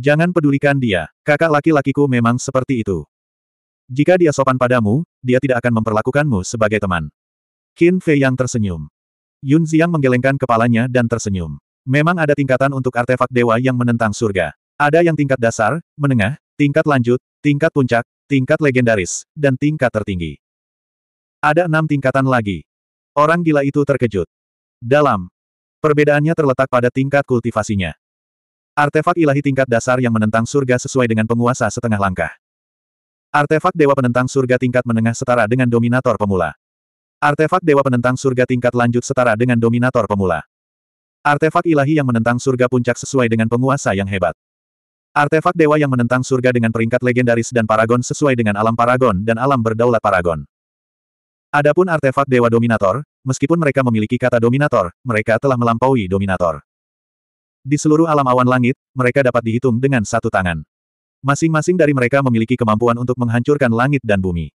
Jangan pedulikan dia, kakak laki-lakiku memang seperti itu. Jika dia sopan padamu, dia tidak akan memperlakukanmu sebagai teman. Qin Fei yang tersenyum. Yun Ziang menggelengkan kepalanya dan tersenyum. Memang ada tingkatan untuk artefak dewa yang menentang surga. Ada yang tingkat dasar, menengah, tingkat lanjut, tingkat puncak, tingkat legendaris, dan tingkat tertinggi. Ada enam tingkatan lagi. Orang gila itu terkejut. Dalam. Perbedaannya terletak pada tingkat kultivasinya. Artefak ilahi tingkat dasar yang menentang surga sesuai dengan penguasa setengah langkah. Artefak dewa penentang surga tingkat menengah setara dengan dominator pemula. Artefak dewa penentang surga tingkat lanjut setara dengan dominator pemula. Artefak ilahi yang menentang surga puncak sesuai dengan penguasa yang hebat. Artefak dewa yang menentang surga dengan peringkat legendaris dan paragon sesuai dengan alam paragon dan alam berdaulat paragon. Adapun artefak dewa dominator, meskipun mereka memiliki kata dominator, mereka telah melampaui dominator. Di seluruh alam awan langit, mereka dapat dihitung dengan satu tangan. Masing-masing dari mereka memiliki kemampuan untuk menghancurkan langit dan bumi.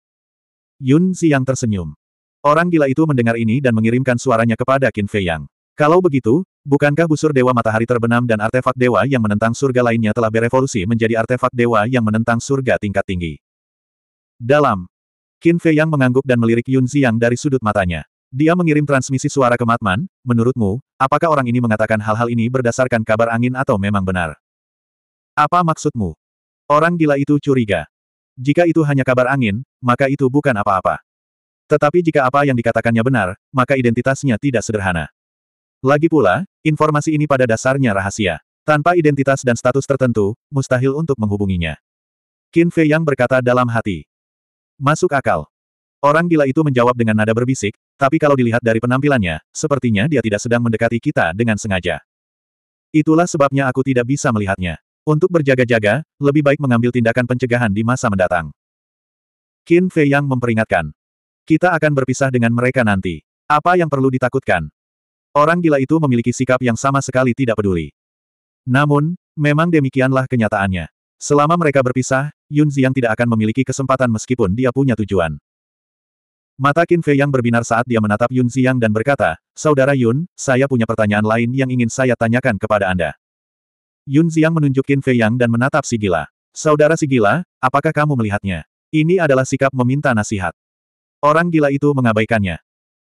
Yun Xiang tersenyum. Orang gila itu mendengar ini dan mengirimkan suaranya kepada Qin Fei Yang. Kalau begitu, bukankah busur Dewa Matahari terbenam dan artefak Dewa yang menentang surga lainnya telah berevolusi menjadi artefak Dewa yang menentang surga tingkat tinggi? Dalam. Qin Fei Yang mengangguk dan melirik Yun Xiang dari sudut matanya. Dia mengirim transmisi suara ke Matman, menurutmu, apakah orang ini mengatakan hal-hal ini berdasarkan kabar angin atau memang benar? Apa maksudmu? Orang gila itu curiga. Jika itu hanya kabar angin, maka itu bukan apa-apa. Tetapi jika apa yang dikatakannya benar, maka identitasnya tidak sederhana. Lagi pula, informasi ini pada dasarnya rahasia. Tanpa identitas dan status tertentu, mustahil untuk menghubunginya. Qin Fei yang berkata dalam hati. Masuk akal. Orang gila itu menjawab dengan nada berbisik, tapi kalau dilihat dari penampilannya, sepertinya dia tidak sedang mendekati kita dengan sengaja. Itulah sebabnya aku tidak bisa melihatnya. Untuk berjaga-jaga, lebih baik mengambil tindakan pencegahan di masa mendatang. Qin Fei Yang memperingatkan. Kita akan berpisah dengan mereka nanti. Apa yang perlu ditakutkan? Orang gila itu memiliki sikap yang sama sekali tidak peduli. Namun, memang demikianlah kenyataannya. Selama mereka berpisah, Yun Ziang tidak akan memiliki kesempatan meskipun dia punya tujuan. Mata Qin Fei yang berbinar saat dia menatap Yun Xiang dan berkata, Saudara Yun, saya punya pertanyaan lain yang ingin saya tanyakan kepada Anda. Yun Xiang menunjuk Qin Fei yang dan menatap si gila. Saudara si gila, apakah kamu melihatnya? Ini adalah sikap meminta nasihat. Orang gila itu mengabaikannya.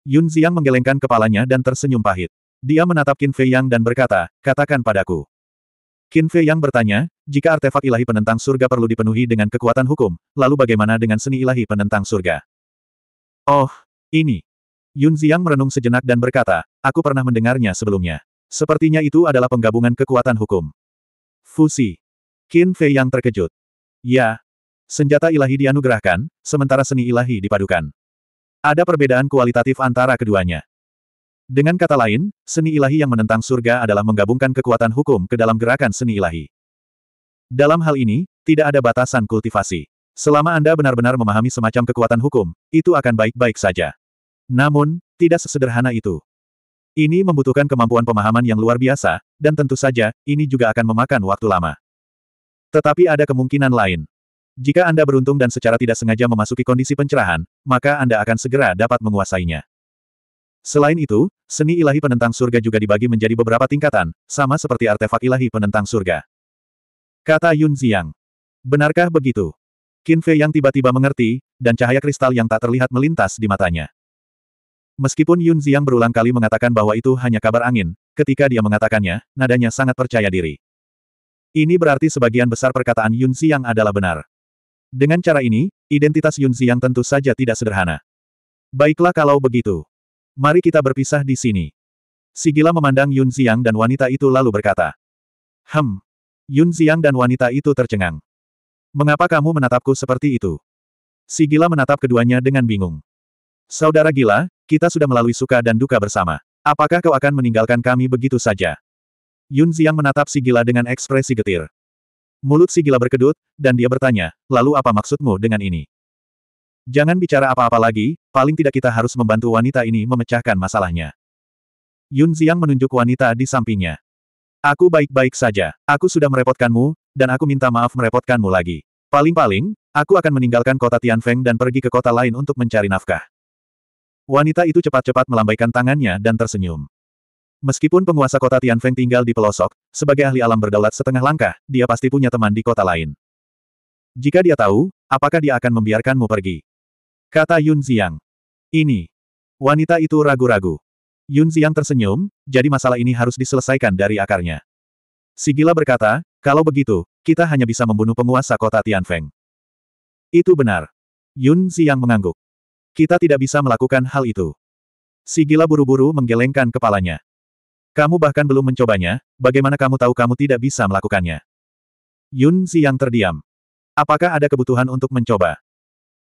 Yun Xiang menggelengkan kepalanya dan tersenyum pahit. Dia menatap Qin Fei yang dan berkata, katakan padaku. Qin Fei Yang bertanya, jika artefak ilahi penentang surga perlu dipenuhi dengan kekuatan hukum, lalu bagaimana dengan seni ilahi penentang surga? Oh, ini. Yun Ziang merenung sejenak dan berkata, aku pernah mendengarnya sebelumnya. Sepertinya itu adalah penggabungan kekuatan hukum. Fusi. Qin Fei yang terkejut. Ya. Senjata ilahi dianugerahkan, sementara seni ilahi dipadukan. Ada perbedaan kualitatif antara keduanya. Dengan kata lain, seni ilahi yang menentang surga adalah menggabungkan kekuatan hukum ke dalam gerakan seni ilahi. Dalam hal ini, tidak ada batasan kultivasi. Selama Anda benar-benar memahami semacam kekuatan hukum, itu akan baik-baik saja. Namun, tidak sesederhana itu. Ini membutuhkan kemampuan pemahaman yang luar biasa, dan tentu saja, ini juga akan memakan waktu lama. Tetapi ada kemungkinan lain. Jika Anda beruntung dan secara tidak sengaja memasuki kondisi pencerahan, maka Anda akan segera dapat menguasainya. Selain itu, seni ilahi penentang surga juga dibagi menjadi beberapa tingkatan, sama seperti artefak ilahi penentang surga. Kata Yun Ziyang. Benarkah begitu? Qin Fei yang tiba-tiba mengerti, dan cahaya kristal yang tak terlihat melintas di matanya. Meskipun Yun Ziang berulang kali mengatakan bahwa itu hanya kabar angin, ketika dia mengatakannya, nadanya sangat percaya diri. Ini berarti sebagian besar perkataan Yun Ziang adalah benar. Dengan cara ini, identitas Yun Ziang tentu saja tidak sederhana. Baiklah kalau begitu. Mari kita berpisah di sini. Sigila memandang Yun Ziang dan wanita itu lalu berkata. Hem. Yun Ziang dan wanita itu tercengang. Mengapa kamu menatapku seperti itu? Si gila menatap keduanya dengan bingung. Saudara gila, kita sudah melalui suka dan duka bersama. Apakah kau akan meninggalkan kami begitu saja? Yun Ziang menatap si gila dengan ekspresi getir. Mulut si gila berkedut, dan dia bertanya, lalu apa maksudmu dengan ini? Jangan bicara apa-apa lagi, paling tidak kita harus membantu wanita ini memecahkan masalahnya. Yun Ziang menunjuk wanita di sampingnya. Aku baik-baik saja, aku sudah merepotkanmu, dan aku minta maaf merepotkanmu lagi. Paling-paling, aku akan meninggalkan kota Tianfeng dan pergi ke kota lain untuk mencari nafkah. Wanita itu cepat-cepat melambaikan tangannya dan tersenyum. Meskipun penguasa kota Tianfeng tinggal di pelosok, sebagai ahli alam berdaulat setengah langkah, dia pasti punya teman di kota lain. Jika dia tahu, apakah dia akan membiarkanmu pergi? Kata Yun Ziyang. Ini. Wanita itu ragu-ragu. Yun Ziyang tersenyum, jadi masalah ini harus diselesaikan dari akarnya. Sigila berkata, kalau begitu, kita hanya bisa membunuh penguasa kota Tianfeng. Itu benar. Yun Ziyang mengangguk. Kita tidak bisa melakukan hal itu. Si gila buru-buru menggelengkan kepalanya. Kamu bahkan belum mencobanya, bagaimana kamu tahu kamu tidak bisa melakukannya? Yun Ziyang terdiam. Apakah ada kebutuhan untuk mencoba?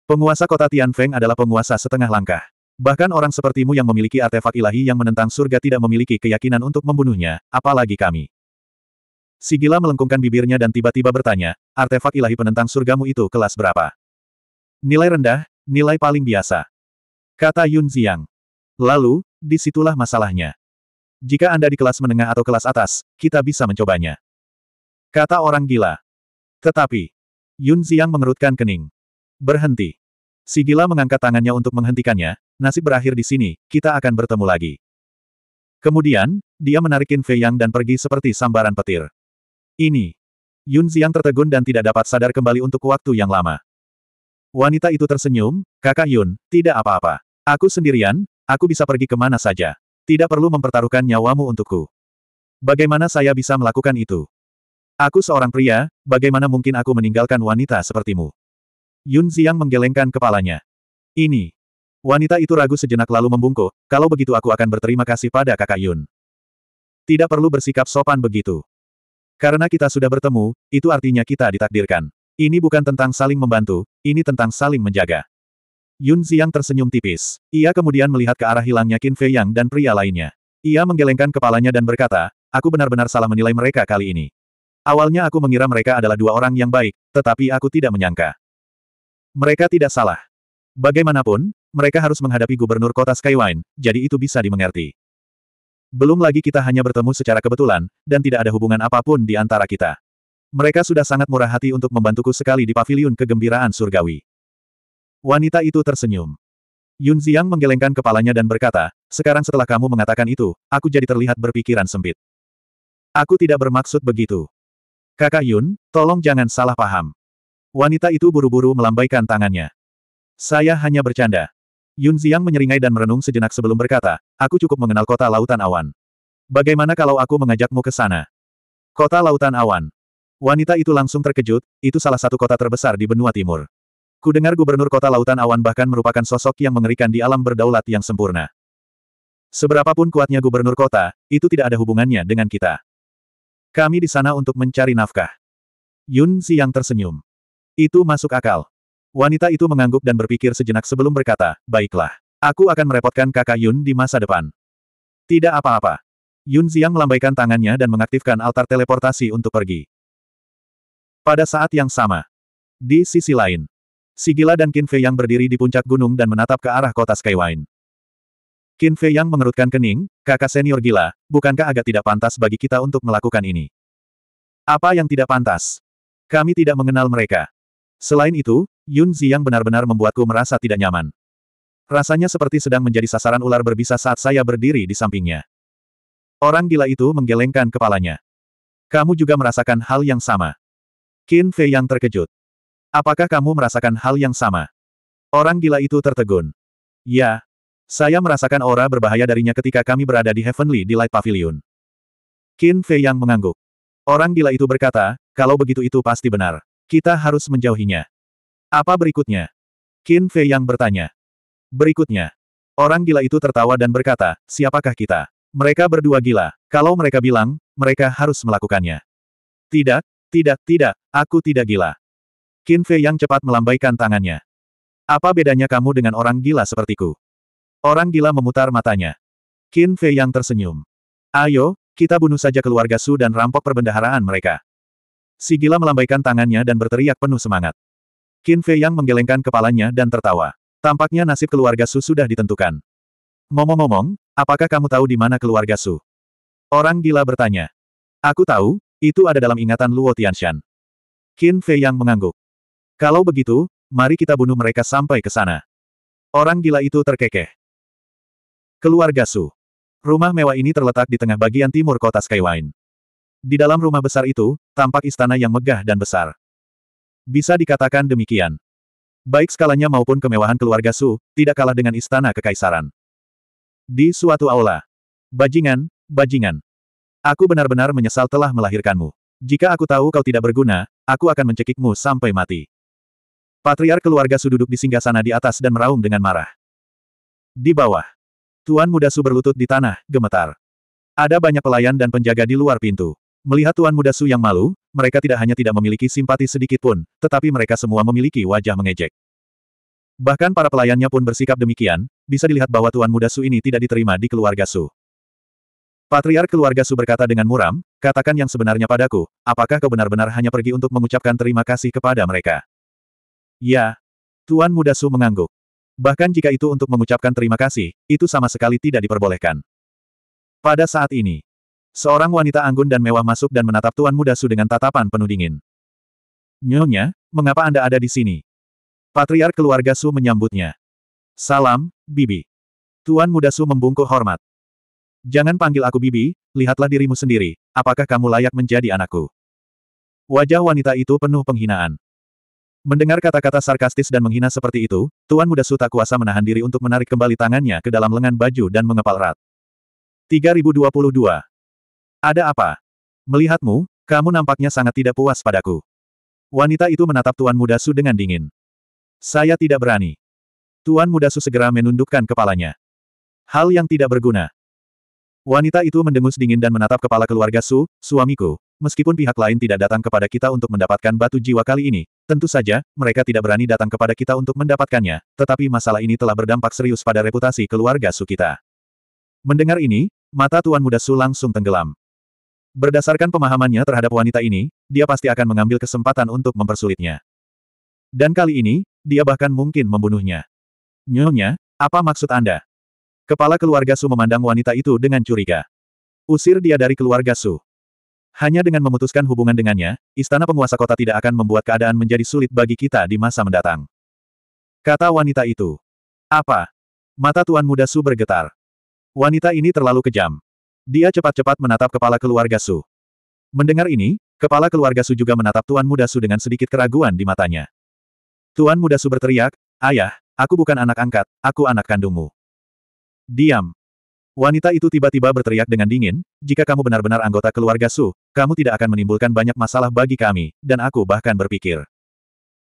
Penguasa kota Tianfeng adalah penguasa setengah langkah. Bahkan orang sepertimu yang memiliki artefak ilahi yang menentang surga tidak memiliki keyakinan untuk membunuhnya, apalagi kami. Sigila melengkungkan bibirnya dan tiba-tiba bertanya, artefak ilahi penentang surgamu itu kelas berapa? Nilai rendah, nilai paling biasa. Kata Yun Ziyang. Lalu, disitulah masalahnya. Jika Anda di kelas menengah atau kelas atas, kita bisa mencobanya. Kata orang gila. Tetapi, Yun Ziyang mengerutkan kening. Berhenti. Sigila mengangkat tangannya untuk menghentikannya, nasib berakhir di sini, kita akan bertemu lagi. Kemudian, dia menarikin Fei Yang dan pergi seperti sambaran petir. Ini. Yun Ziang tertegun dan tidak dapat sadar kembali untuk waktu yang lama. Wanita itu tersenyum, kakak Yun, tidak apa-apa. Aku sendirian, aku bisa pergi kemana saja. Tidak perlu mempertaruhkan nyawamu untukku. Bagaimana saya bisa melakukan itu? Aku seorang pria, bagaimana mungkin aku meninggalkan wanita sepertimu? Yun Ziang menggelengkan kepalanya. Ini. Wanita itu ragu sejenak lalu membungkuk, kalau begitu aku akan berterima kasih pada kakak Yun. Tidak perlu bersikap sopan begitu. Karena kita sudah bertemu, itu artinya kita ditakdirkan. Ini bukan tentang saling membantu, ini tentang saling menjaga. Yun Ziyang tersenyum tipis. Ia kemudian melihat ke arah hilangnya Qin Fei Yang dan pria lainnya. Ia menggelengkan kepalanya dan berkata, aku benar-benar salah menilai mereka kali ini. Awalnya aku mengira mereka adalah dua orang yang baik, tetapi aku tidak menyangka. Mereka tidak salah. Bagaimanapun, mereka harus menghadapi gubernur kota Skywine, jadi itu bisa dimengerti. Belum lagi kita hanya bertemu secara kebetulan, dan tidak ada hubungan apapun di antara kita. Mereka sudah sangat murah hati untuk membantuku sekali di Pavilion kegembiraan surgawi. Wanita itu tersenyum. Yun Ziyang menggelengkan kepalanya dan berkata, sekarang setelah kamu mengatakan itu, aku jadi terlihat berpikiran sempit. Aku tidak bermaksud begitu. Kakak Yun, tolong jangan salah paham. Wanita itu buru-buru melambaikan tangannya. Saya hanya bercanda. Yun Xiang menyeringai dan merenung sejenak sebelum berkata, aku cukup mengenal kota lautan awan. Bagaimana kalau aku mengajakmu ke sana? Kota lautan awan. Wanita itu langsung terkejut, itu salah satu kota terbesar di benua timur. Kudengar gubernur kota lautan awan bahkan merupakan sosok yang mengerikan di alam berdaulat yang sempurna. Seberapapun kuatnya gubernur kota, itu tidak ada hubungannya dengan kita. Kami di sana untuk mencari nafkah. Yun Xiang tersenyum. Itu masuk akal. Wanita itu mengangguk dan berpikir sejenak sebelum berkata, baiklah. Aku akan merepotkan kakak Yun di masa depan. Tidak apa-apa. Yun Ziang melambaikan tangannya dan mengaktifkan altar teleportasi untuk pergi. Pada saat yang sama. Di sisi lain. Sigila dan Qin Fei yang berdiri di puncak gunung dan menatap ke arah kota Skywine. Qin Fei yang mengerutkan kening, kakak senior gila, bukankah agak tidak pantas bagi kita untuk melakukan ini? Apa yang tidak pantas? Kami tidak mengenal mereka. Selain itu, Yun Ziyang benar-benar membuatku merasa tidak nyaman. Rasanya seperti sedang menjadi sasaran ular berbisa saat saya berdiri di sampingnya. Orang gila itu menggelengkan kepalanya. Kamu juga merasakan hal yang sama. Qin Fei yang terkejut. Apakah kamu merasakan hal yang sama? Orang gila itu tertegun. Ya. Saya merasakan aura berbahaya darinya ketika kami berada di Heavenly Delight Pavilion. Qin Fei yang mengangguk. Orang gila itu berkata, kalau begitu itu pasti benar. Kita harus menjauhinya. Apa berikutnya? Qin Fei yang bertanya. Berikutnya. Orang gila itu tertawa dan berkata, siapakah kita? Mereka berdua gila. Kalau mereka bilang, mereka harus melakukannya. Tidak, tidak, tidak, aku tidak gila. Qin Fei yang cepat melambaikan tangannya. Apa bedanya kamu dengan orang gila sepertiku? Orang gila memutar matanya. Qin Fei yang tersenyum. Ayo, kita bunuh saja keluarga Su dan rampok perbendaharaan mereka. Si gila melambaikan tangannya dan berteriak penuh semangat. Qin Fei Yang menggelengkan kepalanya dan tertawa. Tampaknya nasib keluarga Su sudah ditentukan. Momong-momong, apakah kamu tahu di mana keluarga Su? Orang gila bertanya. Aku tahu, itu ada dalam ingatan Luo Tianshan. Qin Fei Yang mengangguk. Kalau begitu, mari kita bunuh mereka sampai ke sana. Orang gila itu terkekeh. Keluarga Su. Rumah mewah ini terletak di tengah bagian timur kota Skyline. Di dalam rumah besar itu, tampak istana yang megah dan besar. Bisa dikatakan demikian. Baik skalanya maupun kemewahan keluarga Su, tidak kalah dengan istana kekaisaran. Di suatu aula. Bajingan, bajingan. Aku benar-benar menyesal telah melahirkanmu. Jika aku tahu kau tidak berguna, aku akan mencekikmu sampai mati. Patriar keluarga Su duduk di singgah sana di atas dan meraung dengan marah. Di bawah. Tuan muda Su berlutut di tanah, gemetar. Ada banyak pelayan dan penjaga di luar pintu. Melihat Tuan Muda Su yang malu, mereka tidak hanya tidak memiliki simpati sedikit pun, tetapi mereka semua memiliki wajah mengejek. Bahkan para pelayannya pun bersikap demikian, bisa dilihat bahwa Tuan Muda Su ini tidak diterima di keluarga Su. Patriar keluarga Su berkata dengan muram, katakan yang sebenarnya padaku, apakah kau benar-benar hanya pergi untuk mengucapkan terima kasih kepada mereka? Ya. Tuan Muda Su mengangguk. Bahkan jika itu untuk mengucapkan terima kasih, itu sama sekali tidak diperbolehkan. Pada saat ini, Seorang wanita anggun dan mewah masuk dan menatap Tuan Muda Su dengan tatapan penuh dingin. Nyonya, mengapa Anda ada di sini? Patriark keluarga Su menyambutnya. Salam, Bibi. Tuan Muda Su membungkuk hormat. Jangan panggil aku Bibi, lihatlah dirimu sendiri, apakah kamu layak menjadi anakku? Wajah wanita itu penuh penghinaan. Mendengar kata-kata sarkastis dan menghina seperti itu, Tuan Muda Su tak kuasa menahan diri untuk menarik kembali tangannya ke dalam lengan baju dan mengepal erat. 3022 ada apa? Melihatmu, kamu nampaknya sangat tidak puas padaku. Wanita itu menatap Tuan Muda Su dengan dingin. Saya tidak berani. Tuan Muda Su segera menundukkan kepalanya. Hal yang tidak berguna. Wanita itu mendengus dingin dan menatap kepala keluarga Su, suamiku. Meskipun pihak lain tidak datang kepada kita untuk mendapatkan batu jiwa kali ini, tentu saja, mereka tidak berani datang kepada kita untuk mendapatkannya, tetapi masalah ini telah berdampak serius pada reputasi keluarga Su kita. Mendengar ini, mata Tuan Muda Su langsung tenggelam. Berdasarkan pemahamannya terhadap wanita ini, dia pasti akan mengambil kesempatan untuk mempersulitnya. Dan kali ini, dia bahkan mungkin membunuhnya. Nyonya, apa maksud Anda? Kepala keluarga Su memandang wanita itu dengan curiga. Usir dia dari keluarga Su. Hanya dengan memutuskan hubungan dengannya, istana penguasa kota tidak akan membuat keadaan menjadi sulit bagi kita di masa mendatang. Kata wanita itu. Apa? Mata Tuan Muda Su bergetar. Wanita ini terlalu kejam. Dia cepat-cepat menatap kepala keluarga Su. Mendengar ini, kepala keluarga Su juga menatap Tuan Muda Su dengan sedikit keraguan di matanya. Tuan Muda Su berteriak, Ayah, aku bukan anak angkat, aku anak kandungmu. Diam. Wanita itu tiba-tiba berteriak dengan dingin, jika kamu benar-benar anggota keluarga Su, kamu tidak akan menimbulkan banyak masalah bagi kami, dan aku bahkan berpikir.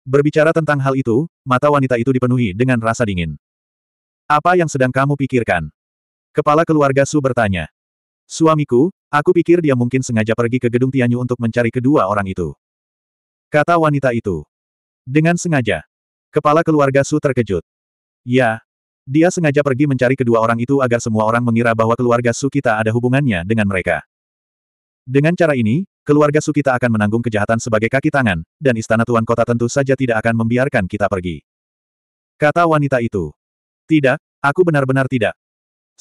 Berbicara tentang hal itu, mata wanita itu dipenuhi dengan rasa dingin. Apa yang sedang kamu pikirkan? Kepala keluarga Su bertanya. Suamiku, aku pikir dia mungkin sengaja pergi ke gedung Tianyu untuk mencari kedua orang itu. Kata wanita itu. Dengan sengaja. Kepala keluarga Su terkejut. Ya. Dia sengaja pergi mencari kedua orang itu agar semua orang mengira bahwa keluarga Su kita ada hubungannya dengan mereka. Dengan cara ini, keluarga Su kita akan menanggung kejahatan sebagai kaki tangan, dan istana tuan kota tentu saja tidak akan membiarkan kita pergi. Kata wanita itu. Tidak, aku benar-benar tidak.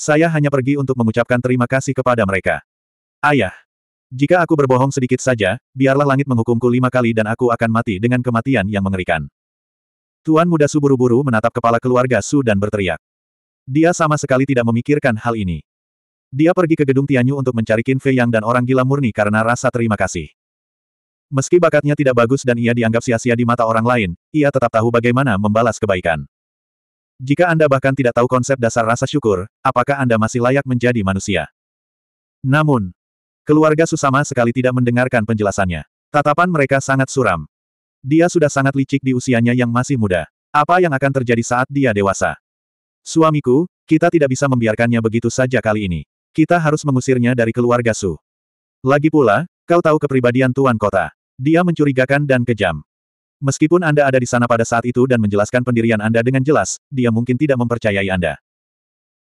Saya hanya pergi untuk mengucapkan terima kasih kepada mereka. Ayah. Jika aku berbohong sedikit saja, biarlah langit menghukumku lima kali dan aku akan mati dengan kematian yang mengerikan. Tuan muda Su buru-buru menatap kepala keluarga Su dan berteriak. Dia sama sekali tidak memikirkan hal ini. Dia pergi ke gedung Tianyu untuk mencari Qin Fei Yang dan orang gila murni karena rasa terima kasih. Meski bakatnya tidak bagus dan ia dianggap sia-sia di mata orang lain, ia tetap tahu bagaimana membalas kebaikan. Jika Anda bahkan tidak tahu konsep dasar rasa syukur, apakah Anda masih layak menjadi manusia? Namun, keluarga Susama sekali tidak mendengarkan penjelasannya. Tatapan mereka sangat suram. Dia sudah sangat licik di usianya yang masih muda. Apa yang akan terjadi saat dia dewasa? Suamiku, kita tidak bisa membiarkannya begitu saja kali ini. Kita harus mengusirnya dari keluarga Su. Lagi pula, kau tahu kepribadian Tuan Kota. Dia mencurigakan dan kejam. Meskipun Anda ada di sana pada saat itu dan menjelaskan pendirian Anda dengan jelas, dia mungkin tidak mempercayai Anda.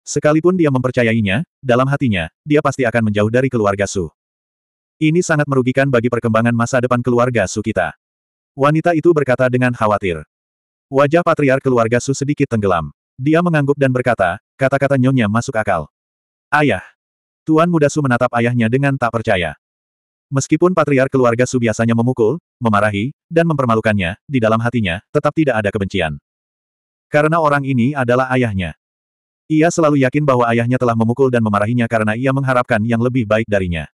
Sekalipun dia mempercayainya, dalam hatinya, dia pasti akan menjauh dari keluarga Su. Ini sangat merugikan bagi perkembangan masa depan keluarga Su kita. Wanita itu berkata dengan khawatir. Wajah patriar keluarga Su sedikit tenggelam. Dia mengangguk dan berkata, kata-kata nyonya masuk akal. Ayah. Tuan muda Su menatap ayahnya dengan tak percaya. Meskipun patriark keluarga Su biasanya memukul, memarahi, dan mempermalukannya, di dalam hatinya, tetap tidak ada kebencian. Karena orang ini adalah ayahnya. Ia selalu yakin bahwa ayahnya telah memukul dan memarahinya karena ia mengharapkan yang lebih baik darinya.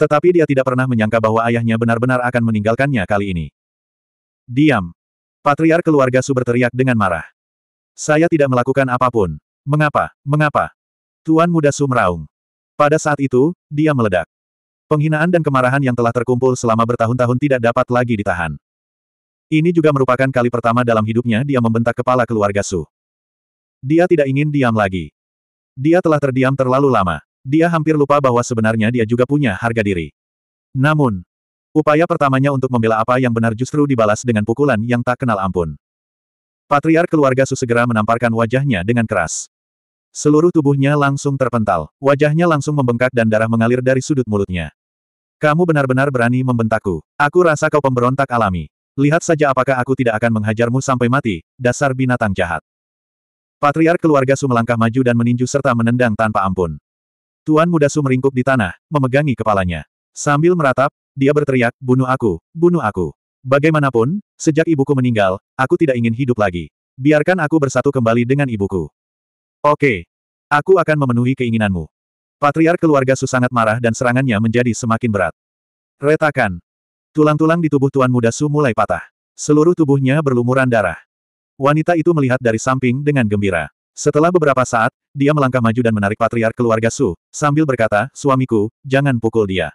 Tetapi dia tidak pernah menyangka bahwa ayahnya benar-benar akan meninggalkannya kali ini. Diam. patriar keluarga Su berteriak dengan marah. Saya tidak melakukan apapun. Mengapa? Mengapa? Tuan muda Su meraung. Pada saat itu, dia meledak. Penghinaan dan kemarahan yang telah terkumpul selama bertahun-tahun tidak dapat lagi ditahan. Ini juga merupakan kali pertama dalam hidupnya dia membentak kepala keluarga Su. Dia tidak ingin diam lagi. Dia telah terdiam terlalu lama. Dia hampir lupa bahwa sebenarnya dia juga punya harga diri. Namun, upaya pertamanya untuk membela apa yang benar justru dibalas dengan pukulan yang tak kenal ampun. Patriar keluarga Su segera menamparkan wajahnya dengan keras. Seluruh tubuhnya langsung terpental, wajahnya langsung membengkak dan darah mengalir dari sudut mulutnya. Kamu benar-benar berani membentakku. Aku rasa kau pemberontak alami. Lihat saja apakah aku tidak akan menghajarmu sampai mati, dasar binatang jahat. Patriark keluarga Su melangkah maju dan meninju serta menendang tanpa ampun. Tuan muda Su meringkuk di tanah, memegangi kepalanya. Sambil meratap, dia berteriak, bunuh aku, bunuh aku. Bagaimanapun, sejak ibuku meninggal, aku tidak ingin hidup lagi. Biarkan aku bersatu kembali dengan ibuku. Oke. Aku akan memenuhi keinginanmu. Patriark keluarga Su sangat marah dan serangannya menjadi semakin berat. Retakan. Tulang-tulang di tubuh Tuan Muda Su mulai patah. Seluruh tubuhnya berlumuran darah. Wanita itu melihat dari samping dengan gembira. Setelah beberapa saat, dia melangkah maju dan menarik patriark keluarga Su, sambil berkata, suamiku, jangan pukul dia.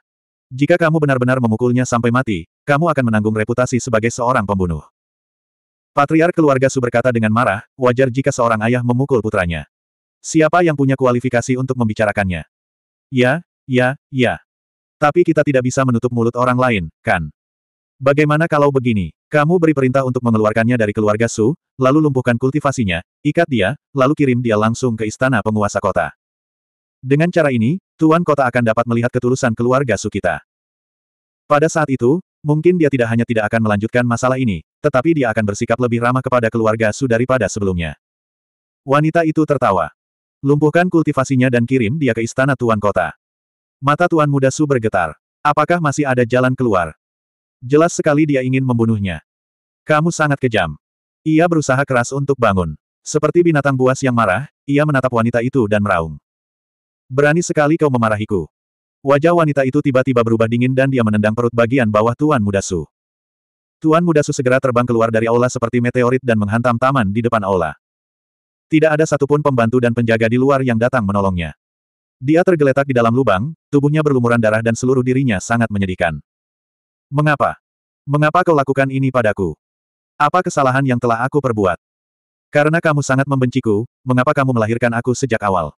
Jika kamu benar-benar memukulnya sampai mati, kamu akan menanggung reputasi sebagai seorang pembunuh. Patriark keluarga Su berkata dengan marah, wajar jika seorang ayah memukul putranya. Siapa yang punya kualifikasi untuk membicarakannya? Ya, ya, ya. Tapi kita tidak bisa menutup mulut orang lain, kan? Bagaimana kalau begini? Kamu beri perintah untuk mengeluarkannya dari keluarga Su, lalu lumpuhkan kultivasinya, ikat dia, lalu kirim dia langsung ke istana penguasa kota. Dengan cara ini, Tuan Kota akan dapat melihat ketulusan keluarga Su kita. Pada saat itu, mungkin dia tidak hanya tidak akan melanjutkan masalah ini, tetapi dia akan bersikap lebih ramah kepada keluarga Su daripada sebelumnya. Wanita itu tertawa. Lumpuhkan kultivasinya dan kirim dia ke istana tuan kota. Mata tuan muda Su bergetar. Apakah masih ada jalan keluar? Jelas sekali dia ingin membunuhnya. Kamu sangat kejam. Ia berusaha keras untuk bangun. Seperti binatang buas yang marah, ia menatap wanita itu dan meraung. Berani sekali kau memarahiku. Wajah wanita itu tiba-tiba berubah dingin dan dia menendang perut bagian bawah Tuan Muda Su. Tuan Muda Su segera terbang keluar dari aula seperti meteorit dan menghantam taman di depan aula. Tidak ada satupun pembantu dan penjaga di luar yang datang menolongnya. Dia tergeletak di dalam lubang, tubuhnya berlumuran darah dan seluruh dirinya sangat menyedihkan. Mengapa? Mengapa kau lakukan ini padaku? Apa kesalahan yang telah aku perbuat? Karena kamu sangat membenciku, mengapa kamu melahirkan aku sejak awal?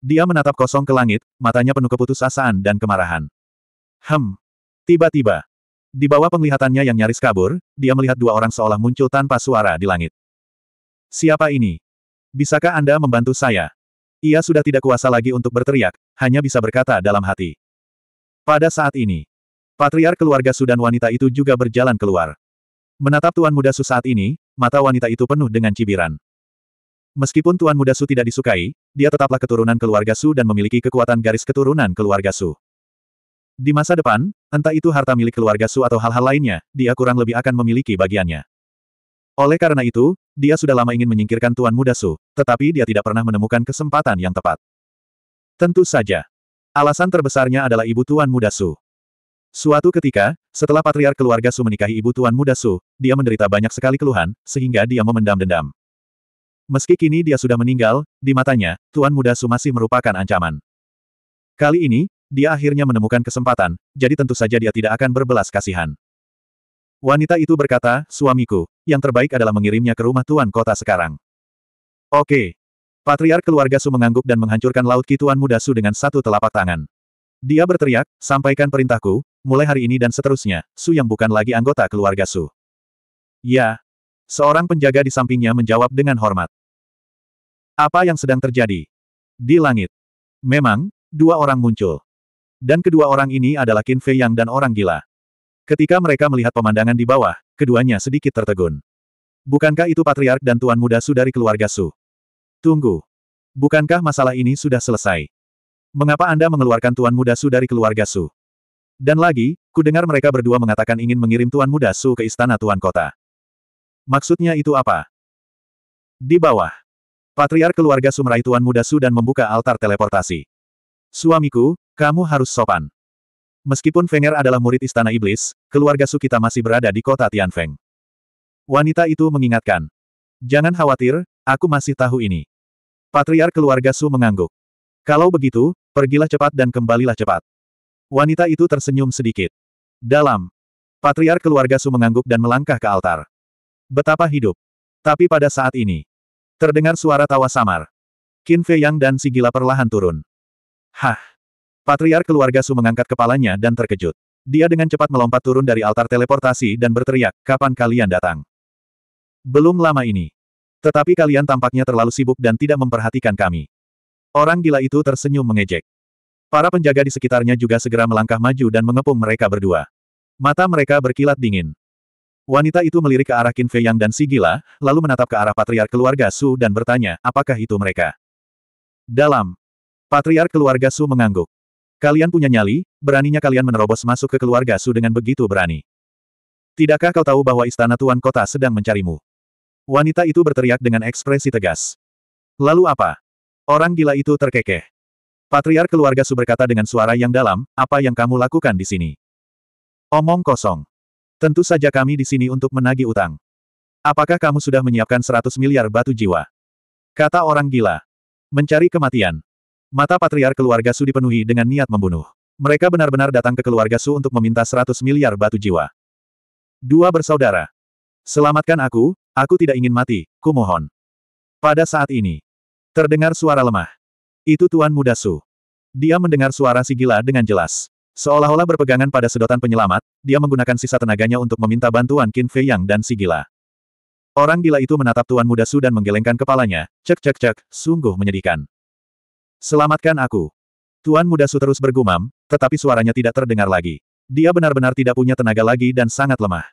Dia menatap kosong ke langit, matanya penuh keputusasaan dan kemarahan. Hem. Tiba-tiba. Di bawah penglihatannya yang nyaris kabur, dia melihat dua orang seolah muncul tanpa suara di langit. Siapa ini? Bisakah Anda membantu saya? Ia sudah tidak kuasa lagi untuk berteriak, hanya bisa berkata dalam hati. Pada saat ini, patriar keluarga Sudan wanita itu juga berjalan keluar. Menatap Tuan Muda Su saat ini, mata wanita itu penuh dengan cibiran. Meskipun Tuan Muda Su tidak disukai, dia tetaplah keturunan keluarga Su dan memiliki kekuatan garis keturunan keluarga Su. Di masa depan, entah itu harta milik keluarga Su atau hal-hal lainnya, dia kurang lebih akan memiliki bagiannya. Oleh karena itu, dia sudah lama ingin menyingkirkan Tuan Muda Su, tetapi dia tidak pernah menemukan kesempatan yang tepat. Tentu saja. Alasan terbesarnya adalah ibu Tuan Muda Su. Suatu ketika, setelah patriar keluarga Su menikahi ibu Tuan Muda Su, dia menderita banyak sekali keluhan, sehingga dia memendam dendam. Meski kini dia sudah meninggal, di matanya, Tuan Muda Su masih merupakan ancaman. Kali ini, dia akhirnya menemukan kesempatan, jadi tentu saja dia tidak akan berbelas kasihan. Wanita itu berkata, suamiku, yang terbaik adalah mengirimnya ke rumah tuan kota sekarang. Oke. patriar keluarga Su mengangguk dan menghancurkan laut Kituan Muda Su dengan satu telapak tangan. Dia berteriak, sampaikan perintahku, mulai hari ini dan seterusnya, Su yang bukan lagi anggota keluarga Su. Ya. Seorang penjaga di sampingnya menjawab dengan hormat. Apa yang sedang terjadi? Di langit. Memang, dua orang muncul. Dan kedua orang ini adalah Qin Fei Yang dan orang gila. Ketika mereka melihat pemandangan di bawah, keduanya sedikit tertegun. Bukankah itu patriark dan tuan muda Su dari keluarga Su? Tunggu. Bukankah masalah ini sudah selesai? Mengapa Anda mengeluarkan tuan muda Su dari keluarga Su? Dan lagi, kudengar mereka berdua mengatakan ingin mengirim tuan muda Su ke istana tuan kota. Maksudnya itu apa? Di bawah. Patriark keluarga Su meraih tuan muda Su dan membuka altar teleportasi. Suamiku, kamu harus sopan. Meskipun Fenger adalah murid Istana Iblis, keluarga Su kita masih berada di kota Tianfeng. Wanita itu mengingatkan. Jangan khawatir, aku masih tahu ini. Patriar keluarga Su mengangguk. Kalau begitu, pergilah cepat dan kembalilah cepat. Wanita itu tersenyum sedikit. Dalam. Patriar keluarga Su mengangguk dan melangkah ke altar. Betapa hidup. Tapi pada saat ini. Terdengar suara tawa samar. Qin Fei Yang dan si gila perlahan turun. Hah. Patriark keluarga Su mengangkat kepalanya dan terkejut. Dia dengan cepat melompat turun dari altar teleportasi dan berteriak, kapan kalian datang? Belum lama ini. Tetapi kalian tampaknya terlalu sibuk dan tidak memperhatikan kami. Orang gila itu tersenyum mengejek. Para penjaga di sekitarnya juga segera melangkah maju dan mengepung mereka berdua. Mata mereka berkilat dingin. Wanita itu melirik ke arah Qin Fei Yang dan si gila, lalu menatap ke arah patriar keluarga Su dan bertanya, apakah itu mereka? Dalam. patriar keluarga Su mengangguk. Kalian punya nyali, beraninya kalian menerobos masuk ke keluarga Su dengan begitu berani. Tidakkah kau tahu bahwa istana tuan kota sedang mencarimu? Wanita itu berteriak dengan ekspresi tegas. Lalu apa? Orang gila itu terkekeh. Patriar keluarga Su berkata dengan suara yang dalam, apa yang kamu lakukan di sini? Omong kosong. Tentu saja kami di sini untuk menagih utang. Apakah kamu sudah menyiapkan 100 miliar batu jiwa? Kata orang gila. Mencari kematian. Mata patriar keluarga Su dipenuhi dengan niat membunuh. Mereka benar-benar datang ke keluarga Su untuk meminta 100 miliar batu jiwa. Dua bersaudara. Selamatkan aku, aku tidak ingin mati, kumohon. Pada saat ini. Terdengar suara lemah. Itu Tuan Muda Su. Dia mendengar suara si gila dengan jelas. Seolah-olah berpegangan pada sedotan penyelamat, dia menggunakan sisa tenaganya untuk meminta bantuan Qin Fei Yang dan si gila. Orang gila itu menatap Tuan Muda Su dan menggelengkan kepalanya, cek cek cek, sungguh menyedihkan. Selamatkan aku. Tuan muda Su terus bergumam, tetapi suaranya tidak terdengar lagi. Dia benar-benar tidak punya tenaga lagi dan sangat lemah.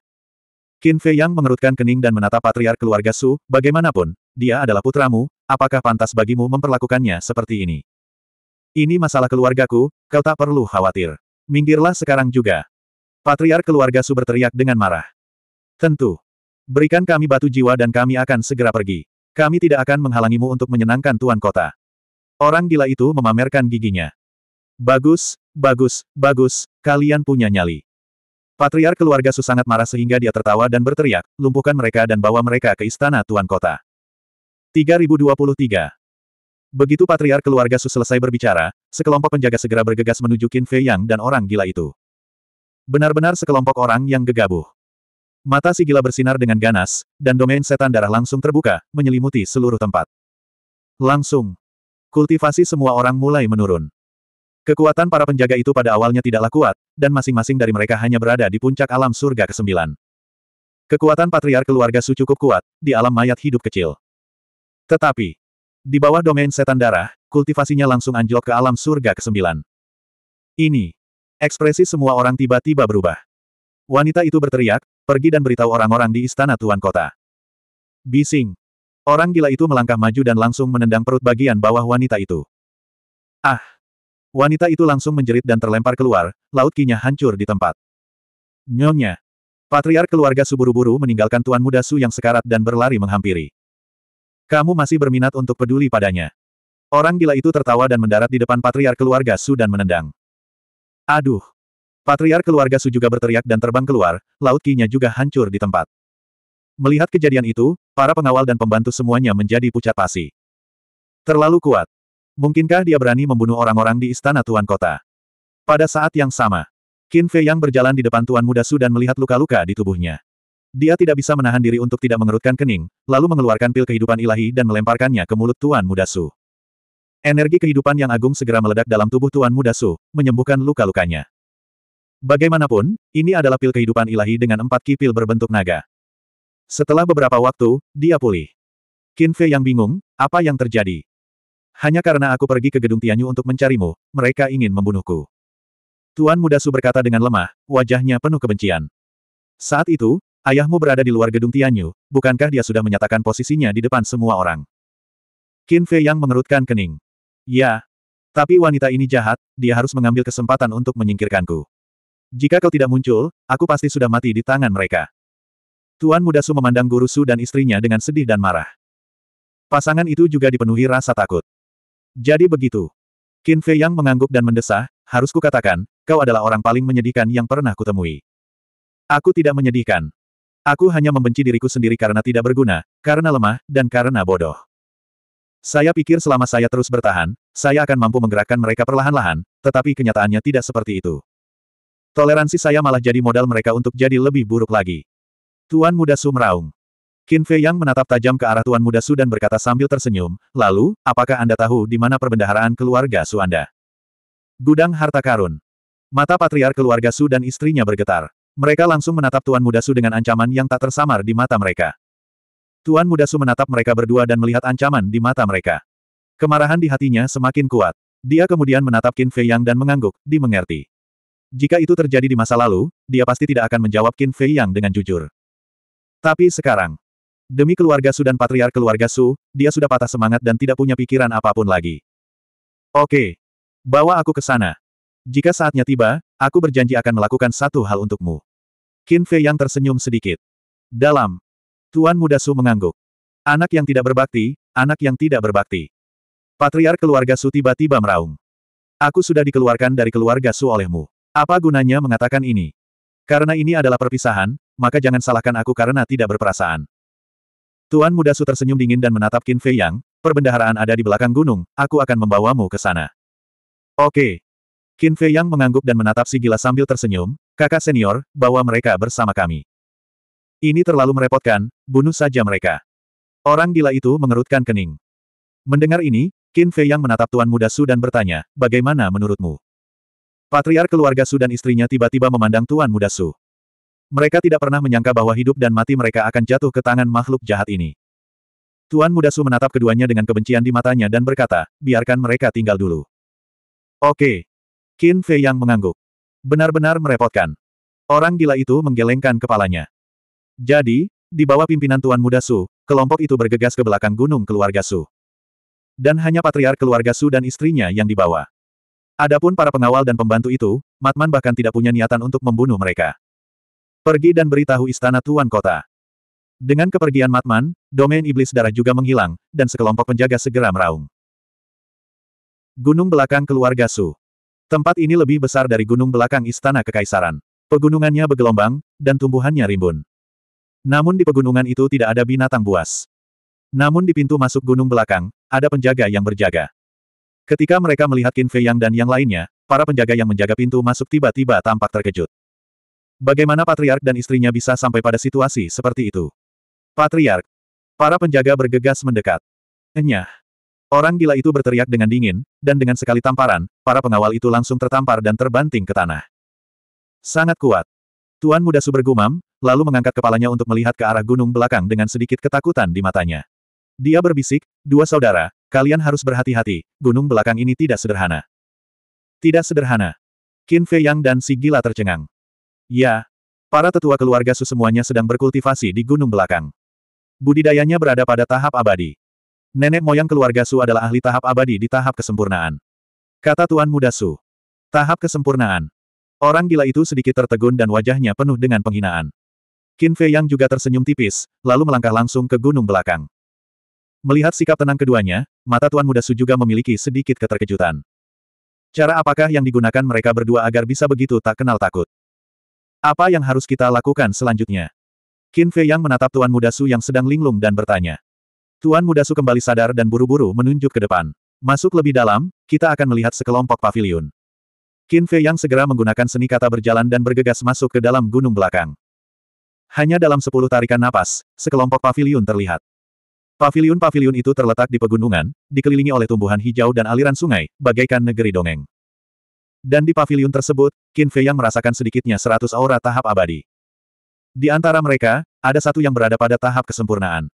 Qin Fei Yang mengerutkan kening dan menatap patriark keluarga Su, bagaimanapun, dia adalah putramu, apakah pantas bagimu memperlakukannya seperti ini? Ini masalah keluargaku, kau tak perlu khawatir. Minggirlah sekarang juga. Patriark keluarga Su berteriak dengan marah. Tentu. Berikan kami batu jiwa dan kami akan segera pergi. Kami tidak akan menghalangimu untuk menyenangkan tuan kota. Orang gila itu memamerkan giginya. Bagus, bagus, bagus, kalian punya nyali. Patriar keluarga Su sangat marah sehingga dia tertawa dan berteriak, lumpuhkan mereka dan bawa mereka ke istana Tuan Kota. 3023 Begitu patriar keluarga Su selesai berbicara, sekelompok penjaga segera bergegas menuju Qin Fei Yang dan orang gila itu. Benar-benar sekelompok orang yang gegabah. Mata si gila bersinar dengan ganas, dan domain setan darah langsung terbuka, menyelimuti seluruh tempat. Langsung, Kultivasi semua orang mulai menurun. Kekuatan para penjaga itu pada awalnya tidaklah kuat, dan masing-masing dari mereka hanya berada di puncak alam surga ke-9. Kekuatan patriar keluarga Su cukup kuat, di alam mayat hidup kecil. Tetapi, di bawah domain setan darah, kultivasinya langsung anjlok ke alam surga ke-9. Ini. Ekspresi semua orang tiba-tiba berubah. Wanita itu berteriak, pergi dan beritahu orang-orang di istana Tuan Kota. Bising. Orang gila itu melangkah maju dan langsung menendang perut bagian bawah wanita itu. Ah! Wanita itu langsung menjerit dan terlempar keluar, laut kinya hancur di tempat. Nyonya! patriar keluarga suburu-buru meninggalkan Tuan Muda Su yang sekarat dan berlari menghampiri. Kamu masih berminat untuk peduli padanya. Orang gila itu tertawa dan mendarat di depan patriar keluarga Su dan menendang. Aduh! patriar keluarga Su juga berteriak dan terbang keluar, laut kinya juga hancur di tempat. Melihat kejadian itu, para pengawal dan pembantu semuanya menjadi pucat pasi. Terlalu kuat. Mungkinkah dia berani membunuh orang-orang di istana Tuan Kota? Pada saat yang sama, Qin Fei yang berjalan di depan Tuan Muda Su dan melihat luka-luka di tubuhnya. Dia tidak bisa menahan diri untuk tidak mengerutkan kening, lalu mengeluarkan pil kehidupan ilahi dan melemparkannya ke mulut Tuan Muda Su. Energi kehidupan yang agung segera meledak dalam tubuh Tuan Muda Su, menyembuhkan luka-lukanya. Bagaimanapun, ini adalah pil kehidupan ilahi dengan empat kipil berbentuk naga. Setelah beberapa waktu, dia pulih. Qin Fei yang bingung, apa yang terjadi? Hanya karena aku pergi ke gedung Tianyu untuk mencarimu, mereka ingin membunuhku. Tuan muda Su berkata dengan lemah, wajahnya penuh kebencian. Saat itu, ayahmu berada di luar gedung Tianyu, bukankah dia sudah menyatakan posisinya di depan semua orang? Qin Fei yang mengerutkan kening. Ya. Tapi wanita ini jahat, dia harus mengambil kesempatan untuk menyingkirkanku. Jika kau tidak muncul, aku pasti sudah mati di tangan mereka. Tuan Muda Su memandang Guru Su dan istrinya dengan sedih dan marah. Pasangan itu juga dipenuhi rasa takut. Jadi begitu. Qin Fei Yang mengangguk dan mendesah, harus kukatakan, kau adalah orang paling menyedihkan yang pernah kutemui. Aku tidak menyedihkan. Aku hanya membenci diriku sendiri karena tidak berguna, karena lemah, dan karena bodoh. Saya pikir selama saya terus bertahan, saya akan mampu menggerakkan mereka perlahan-lahan, tetapi kenyataannya tidak seperti itu. Toleransi saya malah jadi modal mereka untuk jadi lebih buruk lagi. Tuan Muda Su meraung. Qin Fei Yang menatap tajam ke arah Tuan Muda Su dan berkata sambil tersenyum, lalu, apakah Anda tahu di mana perbendaharaan keluarga Su Anda? Gudang harta karun. Mata Patriar keluarga Su dan istrinya bergetar. Mereka langsung menatap Tuan Muda Su dengan ancaman yang tak tersamar di mata mereka. Tuan Muda Su menatap mereka berdua dan melihat ancaman di mata mereka. Kemarahan di hatinya semakin kuat. Dia kemudian menatap Qin Fei Yang dan mengangguk, dimengerti. Jika itu terjadi di masa lalu, dia pasti tidak akan menjawab Qin Fei Yang dengan jujur. Tapi sekarang, demi keluarga Su dan patriar keluarga Su, dia sudah patah semangat dan tidak punya pikiran apapun lagi. Oke. Bawa aku ke sana. Jika saatnya tiba, aku berjanji akan melakukan satu hal untukmu. Qin Fei yang tersenyum sedikit. Dalam. Tuan muda Su mengangguk. Anak yang tidak berbakti, anak yang tidak berbakti. Patriar keluarga Su tiba-tiba meraung. Aku sudah dikeluarkan dari keluarga Su olehmu. Apa gunanya mengatakan ini? Karena ini adalah perpisahan, maka jangan salahkan aku karena tidak berperasaan. Tuan Muda Su tersenyum dingin dan menatap Qin Fei Yang, perbendaharaan ada di belakang gunung, aku akan membawamu ke sana. Oke. Qin Fei Yang mengangguk dan menatap si gila sambil tersenyum, kakak senior, bawa mereka bersama kami. Ini terlalu merepotkan, bunuh saja mereka. Orang gila itu mengerutkan kening. Mendengar ini, Qin Fei Yang menatap Tuan Muda Su dan bertanya, bagaimana menurutmu? Patriar keluarga Su dan istrinya tiba-tiba memandang Tuan Muda Su. Mereka tidak pernah menyangka bahwa hidup dan mati mereka akan jatuh ke tangan makhluk jahat ini. Tuan Muda Su menatap keduanya dengan kebencian di matanya dan berkata, biarkan mereka tinggal dulu. Oke. Qin Fei yang mengangguk. Benar-benar merepotkan. Orang gila itu menggelengkan kepalanya. Jadi, di bawah pimpinan Tuan Muda Su, kelompok itu bergegas ke belakang gunung keluarga Su. Dan hanya Patriar keluarga Su dan istrinya yang dibawa. Adapun para pengawal dan pembantu itu, Matman bahkan tidak punya niatan untuk membunuh mereka. Pergi dan beritahu istana Tuan Kota. Dengan kepergian Matman, domain iblis darah juga menghilang, dan sekelompok penjaga segera meraung. Gunung belakang keluarga Su. Tempat ini lebih besar dari gunung belakang istana kekaisaran. Pegunungannya bergelombang, dan tumbuhannya rimbun. Namun di pegunungan itu tidak ada binatang buas. Namun di pintu masuk gunung belakang, ada penjaga yang berjaga. Ketika mereka melihat Qin Fei Yang dan yang lainnya, para penjaga yang menjaga pintu masuk tiba-tiba tampak terkejut. Bagaimana patriark dan istrinya bisa sampai pada situasi seperti itu? Patriark. Para penjaga bergegas mendekat. Enyah. Orang gila itu berteriak dengan dingin, dan dengan sekali tamparan, para pengawal itu langsung tertampar dan terbanting ke tanah. Sangat kuat. Tuan muda su bergumam, lalu mengangkat kepalanya untuk melihat ke arah gunung belakang dengan sedikit ketakutan di matanya. Dia berbisik, dua saudara, kalian harus berhati-hati, gunung belakang ini tidak sederhana. Tidak sederhana. Qin Fei Yang dan si gila tercengang. Ya. Para tetua keluarga Su semuanya sedang berkultivasi di gunung belakang. Budidayanya berada pada tahap abadi. Nenek moyang keluarga Su adalah ahli tahap abadi di tahap kesempurnaan. Kata Tuan Muda Su. Tahap kesempurnaan. Orang gila itu sedikit tertegun dan wajahnya penuh dengan penghinaan. Qin Fei yang juga tersenyum tipis, lalu melangkah langsung ke gunung belakang. Melihat sikap tenang keduanya, mata Tuan Muda Su juga memiliki sedikit keterkejutan. Cara apakah yang digunakan mereka berdua agar bisa begitu tak kenal takut? Apa yang harus kita lakukan selanjutnya? Qin Fei Yang menatap Tuan Muda Su yang sedang linglung dan bertanya. Tuan Muda Su kembali sadar dan buru-buru menunjuk ke depan. Masuk lebih dalam, kita akan melihat sekelompok pavilion. Qin Fei Yang segera menggunakan seni kata berjalan dan bergegas masuk ke dalam gunung belakang. Hanya dalam sepuluh tarikan napas, sekelompok pavilion terlihat. Pavilion-pavilion itu terletak di pegunungan, dikelilingi oleh tumbuhan hijau dan aliran sungai, bagaikan negeri dongeng. Dan di pavilion tersebut, Qin Fei yang merasakan sedikitnya seratus aura tahap abadi. Di antara mereka, ada satu yang berada pada tahap kesempurnaan.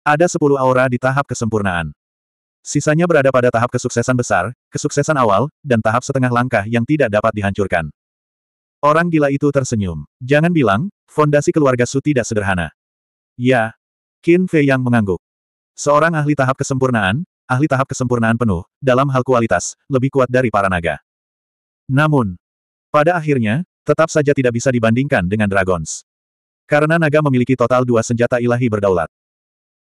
Ada sepuluh aura di tahap kesempurnaan. Sisanya berada pada tahap kesuksesan besar, kesuksesan awal, dan tahap setengah langkah yang tidak dapat dihancurkan. Orang gila itu tersenyum. Jangan bilang, fondasi keluarga Su tidak sederhana. Ya. Qin Fei yang mengangguk. Seorang ahli tahap kesempurnaan, ahli tahap kesempurnaan penuh, dalam hal kualitas, lebih kuat dari para naga. Namun, pada akhirnya, tetap saja tidak bisa dibandingkan dengan Dragons. Karena naga memiliki total dua senjata ilahi berdaulat.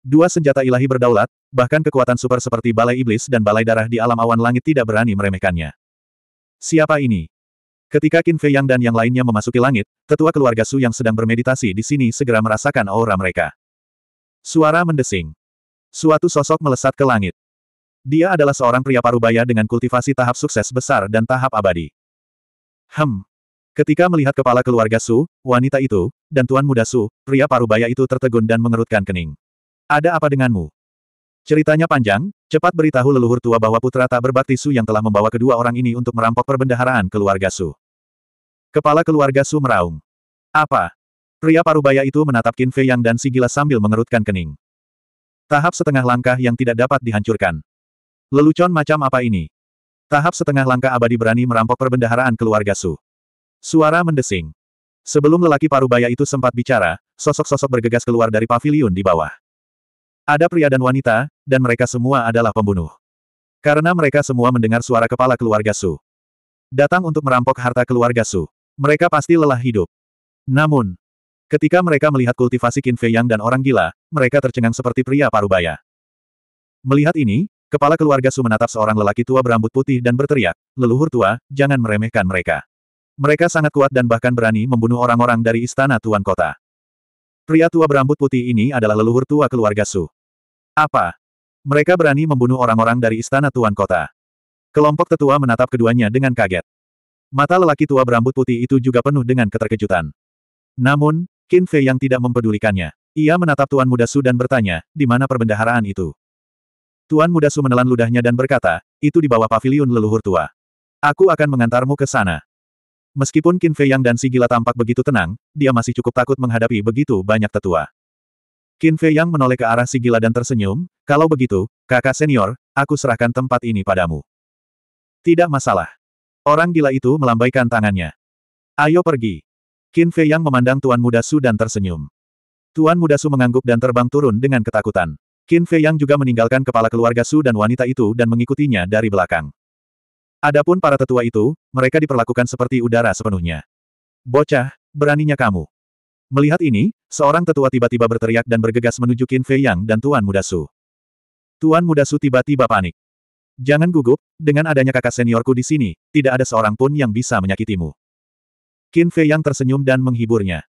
Dua senjata ilahi berdaulat, bahkan kekuatan super seperti balai iblis dan balai darah di alam awan langit tidak berani meremehkannya. Siapa ini? Ketika Qin Fei Yang dan yang lainnya memasuki langit, tetua keluarga Su yang sedang bermeditasi di sini segera merasakan aura mereka. Suara mendesing. Suatu sosok melesat ke langit. Dia adalah seorang pria parubaya dengan kultivasi tahap sukses besar dan tahap abadi. Hem. Ketika melihat kepala keluarga Su, wanita itu, dan tuan muda Su, pria parubaya itu tertegun dan mengerutkan kening. Ada apa denganmu? Ceritanya panjang, cepat beritahu leluhur tua bahwa putra tak berbakti Su yang telah membawa kedua orang ini untuk merampok perbendaharaan keluarga Su. Kepala keluarga Su meraung. Apa? Pria parubaya itu menatap Qin Fei Yang dan Sigila sambil mengerutkan kening. Tahap setengah langkah yang tidak dapat dihancurkan. Lelucon macam apa ini? Tahap setengah langkah abadi berani merampok perbendaharaan keluarga Su. Suara mendesing. Sebelum lelaki parubaya itu sempat bicara, sosok-sosok bergegas keluar dari pavilion di bawah. Ada pria dan wanita, dan mereka semua adalah pembunuh. Karena mereka semua mendengar suara kepala keluarga Su. Datang untuk merampok harta keluarga Su. Mereka pasti lelah hidup. Namun, ketika mereka melihat kultivasi Qin Fei Yang dan orang gila, mereka tercengang seperti pria parubaya. Melihat ini, Kepala keluarga Su menatap seorang lelaki tua berambut putih dan berteriak, leluhur tua, jangan meremehkan mereka. Mereka sangat kuat dan bahkan berani membunuh orang-orang dari istana Tuan Kota. Pria tua berambut putih ini adalah leluhur tua keluarga Su. Apa? Mereka berani membunuh orang-orang dari istana Tuan Kota. Kelompok tetua menatap keduanya dengan kaget. Mata lelaki tua berambut putih itu juga penuh dengan keterkejutan. Namun, Qin Fei yang tidak mempedulikannya. Ia menatap Tuan Muda Su dan bertanya, di mana perbendaharaan itu? Tuan muda Su menelan ludahnya dan berkata, itu di bawah pavilion leluhur tua. Aku akan mengantarmu ke sana. Meskipun Qin Fei Yang dan si gila tampak begitu tenang, dia masih cukup takut menghadapi begitu banyak tetua. Qin Fei Yang menoleh ke arah si gila dan tersenyum, kalau begitu, kakak senior, aku serahkan tempat ini padamu. Tidak masalah. Orang gila itu melambaikan tangannya. Ayo pergi. Qin Fei Yang memandang Tuan Muda Su dan tersenyum. Tuan Muda Su mengangguk dan terbang turun dengan ketakutan. Qin Fei Yang juga meninggalkan kepala keluarga Su dan wanita itu dan mengikutinya dari belakang. Adapun para tetua itu, mereka diperlakukan seperti udara sepenuhnya. Bocah, beraninya kamu. Melihat ini, seorang tetua tiba-tiba berteriak dan bergegas menuju Qin Fei Yang dan Tuan Muda Su. Tuan Muda Su tiba-tiba panik. Jangan gugup, dengan adanya kakak seniorku di sini, tidak ada seorang pun yang bisa menyakitimu. Qin Fei Yang tersenyum dan menghiburnya.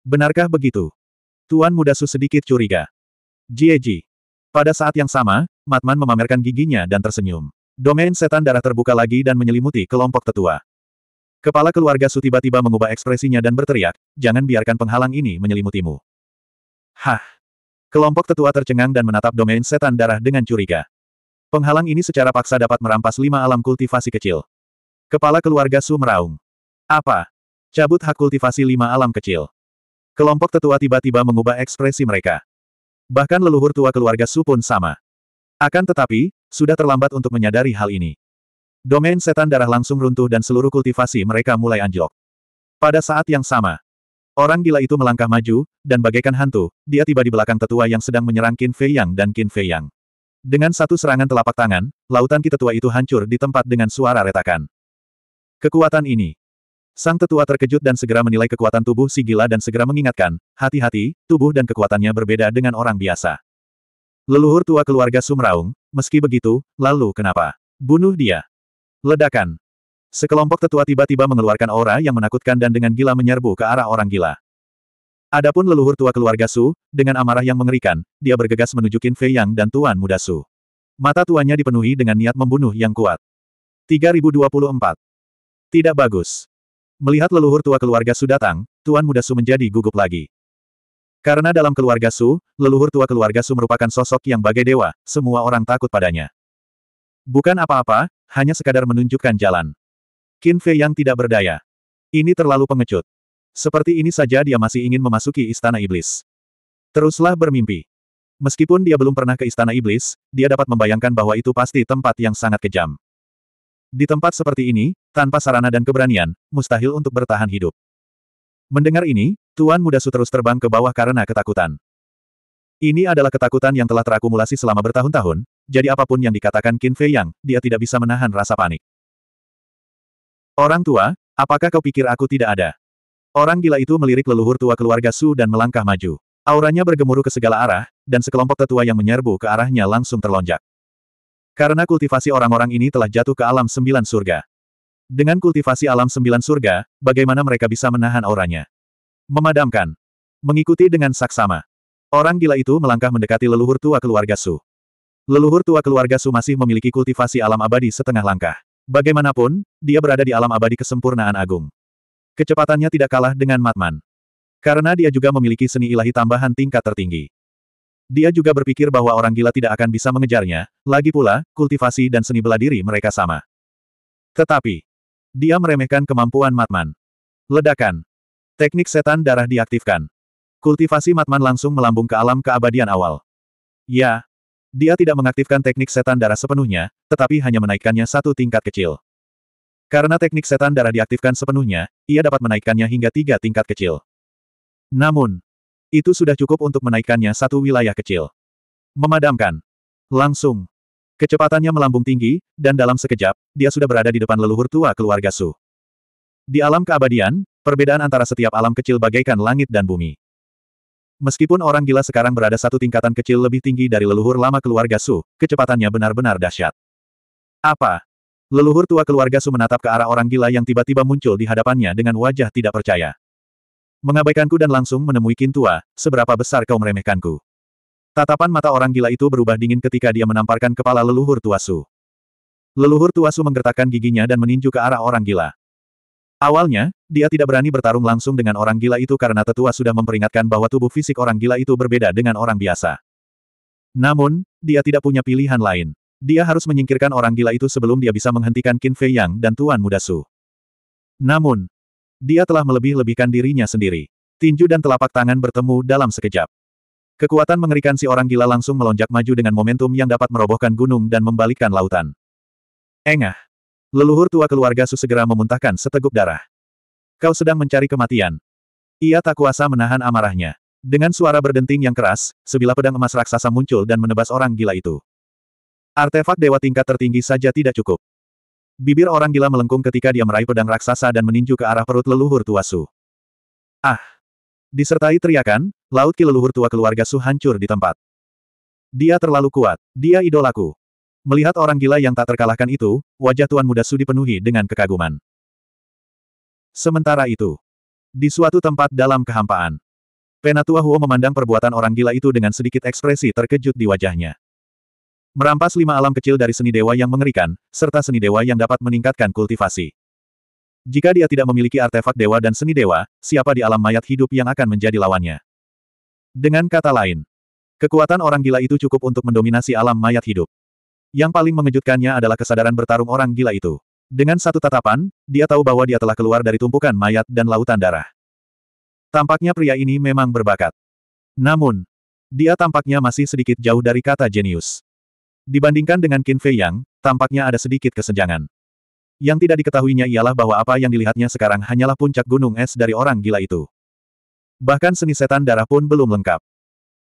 Benarkah begitu? Tuan Muda Su sedikit curiga. Jieji, pada saat yang sama, Matman memamerkan giginya dan tersenyum. Domain setan darah terbuka lagi dan menyelimuti kelompok tetua. Kepala keluarga Su tiba-tiba mengubah ekspresinya dan berteriak, jangan biarkan penghalang ini menyelimutimu. Hah! Kelompok tetua tercengang dan menatap domain setan darah dengan curiga. Penghalang ini secara paksa dapat merampas lima alam kultivasi kecil. Kepala keluarga Su meraung. Apa? Cabut hak kultivasi lima alam kecil. Kelompok tetua tiba-tiba mengubah ekspresi mereka. Bahkan leluhur tua keluarga Su pun sama. Akan tetapi, sudah terlambat untuk menyadari hal ini. Domain setan darah langsung runtuh dan seluruh kultivasi mereka mulai anjlok. Pada saat yang sama, orang gila itu melangkah maju, dan bagaikan hantu, dia tiba di belakang tetua yang sedang menyerang Qin Fei Yang dan Qin Fei Yang. Dengan satu serangan telapak tangan, lautan kita tua itu hancur di tempat dengan suara retakan. Kekuatan ini Sang tetua terkejut dan segera menilai kekuatan tubuh si gila dan segera mengingatkan, hati-hati, tubuh dan kekuatannya berbeda dengan orang biasa. Leluhur tua keluarga Sumraung, meski begitu, lalu kenapa? Bunuh dia. Ledakan. Sekelompok tetua tiba-tiba mengeluarkan aura yang menakutkan dan dengan gila menyerbu ke arah orang gila. Adapun leluhur tua keluarga Su, dengan amarah yang mengerikan, dia bergegas menunjukin Fei Yang dan Tuan Muda Su. Mata tuannya dipenuhi dengan niat membunuh yang kuat. 3024. Tidak bagus. Melihat leluhur tua keluarga Su datang, Tuan Muda Su menjadi gugup lagi. Karena dalam keluarga Su, leluhur tua keluarga Su merupakan sosok yang bagai dewa, semua orang takut padanya. Bukan apa-apa, hanya sekadar menunjukkan jalan. Qin Fei yang tidak berdaya. Ini terlalu pengecut. Seperti ini saja dia masih ingin memasuki istana iblis. Teruslah bermimpi. Meskipun dia belum pernah ke istana iblis, dia dapat membayangkan bahwa itu pasti tempat yang sangat kejam. Di tempat seperti ini, tanpa sarana dan keberanian, mustahil untuk bertahan hidup. Mendengar ini, Tuan Muda Su terus terbang ke bawah karena ketakutan. Ini adalah ketakutan yang telah terakumulasi selama bertahun-tahun, jadi apapun yang dikatakan Qin Fei Yang, dia tidak bisa menahan rasa panik. Orang tua, apakah kau pikir aku tidak ada? Orang gila itu melirik leluhur tua keluarga Su dan melangkah maju. Auranya bergemuruh ke segala arah, dan sekelompok tetua yang menyerbu ke arahnya langsung terlonjak. Karena kultivasi orang-orang ini telah jatuh ke alam sembilan surga. Dengan kultivasi alam sembilan surga, bagaimana mereka bisa menahan auranya? Memadamkan. Mengikuti dengan saksama. Orang gila itu melangkah mendekati leluhur tua keluarga Su. Leluhur tua keluarga Su masih memiliki kultivasi alam abadi setengah langkah. Bagaimanapun, dia berada di alam abadi kesempurnaan agung. Kecepatannya tidak kalah dengan Matman. Karena dia juga memiliki seni ilahi tambahan tingkat tertinggi. Dia juga berpikir bahwa orang gila tidak akan bisa mengejarnya, lagi pula, kultivasi dan seni bela diri mereka sama. Tetapi, dia meremehkan kemampuan Matman. Ledakan. Teknik setan darah diaktifkan. Kultivasi Matman langsung melambung ke alam keabadian awal. Ya. Dia tidak mengaktifkan teknik setan darah sepenuhnya, tetapi hanya menaikkannya satu tingkat kecil. Karena teknik setan darah diaktifkan sepenuhnya, ia dapat menaikkannya hingga tiga tingkat kecil. Namun, itu sudah cukup untuk menaikkannya satu wilayah kecil. Memadamkan. Langsung. Kecepatannya melambung tinggi, dan dalam sekejap, dia sudah berada di depan leluhur tua keluarga Su. Di alam keabadian, perbedaan antara setiap alam kecil bagaikan langit dan bumi. Meskipun orang gila sekarang berada satu tingkatan kecil lebih tinggi dari leluhur lama keluarga Su, kecepatannya benar-benar dahsyat. Apa? Leluhur tua keluarga Su menatap ke arah orang gila yang tiba-tiba muncul di hadapannya dengan wajah tidak percaya. Mengabaikanku dan langsung menemui Kintua, seberapa besar kau meremehkanku. Tatapan mata orang gila itu berubah dingin ketika dia menamparkan kepala leluhur Tuasu. Leluhur Tuasu menggertakkan giginya dan meninju ke arah orang gila. Awalnya, dia tidak berani bertarung langsung dengan orang gila itu karena tetua sudah memperingatkan bahwa tubuh fisik orang gila itu berbeda dengan orang biasa. Namun, dia tidak punya pilihan lain. Dia harus menyingkirkan orang gila itu sebelum dia bisa menghentikan Qin Fei Yang dan Tuan Muda Su. Namun, dia telah melebih-lebihkan dirinya sendiri. Tinju dan telapak tangan bertemu dalam sekejap. Kekuatan mengerikan si orang gila langsung melonjak maju dengan momentum yang dapat merobohkan gunung dan membalikkan lautan. Engah. Leluhur tua keluarga Su segera memuntahkan seteguk darah. Kau sedang mencari kematian. Ia tak kuasa menahan amarahnya. Dengan suara berdenting yang keras, sebilah pedang emas raksasa muncul dan menebas orang gila itu. Artefak dewa tingkat tertinggi saja tidak cukup. Bibir orang gila melengkung ketika dia meraih pedang raksasa dan meninju ke arah perut leluhur tua Su. Ah! Disertai teriakan, laut ki leluhur tua keluarga Su hancur di tempat. Dia terlalu kuat, dia idolaku. Melihat orang gila yang tak terkalahkan itu, wajah Tuan Muda Su dipenuhi dengan kekaguman. Sementara itu, di suatu tempat dalam kehampaan, Penatua Huo memandang perbuatan orang gila itu dengan sedikit ekspresi terkejut di wajahnya. Merampas lima alam kecil dari seni dewa yang mengerikan, serta seni dewa yang dapat meningkatkan kultivasi. Jika dia tidak memiliki artefak dewa dan seni dewa, siapa di alam mayat hidup yang akan menjadi lawannya? Dengan kata lain, kekuatan orang gila itu cukup untuk mendominasi alam mayat hidup. Yang paling mengejutkannya adalah kesadaran bertarung orang gila itu. Dengan satu tatapan, dia tahu bahwa dia telah keluar dari tumpukan mayat dan lautan darah. Tampaknya pria ini memang berbakat. Namun, dia tampaknya masih sedikit jauh dari kata jenius. Dibandingkan dengan Qin Fei Yang, tampaknya ada sedikit kesenjangan. Yang tidak diketahuinya ialah bahwa apa yang dilihatnya sekarang hanyalah puncak gunung es dari orang gila itu. Bahkan seni setan darah pun belum lengkap.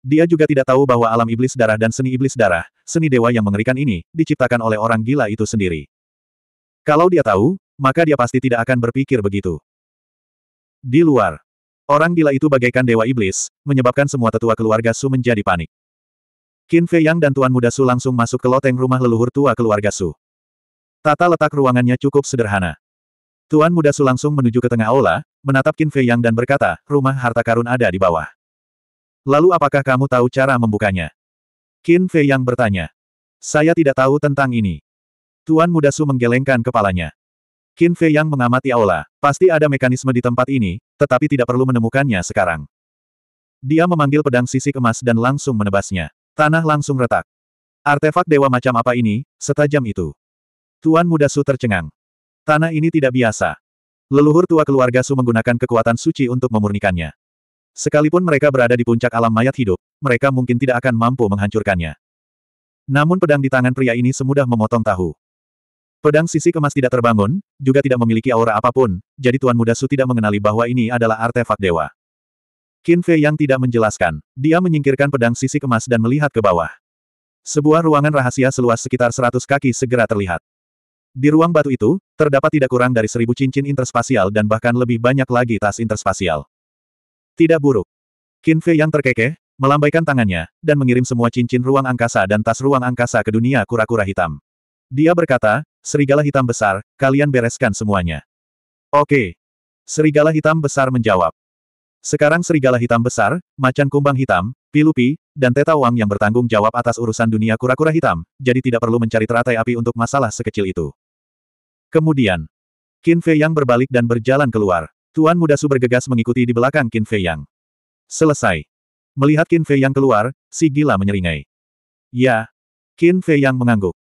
Dia juga tidak tahu bahwa alam iblis darah dan seni iblis darah, seni dewa yang mengerikan ini, diciptakan oleh orang gila itu sendiri. Kalau dia tahu, maka dia pasti tidak akan berpikir begitu. Di luar, orang gila itu bagaikan dewa iblis, menyebabkan semua tetua keluarga Su menjadi panik. Qin Fei Yang dan Tuan Muda Su langsung masuk ke loteng rumah leluhur tua keluarga Su. Tata letak ruangannya cukup sederhana. Tuan Muda Su langsung menuju ke tengah aula, menatap Qin Fei Yang dan berkata, rumah harta karun ada di bawah. Lalu apakah kamu tahu cara membukanya? Qin Fei Yang bertanya. Saya tidak tahu tentang ini. Tuan Muda Su menggelengkan kepalanya. Qin Fei Yang mengamati aula. Pasti ada mekanisme di tempat ini, tetapi tidak perlu menemukannya sekarang. Dia memanggil pedang sisi emas dan langsung menebasnya. Tanah langsung retak. Artefak dewa macam apa ini, setajam itu? Tuan muda Su tercengang. Tanah ini tidak biasa. Leluhur tua keluarga Su menggunakan kekuatan suci untuk memurnikannya. Sekalipun mereka berada di puncak alam mayat hidup, mereka mungkin tidak akan mampu menghancurkannya. Namun pedang di tangan pria ini semudah memotong tahu. Pedang sisi kemas tidak terbangun, juga tidak memiliki aura apapun, jadi Tuan Muda Su tidak mengenali bahwa ini adalah artefak dewa. Qin Fei yang tidak menjelaskan, dia menyingkirkan pedang sisi kemas dan melihat ke bawah. Sebuah ruangan rahasia seluas sekitar 100 kaki segera terlihat. Di ruang batu itu, terdapat tidak kurang dari seribu cincin interspasial dan bahkan lebih banyak lagi tas interspasial. Tidak buruk. Qin Fei yang terkekeh, melambaikan tangannya, dan mengirim semua cincin ruang angkasa dan tas ruang angkasa ke dunia kura-kura hitam. Dia berkata, serigala hitam besar, kalian bereskan semuanya. Oke. Serigala hitam besar menjawab. Sekarang serigala hitam besar, macan kumbang hitam, pilupi, dan teta uang yang bertanggung jawab atas urusan dunia kura-kura hitam, jadi tidak perlu mencari teratai api untuk masalah sekecil itu. Kemudian, Qin Fei Yang berbalik dan berjalan keluar. Tuan Muda Su bergegas mengikuti di belakang Qin Fei Yang. Selesai. Melihat Qin Fei Yang keluar, si gila menyeringai. Ya. Qin Fei Yang mengangguk.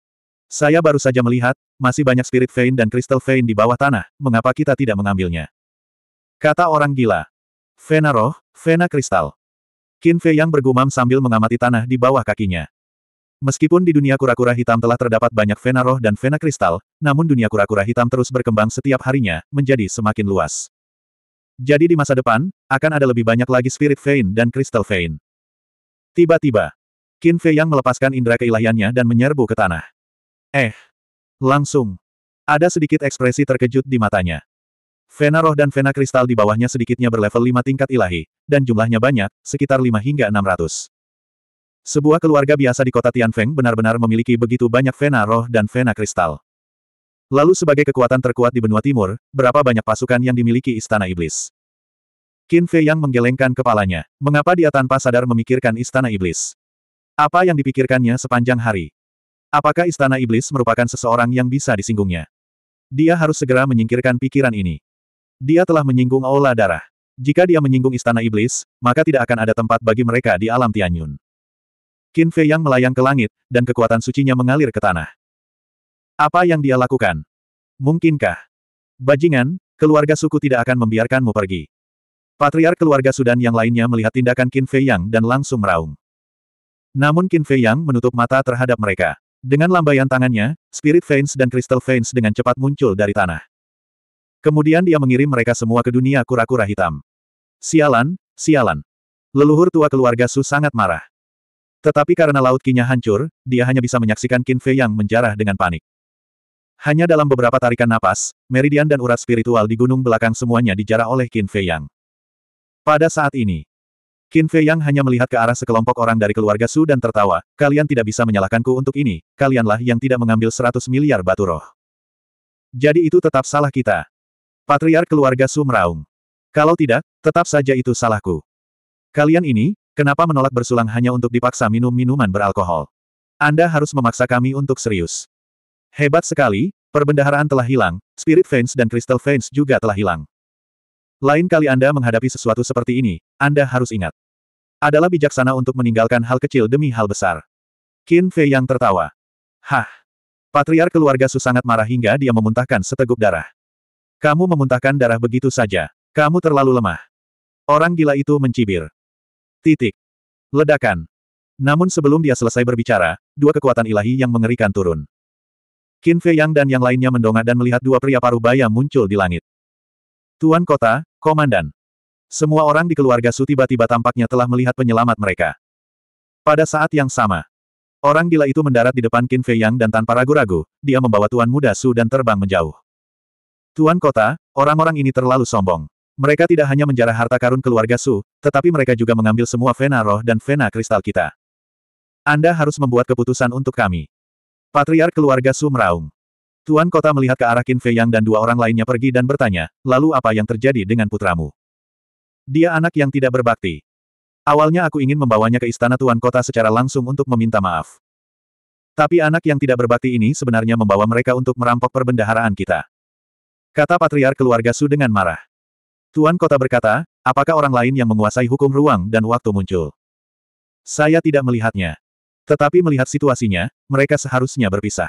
Saya baru saja melihat, masih banyak spirit vein dan kristal vein di bawah tanah, mengapa kita tidak mengambilnya? Kata orang gila. Vena roh, vena kristal. Qin Fei yang bergumam sambil mengamati tanah di bawah kakinya. Meskipun di dunia kura-kura hitam telah terdapat banyak vena roh dan vena kristal, namun dunia kura-kura hitam terus berkembang setiap harinya, menjadi semakin luas. Jadi di masa depan, akan ada lebih banyak lagi spirit vein dan kristal vein. Tiba-tiba, Qin Fei yang melepaskan indera keilahiannya dan menyerbu ke tanah. Eh! Langsung. Ada sedikit ekspresi terkejut di matanya. Vena roh dan Vena kristal di bawahnya sedikitnya berlevel 5 tingkat ilahi, dan jumlahnya banyak, sekitar 5 hingga 600. Sebuah keluarga biasa di kota Tianfeng benar-benar memiliki begitu banyak Vena roh dan Vena kristal. Lalu sebagai kekuatan terkuat di benua timur, berapa banyak pasukan yang dimiliki Istana Iblis? Qin Fei yang menggelengkan kepalanya. Mengapa dia tanpa sadar memikirkan Istana Iblis? Apa yang dipikirkannya sepanjang hari? Apakah Istana Iblis merupakan seseorang yang bisa disinggungnya? Dia harus segera menyingkirkan pikiran ini. Dia telah menyinggung aula darah. Jika dia menyinggung istana iblis, maka tidak akan ada tempat bagi mereka di alam Tianyun. Qin Fei yang melayang ke langit, dan kekuatan sucinya mengalir ke tanah. Apa yang dia lakukan? Mungkinkah? Bajingan, keluarga suku tidak akan membiarkanmu pergi. Patriark keluarga Sudan yang lainnya melihat tindakan Qin Fei Yang dan langsung meraung. Namun Qin Fei Yang menutup mata terhadap mereka. Dengan lambaian tangannya, Spirit Veins dan Crystal Veins dengan cepat muncul dari tanah. Kemudian dia mengirim mereka semua ke dunia kura-kura hitam. Sialan, sialan. Leluhur tua keluarga Su sangat marah. Tetapi karena laut kinya hancur, dia hanya bisa menyaksikan Qin Fei yang menjarah dengan panik. Hanya dalam beberapa tarikan napas, meridian dan urat spiritual di gunung belakang semuanya dijarah oleh Qin Fei Yang. Pada saat ini, Qin Fei Yang hanya melihat ke arah sekelompok orang dari keluarga Su dan tertawa, kalian tidak bisa menyalahkanku untuk ini, kalianlah yang tidak mengambil 100 miliar batu roh. Jadi itu tetap salah kita. Patriar keluarga Sumraung. Kalau tidak, tetap saja itu salahku. Kalian ini, kenapa menolak bersulang hanya untuk dipaksa minum minuman beralkohol? Anda harus memaksa kami untuk serius. Hebat sekali, perbendaharaan telah hilang, spirit veins dan crystal veins juga telah hilang. Lain kali Anda menghadapi sesuatu seperti ini, Anda harus ingat. Adalah bijaksana untuk meninggalkan hal kecil demi hal besar. Qin Fei yang tertawa. Hah! patriar keluarga Su sangat marah hingga dia memuntahkan seteguk darah. Kamu memuntahkan darah begitu saja. Kamu terlalu lemah. Orang gila itu mencibir. Titik. Ledakan. Namun sebelum dia selesai berbicara, dua kekuatan ilahi yang mengerikan turun. Qin Fei Yang dan yang lainnya mendongak dan melihat dua pria paruh baya muncul di langit. Tuan kota, komandan. Semua orang di keluarga Su tiba-tiba tampaknya telah melihat penyelamat mereka. Pada saat yang sama, orang gila itu mendarat di depan Qin Fei Yang dan tanpa ragu-ragu, dia membawa tuan muda Su dan terbang menjauh. Tuan kota, orang-orang ini terlalu sombong. Mereka tidak hanya menjarah harta karun keluarga Su, tetapi mereka juga mengambil semua vena roh dan vena kristal kita. Anda harus membuat keputusan untuk kami. Patriark keluarga Su meraung. Tuan kota melihat ke arah Qin Fei Yang dan dua orang lainnya pergi dan bertanya, lalu apa yang terjadi dengan putramu? Dia anak yang tidak berbakti. Awalnya aku ingin membawanya ke istana tuan kota secara langsung untuk meminta maaf. Tapi anak yang tidak berbakti ini sebenarnya membawa mereka untuk merampok perbendaharaan kita. Kata patriar keluarga Su dengan marah. Tuan kota berkata, apakah orang lain yang menguasai hukum ruang dan waktu muncul? Saya tidak melihatnya. Tetapi melihat situasinya, mereka seharusnya berpisah.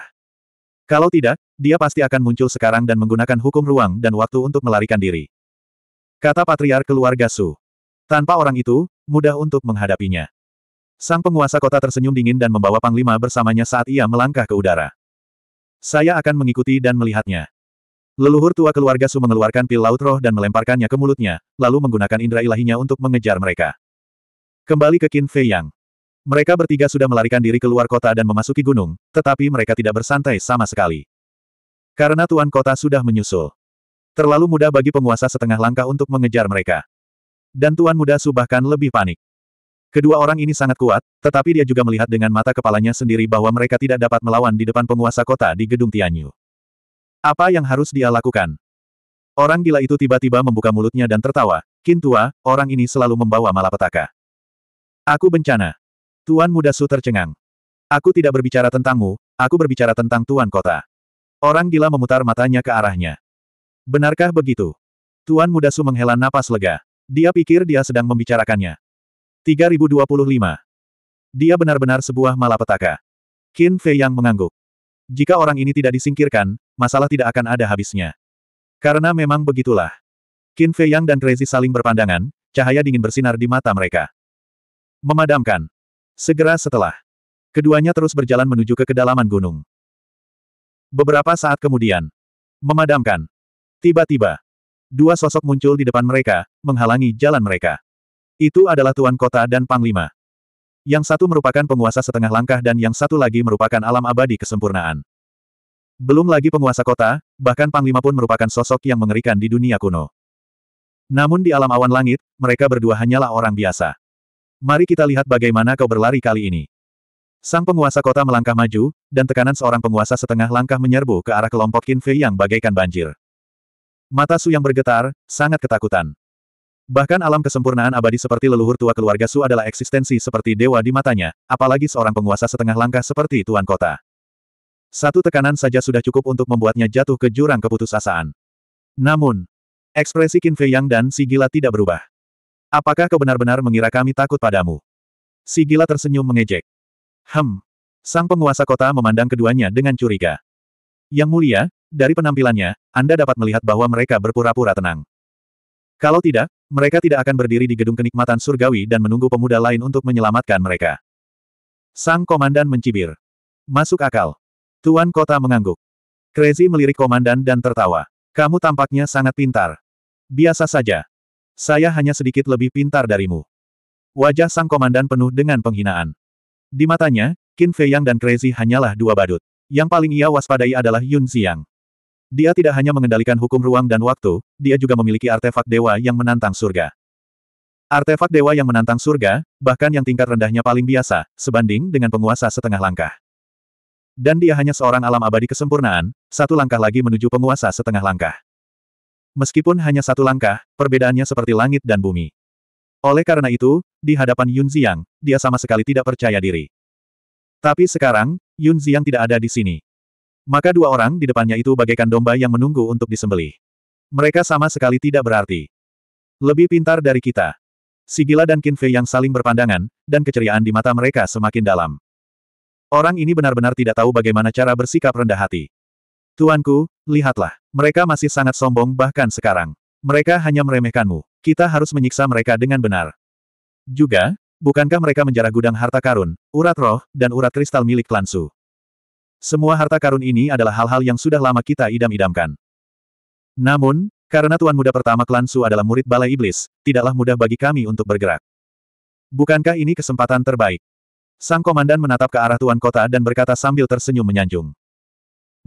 Kalau tidak, dia pasti akan muncul sekarang dan menggunakan hukum ruang dan waktu untuk melarikan diri. Kata patriar keluarga Su. Tanpa orang itu, mudah untuk menghadapinya. Sang penguasa kota tersenyum dingin dan membawa Panglima bersamanya saat ia melangkah ke udara. Saya akan mengikuti dan melihatnya. Leluhur tua keluarga Su mengeluarkan pil laut roh dan melemparkannya ke mulutnya, lalu menggunakan indera ilahinya untuk mengejar mereka. Kembali ke Qin Fei Yang. Mereka bertiga sudah melarikan diri keluar kota dan memasuki gunung, tetapi mereka tidak bersantai sama sekali. Karena tuan kota sudah menyusul. Terlalu mudah bagi penguasa setengah langkah untuk mengejar mereka. Dan tuan muda Su bahkan lebih panik. Kedua orang ini sangat kuat, tetapi dia juga melihat dengan mata kepalanya sendiri bahwa mereka tidak dapat melawan di depan penguasa kota di gedung Tianyu. Apa yang harus dia lakukan? Orang gila itu tiba-tiba membuka mulutnya dan tertawa. Kin tua, orang ini selalu membawa malapetaka. Aku bencana. Tuan muda Su tercengang. Aku tidak berbicara tentangmu, aku berbicara tentang Tuan Kota. Orang gila memutar matanya ke arahnya. Benarkah begitu? Tuan muda Su menghela napas lega. Dia pikir dia sedang membicarakannya. 3025. Dia benar-benar sebuah malapetaka. Qin Fei yang mengangguk. Jika orang ini tidak disingkirkan, masalah tidak akan ada habisnya. Karena memang begitulah. Qin Fei Yang dan Crazy saling berpandangan, cahaya dingin bersinar di mata mereka. Memadamkan. Segera setelah. Keduanya terus berjalan menuju ke kedalaman gunung. Beberapa saat kemudian. Memadamkan. Tiba-tiba. Dua sosok muncul di depan mereka, menghalangi jalan mereka. Itu adalah Tuan Kota dan Panglima. Yang satu merupakan penguasa setengah langkah dan yang satu lagi merupakan alam abadi kesempurnaan. Belum lagi penguasa kota, bahkan Panglima pun merupakan sosok yang mengerikan di dunia kuno. Namun di alam awan langit, mereka berdua hanyalah orang biasa. Mari kita lihat bagaimana kau berlari kali ini. Sang penguasa kota melangkah maju, dan tekanan seorang penguasa setengah langkah menyerbu ke arah kelompok Qin yang bagaikan banjir. Mata Su yang bergetar, sangat ketakutan. Bahkan alam kesempurnaan abadi seperti leluhur tua keluarga Su adalah eksistensi seperti dewa di matanya, apalagi seorang penguasa setengah langkah seperti Tuan Kota. Satu tekanan saja sudah cukup untuk membuatnya jatuh ke jurang keputusasaan. Namun, ekspresi Qin Fei Yang dan si gila tidak berubah. Apakah kau benar-benar mengira kami takut padamu? Si gila tersenyum mengejek. Hem. Sang penguasa kota memandang keduanya dengan curiga. Yang mulia, dari penampilannya, Anda dapat melihat bahwa mereka berpura-pura tenang. Kalau tidak, mereka tidak akan berdiri di gedung kenikmatan surgawi dan menunggu pemuda lain untuk menyelamatkan mereka. Sang komandan mencibir. Masuk akal. Tuan kota mengangguk. Crazy melirik komandan dan tertawa. Kamu tampaknya sangat pintar. Biasa saja. Saya hanya sedikit lebih pintar darimu. Wajah sang komandan penuh dengan penghinaan. Di matanya, Qin Fei Yang dan Crazy hanyalah dua badut. Yang paling ia waspadai adalah Yun Xiang. Dia tidak hanya mengendalikan hukum ruang dan waktu, dia juga memiliki artefak dewa yang menantang surga. Artefak dewa yang menantang surga, bahkan yang tingkat rendahnya paling biasa, sebanding dengan penguasa setengah langkah. Dan dia hanya seorang alam abadi kesempurnaan, satu langkah lagi menuju penguasa setengah langkah. Meskipun hanya satu langkah, perbedaannya seperti langit dan bumi. Oleh karena itu, di hadapan Yun Ziyang, dia sama sekali tidak percaya diri. Tapi sekarang, Yun Ziyang tidak ada di sini. Maka dua orang di depannya itu bagaikan domba yang menunggu untuk disembelih. Mereka sama sekali tidak berarti. Lebih pintar dari kita. Sigila dan Kinfei yang saling berpandangan, dan keceriaan di mata mereka semakin dalam. Orang ini benar-benar tidak tahu bagaimana cara bersikap rendah hati. Tuanku, lihatlah. Mereka masih sangat sombong bahkan sekarang. Mereka hanya meremehkanmu. Kita harus menyiksa mereka dengan benar. Juga, bukankah mereka menjarah gudang harta karun, urat roh, dan urat kristal milik Klansu? Semua harta karun ini adalah hal-hal yang sudah lama kita idam-idamkan. Namun, karena Tuan Muda pertama klan Su adalah murid Balai Iblis, tidaklah mudah bagi kami untuk bergerak. Bukankah ini kesempatan terbaik? Sang komandan menatap ke arah Tuan Kota dan berkata sambil tersenyum menyanjung.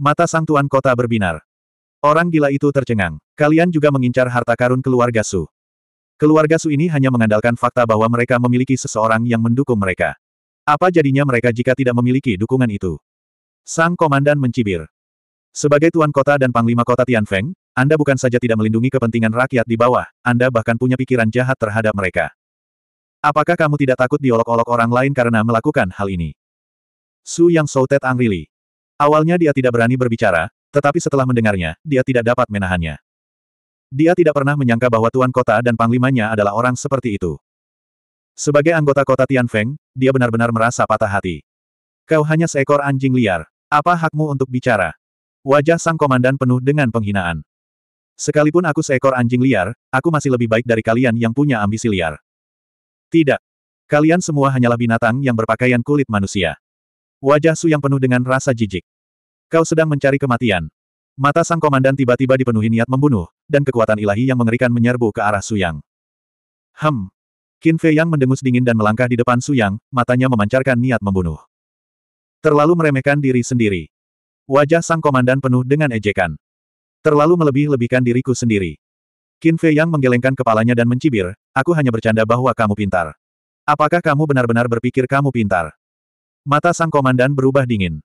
Mata Sang Tuan Kota berbinar. Orang gila itu tercengang. Kalian juga mengincar harta karun keluarga Su. Keluarga Su ini hanya mengandalkan fakta bahwa mereka memiliki seseorang yang mendukung mereka. Apa jadinya mereka jika tidak memiliki dukungan itu? Sang komandan mencibir. Sebagai tuan kota dan panglima kota Tianfeng, Anda bukan saja tidak melindungi kepentingan rakyat di bawah, Anda bahkan punya pikiran jahat terhadap mereka. Apakah kamu tidak takut diolok-olok orang lain karena melakukan hal ini? Su Yang Soutet Angrili. Awalnya dia tidak berani berbicara, tetapi setelah mendengarnya, dia tidak dapat menahannya. Dia tidak pernah menyangka bahwa tuan kota dan panglimanya adalah orang seperti itu. Sebagai anggota kota Tianfeng, dia benar-benar merasa patah hati. Kau hanya seekor anjing liar. Apa hakmu untuk bicara? Wajah sang komandan penuh dengan penghinaan. Sekalipun aku seekor anjing liar, aku masih lebih baik dari kalian yang punya ambisi liar. Tidak. Kalian semua hanyalah binatang yang berpakaian kulit manusia. Wajah Su yang penuh dengan rasa jijik. Kau sedang mencari kematian. Mata sang komandan tiba-tiba dipenuhi niat membunuh, dan kekuatan ilahi yang mengerikan menyerbu ke arah Su yang. Hem. Qin Fei Yang mendengus dingin dan melangkah di depan Su yang, matanya memancarkan niat membunuh. Terlalu meremehkan diri sendiri. Wajah sang komandan penuh dengan ejekan. Terlalu melebih-lebihkan diriku sendiri. Qin Fei Yang menggelengkan kepalanya dan mencibir, aku hanya bercanda bahwa kamu pintar. Apakah kamu benar-benar berpikir kamu pintar? Mata sang komandan berubah dingin.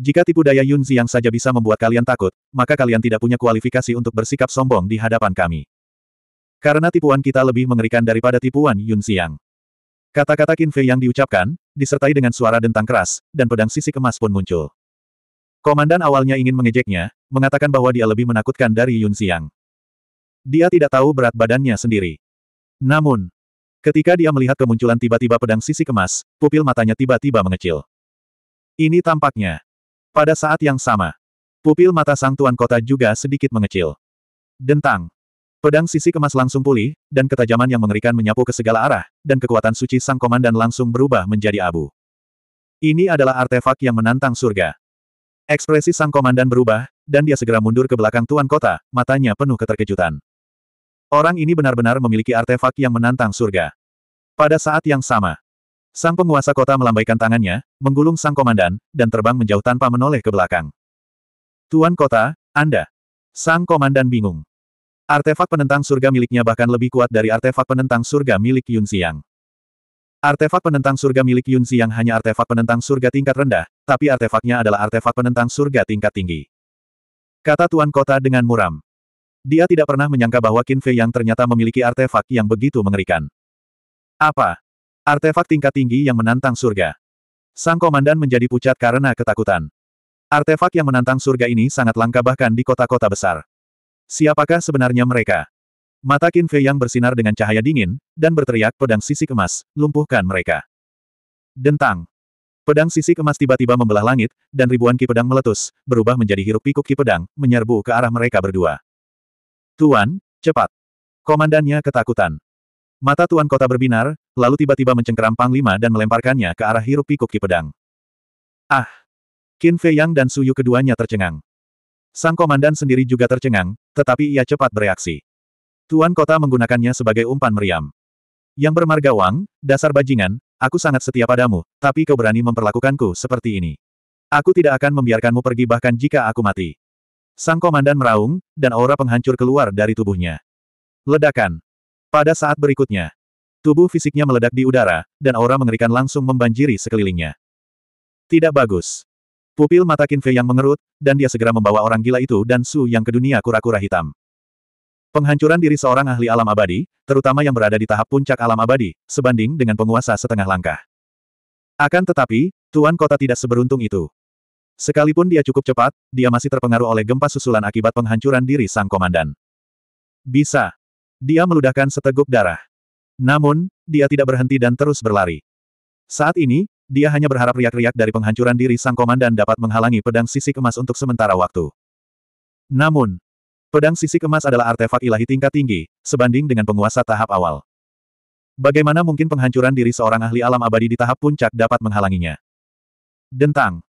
Jika tipu daya Yun Ziyang saja bisa membuat kalian takut, maka kalian tidak punya kualifikasi untuk bersikap sombong di hadapan kami. Karena tipuan kita lebih mengerikan daripada tipuan Yun Ziyang. Kata-kata Qin Fei yang diucapkan, disertai dengan suara dentang keras, dan pedang sisi emas pun muncul. Komandan awalnya ingin mengejeknya, mengatakan bahwa dia lebih menakutkan dari Yun Xiang. Dia tidak tahu berat badannya sendiri. Namun, ketika dia melihat kemunculan tiba-tiba pedang sisi kemas, pupil matanya tiba-tiba mengecil. Ini tampaknya. Pada saat yang sama, pupil mata sang tuan kota juga sedikit mengecil. Dentang. Pedang sisi kemas langsung pulih, dan ketajaman yang mengerikan menyapu ke segala arah, dan kekuatan suci sang komandan langsung berubah menjadi abu. Ini adalah artefak yang menantang surga. Ekspresi sang komandan berubah, dan dia segera mundur ke belakang tuan kota, matanya penuh keterkejutan. Orang ini benar-benar memiliki artefak yang menantang surga. Pada saat yang sama, sang penguasa kota melambaikan tangannya, menggulung sang komandan, dan terbang menjauh tanpa menoleh ke belakang. Tuan kota, Anda. Sang komandan bingung. Artefak penentang surga miliknya bahkan lebih kuat dari artefak penentang surga milik Yun Xiang. Artefak penentang surga milik Yun Xiang hanya artefak penentang surga tingkat rendah, tapi artefaknya adalah artefak penentang surga tingkat tinggi. Kata Tuan Kota dengan muram. Dia tidak pernah menyangka bahwa Qin Fei yang ternyata memiliki artefak yang begitu mengerikan. Apa? Artefak tingkat tinggi yang menantang surga. Sang komandan menjadi pucat karena ketakutan. Artefak yang menantang surga ini sangat langka bahkan di kota-kota besar. Siapakah sebenarnya mereka? Mata Qin Fei yang bersinar dengan cahaya dingin, dan berteriak pedang sisi kemas, lumpuhkan mereka. Dentang. Pedang sisi kemas tiba-tiba membelah langit, dan ribuan ki pedang meletus, berubah menjadi hirup pikuk ki pedang, menyerbu ke arah mereka berdua. Tuan, cepat. Komandannya ketakutan. Mata Tuan Kota berbinar, lalu tiba-tiba mencengkeram Panglima dan melemparkannya ke arah hirup pikuk ki pedang. Ah! Qin Fei Yang dan Suyu keduanya tercengang. Sang komandan sendiri juga tercengang, tetapi ia cepat bereaksi. Tuan kota menggunakannya sebagai umpan meriam. Yang bermarga Wang, dasar bajingan, aku sangat setia padamu, tapi kau berani memperlakukanku seperti ini. Aku tidak akan membiarkanmu pergi bahkan jika aku mati. Sang komandan meraung, dan aura penghancur keluar dari tubuhnya. Ledakan. Pada saat berikutnya, tubuh fisiknya meledak di udara, dan aura mengerikan langsung membanjiri sekelilingnya. Tidak bagus. Pupil mata Qin Fei yang mengerut, dan dia segera membawa orang gila itu dan Su yang ke dunia kura-kura hitam. Penghancuran diri seorang ahli alam abadi, terutama yang berada di tahap puncak alam abadi, sebanding dengan penguasa setengah langkah. Akan tetapi, Tuan Kota tidak seberuntung itu. Sekalipun dia cukup cepat, dia masih terpengaruh oleh gempa susulan akibat penghancuran diri sang komandan. Bisa. Dia meludahkan seteguk darah. Namun, dia tidak berhenti dan terus berlari. Saat ini, dia hanya berharap riak-riak dari penghancuran diri sang komandan dapat menghalangi pedang sisi emas untuk sementara waktu. Namun, pedang sisi emas adalah artefak ilahi tingkat tinggi, sebanding dengan penguasa tahap awal. Bagaimana mungkin penghancuran diri seorang ahli alam abadi di tahap puncak dapat menghalanginya? Dentang.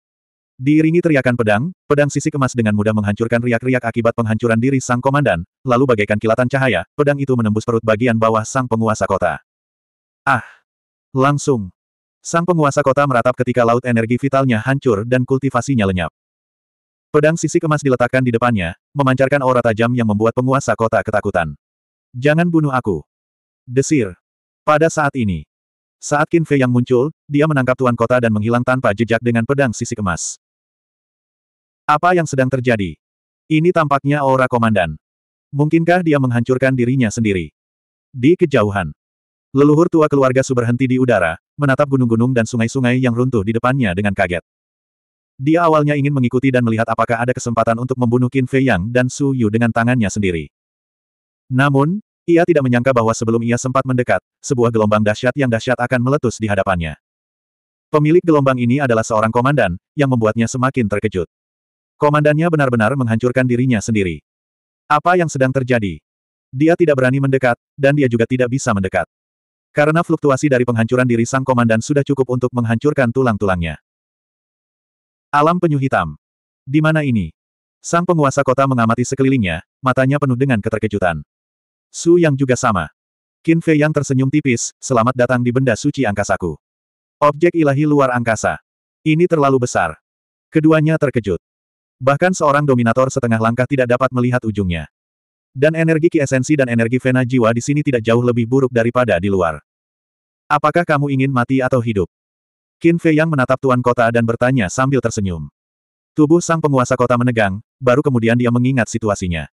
Diiringi teriakan pedang, pedang sisi emas dengan mudah menghancurkan riak-riak akibat penghancuran diri sang komandan, lalu bagaikan kilatan cahaya, pedang itu menembus perut bagian bawah sang penguasa kota. Ah! Langsung, Sang penguasa kota meratap ketika laut energi vitalnya hancur dan kultivasinya lenyap. Pedang sisi emas diletakkan di depannya, memancarkan aura tajam yang membuat penguasa kota ketakutan. Jangan bunuh aku. Desir. Pada saat ini. Saat Qin Fei yang muncul, dia menangkap tuan kota dan menghilang tanpa jejak dengan pedang sisi emas. Apa yang sedang terjadi? Ini tampaknya aura komandan. Mungkinkah dia menghancurkan dirinya sendiri? Di kejauhan. Leluhur tua keluarga Su berhenti di udara, menatap gunung-gunung dan sungai-sungai yang runtuh di depannya dengan kaget. Dia awalnya ingin mengikuti dan melihat apakah ada kesempatan untuk membunuh Qin Fei Yang dan Su Yu dengan tangannya sendiri. Namun, ia tidak menyangka bahwa sebelum ia sempat mendekat, sebuah gelombang dahsyat yang dahsyat akan meletus di hadapannya. Pemilik gelombang ini adalah seorang komandan, yang membuatnya semakin terkejut. Komandannya benar-benar menghancurkan dirinya sendiri. Apa yang sedang terjadi? Dia tidak berani mendekat, dan dia juga tidak bisa mendekat. Karena fluktuasi dari penghancuran diri sang komandan sudah cukup untuk menghancurkan tulang-tulangnya. Alam penyu hitam. Di mana ini? Sang penguasa kota mengamati sekelilingnya, matanya penuh dengan keterkejutan. Su yang juga sama. Qin Fei yang tersenyum tipis, selamat datang di benda suci angkasaku. Objek ilahi luar angkasa. Ini terlalu besar. Keduanya terkejut. Bahkan seorang dominator setengah langkah tidak dapat melihat ujungnya. Dan energi ki esensi dan energi vena jiwa di sini tidak jauh lebih buruk daripada di luar. Apakah kamu ingin mati atau hidup? Qin Fei yang menatap tuan kota dan bertanya sambil tersenyum. Tubuh sang penguasa kota menegang, baru kemudian dia mengingat situasinya.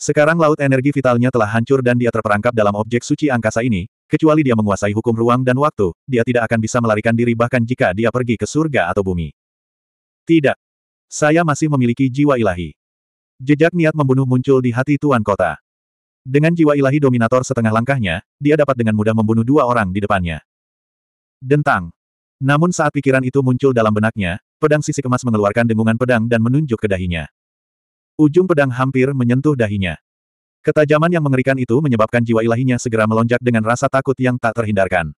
Sekarang laut energi vitalnya telah hancur dan dia terperangkap dalam objek suci angkasa ini, kecuali dia menguasai hukum ruang dan waktu, dia tidak akan bisa melarikan diri bahkan jika dia pergi ke surga atau bumi. Tidak. Saya masih memiliki jiwa ilahi. Jejak niat membunuh muncul di hati Tuan Kota. Dengan jiwa ilahi dominator setengah langkahnya, dia dapat dengan mudah membunuh dua orang di depannya. Dentang. Namun saat pikiran itu muncul dalam benaknya, pedang sisi kemas mengeluarkan dengungan pedang dan menunjuk ke dahinya. Ujung pedang hampir menyentuh dahinya. Ketajaman yang mengerikan itu menyebabkan jiwa ilahinya segera melonjak dengan rasa takut yang tak terhindarkan.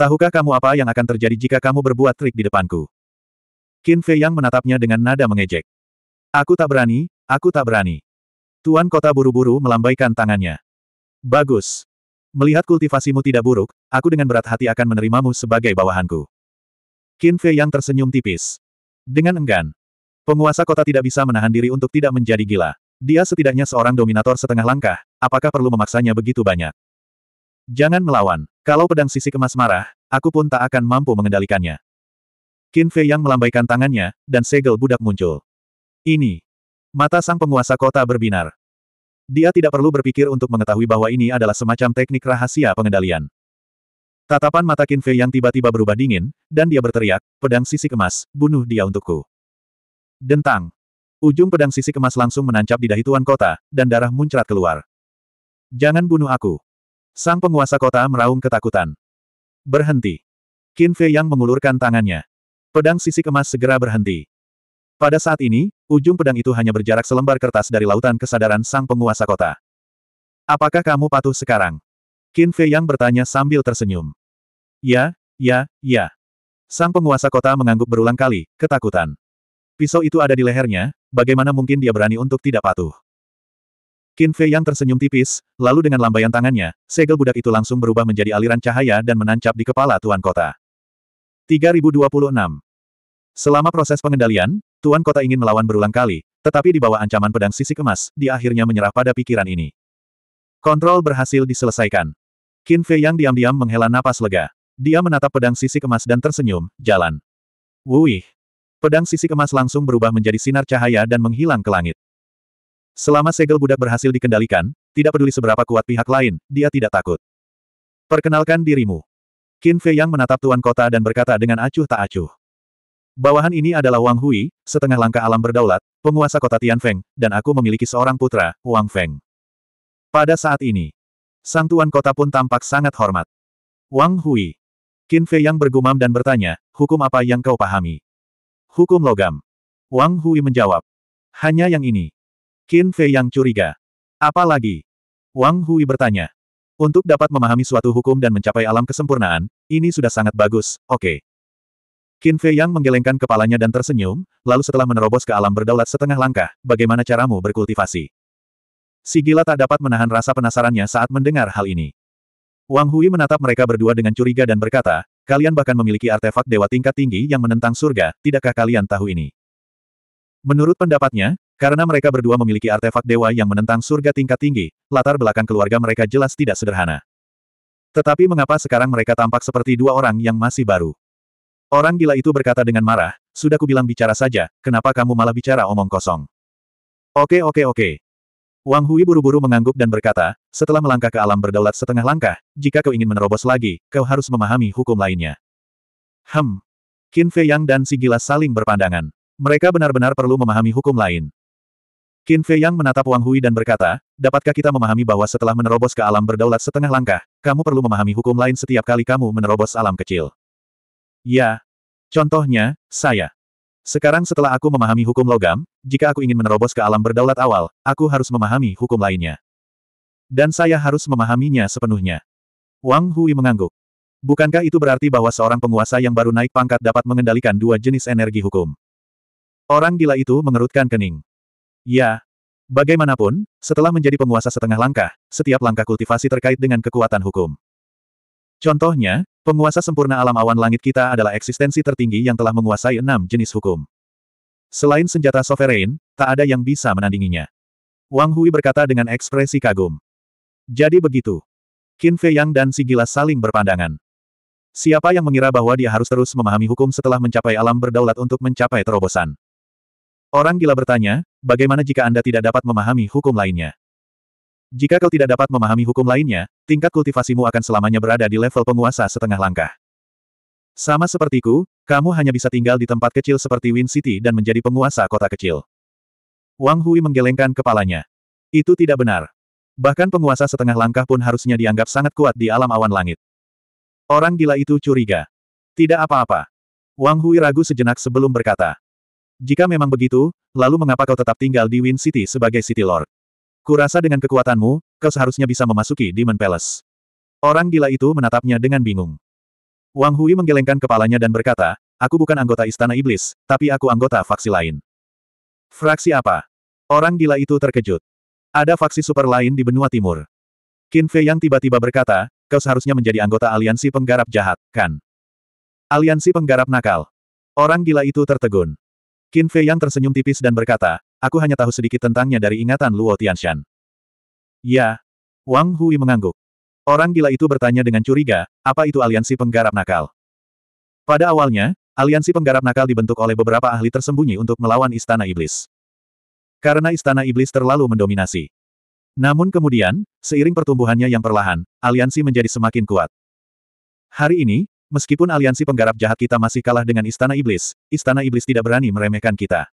Tahukah kamu apa yang akan terjadi jika kamu berbuat trik di depanku? Qin Fei yang menatapnya dengan nada mengejek. Aku tak berani, Aku tak berani. Tuan kota buru-buru melambaikan tangannya. Bagus. Melihat kultivasimu tidak buruk, aku dengan berat hati akan menerimamu sebagai bawahanku. Qin Fei yang tersenyum tipis. Dengan enggan. Penguasa kota tidak bisa menahan diri untuk tidak menjadi gila. Dia setidaknya seorang dominator setengah langkah, apakah perlu memaksanya begitu banyak? Jangan melawan. Kalau pedang sisi kemas marah, aku pun tak akan mampu mengendalikannya. Qin Fei yang melambaikan tangannya, dan segel budak muncul. Ini, Mata sang penguasa kota berbinar. Dia tidak perlu berpikir untuk mengetahui bahwa ini adalah semacam teknik rahasia pengendalian. Tatapan mata Qin yang tiba-tiba berubah dingin, dan dia berteriak, pedang sisi kemas, bunuh dia untukku. Dentang. Ujung pedang sisi kemas langsung menancap di dahi tuan kota, dan darah muncrat keluar. Jangan bunuh aku. Sang penguasa kota meraung ketakutan. Berhenti. Qin yang mengulurkan tangannya. Pedang sisi kemas segera berhenti. Pada saat ini, ujung pedang itu hanya berjarak selembar kertas dari lautan kesadaran sang penguasa kota. Apakah kamu patuh sekarang? Qin Fei Yang bertanya sambil tersenyum. Ya, ya, ya. Sang penguasa kota mengangguk berulang kali, ketakutan. Pisau itu ada di lehernya, bagaimana mungkin dia berani untuk tidak patuh? Qin Fei Yang tersenyum tipis, lalu dengan lambaian tangannya, segel budak itu langsung berubah menjadi aliran cahaya dan menancap di kepala Tuan Kota. 3026 Selama proses pengendalian, Tuan Kota ingin melawan berulang kali, tetapi di bawah ancaman pedang sisi emas, dia akhirnya menyerah pada pikiran ini. Kontrol berhasil diselesaikan. Qin Fei yang diam-diam menghela napas lega. Dia menatap pedang sisi emas dan tersenyum, jalan. Wuih! Pedang sisi emas langsung berubah menjadi sinar cahaya dan menghilang ke langit. Selama segel budak berhasil dikendalikan, tidak peduli seberapa kuat pihak lain, dia tidak takut. Perkenalkan dirimu. Qin Fei yang menatap tuan kota dan berkata dengan acuh tak acuh. Bawahan ini adalah Wang Hui, setengah langkah alam berdaulat, penguasa kota Tianfeng, dan aku memiliki seorang putra, Wang Feng. Pada saat ini, sang tuan kota pun tampak sangat hormat. Wang Hui. Qin Fei yang bergumam dan bertanya, hukum apa yang kau pahami? Hukum logam. Wang Hui menjawab. Hanya yang ini. Qin Fei yang curiga. Apalagi? Wang Hui bertanya. Untuk dapat memahami suatu hukum dan mencapai alam kesempurnaan, ini sudah sangat bagus, oke. Okay. Qin Fei Yang menggelengkan kepalanya dan tersenyum, lalu setelah menerobos ke alam berdaulat setengah langkah, bagaimana caramu berkultivasi? Si gila tak dapat menahan rasa penasarannya saat mendengar hal ini. Wang Hui menatap mereka berdua dengan curiga dan berkata, kalian bahkan memiliki artefak dewa tingkat tinggi yang menentang surga, tidakkah kalian tahu ini? Menurut pendapatnya, karena mereka berdua memiliki artefak dewa yang menentang surga tingkat tinggi, latar belakang keluarga mereka jelas tidak sederhana. Tetapi mengapa sekarang mereka tampak seperti dua orang yang masih baru? Orang gila itu berkata dengan marah, sudah kubilang bicara saja, kenapa kamu malah bicara omong kosong? Oke oke oke. Wang Hui buru-buru mengangguk dan berkata, setelah melangkah ke alam berdaulat setengah langkah, jika kau ingin menerobos lagi, kau harus memahami hukum lainnya. Hem. Qin Fei Yang dan si gila saling berpandangan. Mereka benar-benar perlu memahami hukum lain. Qin Fei Yang menatap Wang Hui dan berkata, dapatkah kita memahami bahwa setelah menerobos ke alam berdaulat setengah langkah, kamu perlu memahami hukum lain setiap kali kamu menerobos alam kecil. Ya. Contohnya, saya. Sekarang setelah aku memahami hukum logam, jika aku ingin menerobos ke alam berdaulat awal, aku harus memahami hukum lainnya. Dan saya harus memahaminya sepenuhnya. Wang Hui mengangguk. Bukankah itu berarti bahwa seorang penguasa yang baru naik pangkat dapat mengendalikan dua jenis energi hukum? Orang gila itu mengerutkan kening. Ya. Bagaimanapun, setelah menjadi penguasa setengah langkah, setiap langkah kultivasi terkait dengan kekuatan hukum. Contohnya, penguasa sempurna alam awan langit kita adalah eksistensi tertinggi yang telah menguasai enam jenis hukum. Selain senjata sovereign, tak ada yang bisa menandinginya. Wang Hui berkata dengan ekspresi kagum. Jadi begitu. Qin Fei Yang dan si gila saling berpandangan. Siapa yang mengira bahwa dia harus terus memahami hukum setelah mencapai alam berdaulat untuk mencapai terobosan? Orang gila bertanya, bagaimana jika Anda tidak dapat memahami hukum lainnya? Jika kau tidak dapat memahami hukum lainnya, tingkat kultivasimu akan selamanya berada di level penguasa setengah langkah. Sama sepertiku, kamu hanya bisa tinggal di tempat kecil seperti Wind City dan menjadi penguasa kota kecil. Wang Hui menggelengkan kepalanya. Itu tidak benar. Bahkan penguasa setengah langkah pun harusnya dianggap sangat kuat di alam awan langit. Orang gila itu curiga. Tidak apa-apa. Wang Hui ragu sejenak sebelum berkata. Jika memang begitu, lalu mengapa kau tetap tinggal di Wind City sebagai City Lord? Kurasa dengan kekuatanmu, kau seharusnya bisa memasuki Demon Palace. Orang gila itu menatapnya dengan bingung. Wang Hui menggelengkan kepalanya dan berkata, aku bukan anggota Istana Iblis, tapi aku anggota faksi lain. Fraksi apa? Orang gila itu terkejut. Ada faksi super lain di benua timur. Qin Fei yang tiba-tiba berkata, kau seharusnya menjadi anggota aliansi penggarap jahat, kan? Aliansi penggarap nakal. Orang gila itu tertegun. Qin Fei yang tersenyum tipis dan berkata, aku hanya tahu sedikit tentangnya dari ingatan Luo Tianshan. Ya. Wang Hui mengangguk. Orang gila itu bertanya dengan curiga, apa itu aliansi penggarap nakal? Pada awalnya, aliansi penggarap nakal dibentuk oleh beberapa ahli tersembunyi untuk melawan Istana Iblis. Karena Istana Iblis terlalu mendominasi. Namun kemudian, seiring pertumbuhannya yang perlahan, aliansi menjadi semakin kuat. Hari ini, Meskipun aliansi penggarap jahat kita masih kalah dengan Istana Iblis, Istana Iblis tidak berani meremehkan kita.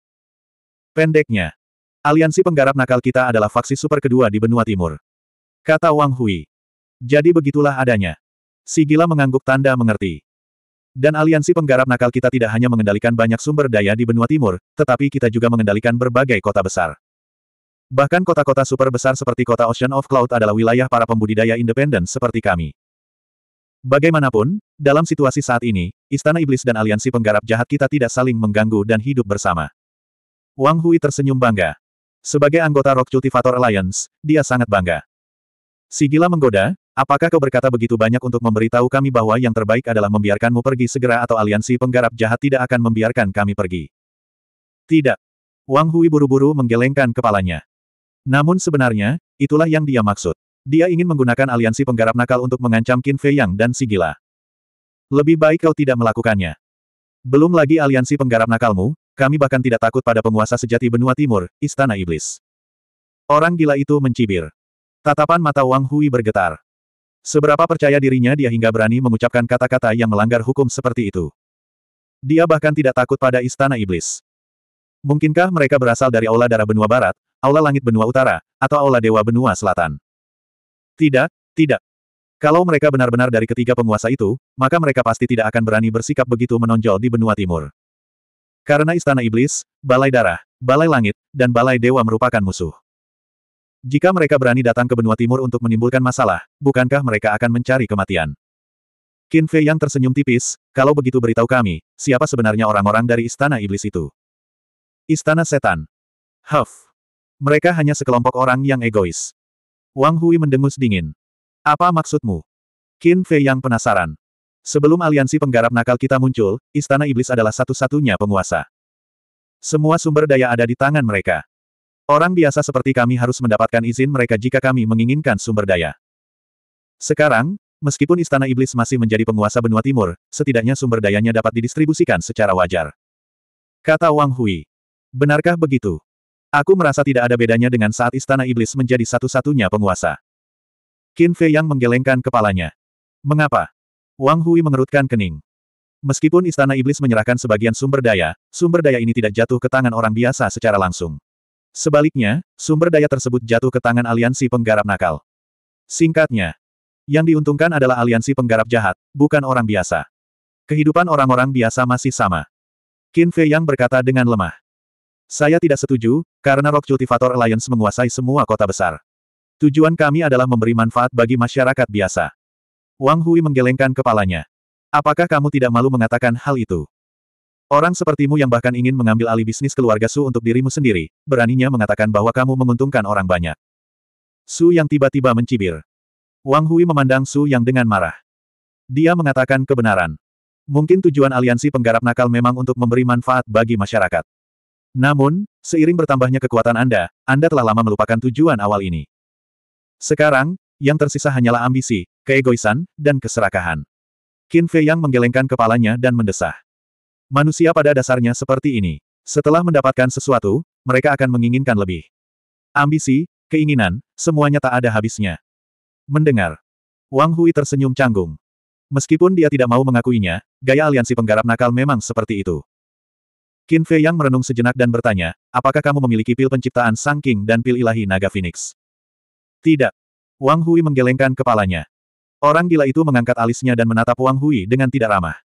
Pendeknya, aliansi penggarap nakal kita adalah faksi super kedua di benua timur. Kata Wang Hui. Jadi begitulah adanya. Si gila mengangguk tanda mengerti. Dan aliansi penggarap nakal kita tidak hanya mengendalikan banyak sumber daya di benua timur, tetapi kita juga mengendalikan berbagai kota besar. Bahkan kota-kota super besar seperti kota Ocean of Cloud adalah wilayah para pembudidaya independen seperti kami. Bagaimanapun, dalam situasi saat ini, Istana Iblis dan aliansi penggarap jahat kita tidak saling mengganggu dan hidup bersama. Wang Hui tersenyum bangga. Sebagai anggota Rock Cultivator Alliance, dia sangat bangga. Si gila menggoda, apakah kau berkata begitu banyak untuk memberitahu kami bahwa yang terbaik adalah membiarkanmu pergi segera atau aliansi penggarap jahat tidak akan membiarkan kami pergi? Tidak. Wang Hui buru-buru menggelengkan kepalanya. Namun sebenarnya, itulah yang dia maksud. Dia ingin menggunakan aliansi penggarap nakal untuk mengancam Qin Fei Yang dan si gila. Lebih baik kau tidak melakukannya. Belum lagi aliansi penggarap nakalmu, kami bahkan tidak takut pada penguasa sejati benua timur, Istana Iblis. Orang gila itu mencibir. Tatapan mata Wang Hui bergetar. Seberapa percaya dirinya dia hingga berani mengucapkan kata-kata yang melanggar hukum seperti itu. Dia bahkan tidak takut pada Istana Iblis. Mungkinkah mereka berasal dari Aula Darah Benua Barat, Aula Langit Benua Utara, atau Aula Dewa Benua Selatan? Tidak, tidak. Kalau mereka benar-benar dari ketiga penguasa itu, maka mereka pasti tidak akan berani bersikap begitu menonjol di benua timur. Karena Istana Iblis, Balai Darah, Balai Langit, dan Balai Dewa merupakan musuh. Jika mereka berani datang ke benua timur untuk menimbulkan masalah, bukankah mereka akan mencari kematian? Qin Fei yang tersenyum tipis, kalau begitu beritahu kami, siapa sebenarnya orang-orang dari Istana Iblis itu? Istana Setan. Huff. Mereka hanya sekelompok orang yang egois. Wang Hui mendengus dingin. Apa maksudmu? Qin Fei yang penasaran. Sebelum aliansi penggarap nakal kita muncul, Istana Iblis adalah satu-satunya penguasa. Semua sumber daya ada di tangan mereka. Orang biasa seperti kami harus mendapatkan izin mereka jika kami menginginkan sumber daya. Sekarang, meskipun Istana Iblis masih menjadi penguasa benua timur, setidaknya sumber dayanya dapat didistribusikan secara wajar. Kata Wang Hui. Benarkah begitu? Aku merasa tidak ada bedanya dengan saat Istana Iblis menjadi satu-satunya penguasa. Qin Fei yang menggelengkan kepalanya. Mengapa? Wang Hui mengerutkan kening. Meskipun Istana Iblis menyerahkan sebagian sumber daya, sumber daya ini tidak jatuh ke tangan orang biasa secara langsung. Sebaliknya, sumber daya tersebut jatuh ke tangan aliansi penggarap nakal. Singkatnya, yang diuntungkan adalah aliansi penggarap jahat, bukan orang biasa. Kehidupan orang-orang biasa masih sama. Qin Fei yang berkata dengan lemah. Saya tidak setuju, karena Rock Cultivator Alliance menguasai semua kota besar. Tujuan kami adalah memberi manfaat bagi masyarakat biasa. Wang Hui menggelengkan kepalanya. Apakah kamu tidak malu mengatakan hal itu? Orang sepertimu yang bahkan ingin mengambil alih bisnis keluarga Su untuk dirimu sendiri, beraninya mengatakan bahwa kamu menguntungkan orang banyak. Su yang tiba-tiba mencibir. Wang Hui memandang Su yang dengan marah. Dia mengatakan kebenaran. Mungkin tujuan aliansi penggarap nakal memang untuk memberi manfaat bagi masyarakat. Namun, seiring bertambahnya kekuatan Anda, Anda telah lama melupakan tujuan awal ini. Sekarang, yang tersisa hanyalah ambisi, keegoisan, dan keserakahan. Qin Fei Yang menggelengkan kepalanya dan mendesah. Manusia pada dasarnya seperti ini. Setelah mendapatkan sesuatu, mereka akan menginginkan lebih. Ambisi, keinginan, semuanya tak ada habisnya. Mendengar. Wang Hui tersenyum canggung. Meskipun dia tidak mau mengakuinya, gaya aliansi penggarap nakal memang seperti itu. Qin Fei Yang merenung sejenak dan bertanya, apakah kamu memiliki pil penciptaan Sang King dan pil ilahi naga Phoenix? Tidak. Wang Hui menggelengkan kepalanya. Orang gila itu mengangkat alisnya dan menatap Wang Hui dengan tidak ramah.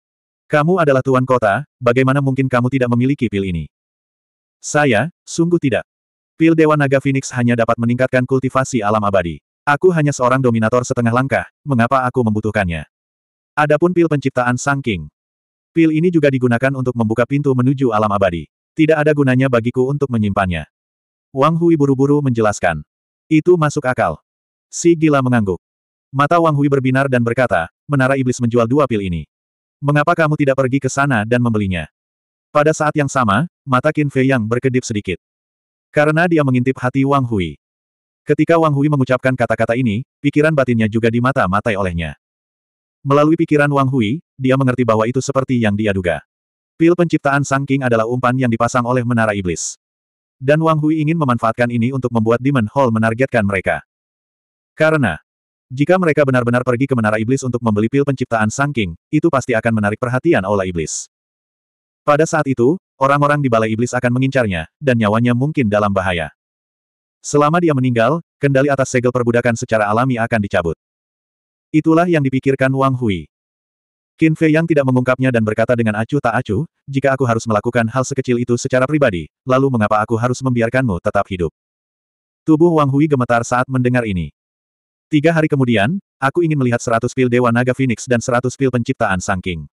Kamu adalah tuan kota, bagaimana mungkin kamu tidak memiliki pil ini? Saya, sungguh tidak. Pil Dewa Naga Phoenix hanya dapat meningkatkan kultivasi alam abadi. Aku hanya seorang dominator setengah langkah, mengapa aku membutuhkannya? Adapun pil penciptaan Sang King, Pil ini juga digunakan untuk membuka pintu menuju alam abadi. Tidak ada gunanya bagiku untuk menyimpannya. Wang Hui buru-buru menjelaskan. Itu masuk akal. Si gila mengangguk. Mata Wang Hui berbinar dan berkata, menara iblis menjual dua pil ini. Mengapa kamu tidak pergi ke sana dan membelinya? Pada saat yang sama, mata Qin Fei Yang berkedip sedikit. Karena dia mengintip hati Wang Hui. Ketika Wang Hui mengucapkan kata-kata ini, pikiran batinnya juga dimata-matai olehnya. Melalui pikiran Wang Hui, dia mengerti bahwa itu seperti yang dia duga. Pil penciptaan Sang King adalah umpan yang dipasang oleh Menara Iblis. Dan Wang Hui ingin memanfaatkan ini untuk membuat Demon Hall menargetkan mereka. Karena, jika mereka benar-benar pergi ke Menara Iblis untuk membeli pil penciptaan Sang King, itu pasti akan menarik perhatian Aula Iblis. Pada saat itu, orang-orang di Balai Iblis akan mengincarnya, dan nyawanya mungkin dalam bahaya. Selama dia meninggal, kendali atas segel perbudakan secara alami akan dicabut. Itulah yang dipikirkan Wang Hui. Qin Fei yang tidak mengungkapnya dan berkata dengan acuh tak acuh, jika aku harus melakukan hal sekecil itu secara pribadi, lalu mengapa aku harus membiarkanmu tetap hidup? Tubuh Wang Hui gemetar saat mendengar ini. Tiga hari kemudian, aku ingin melihat seratus pil Dewa Naga Phoenix dan seratus pil penciptaan Sang King.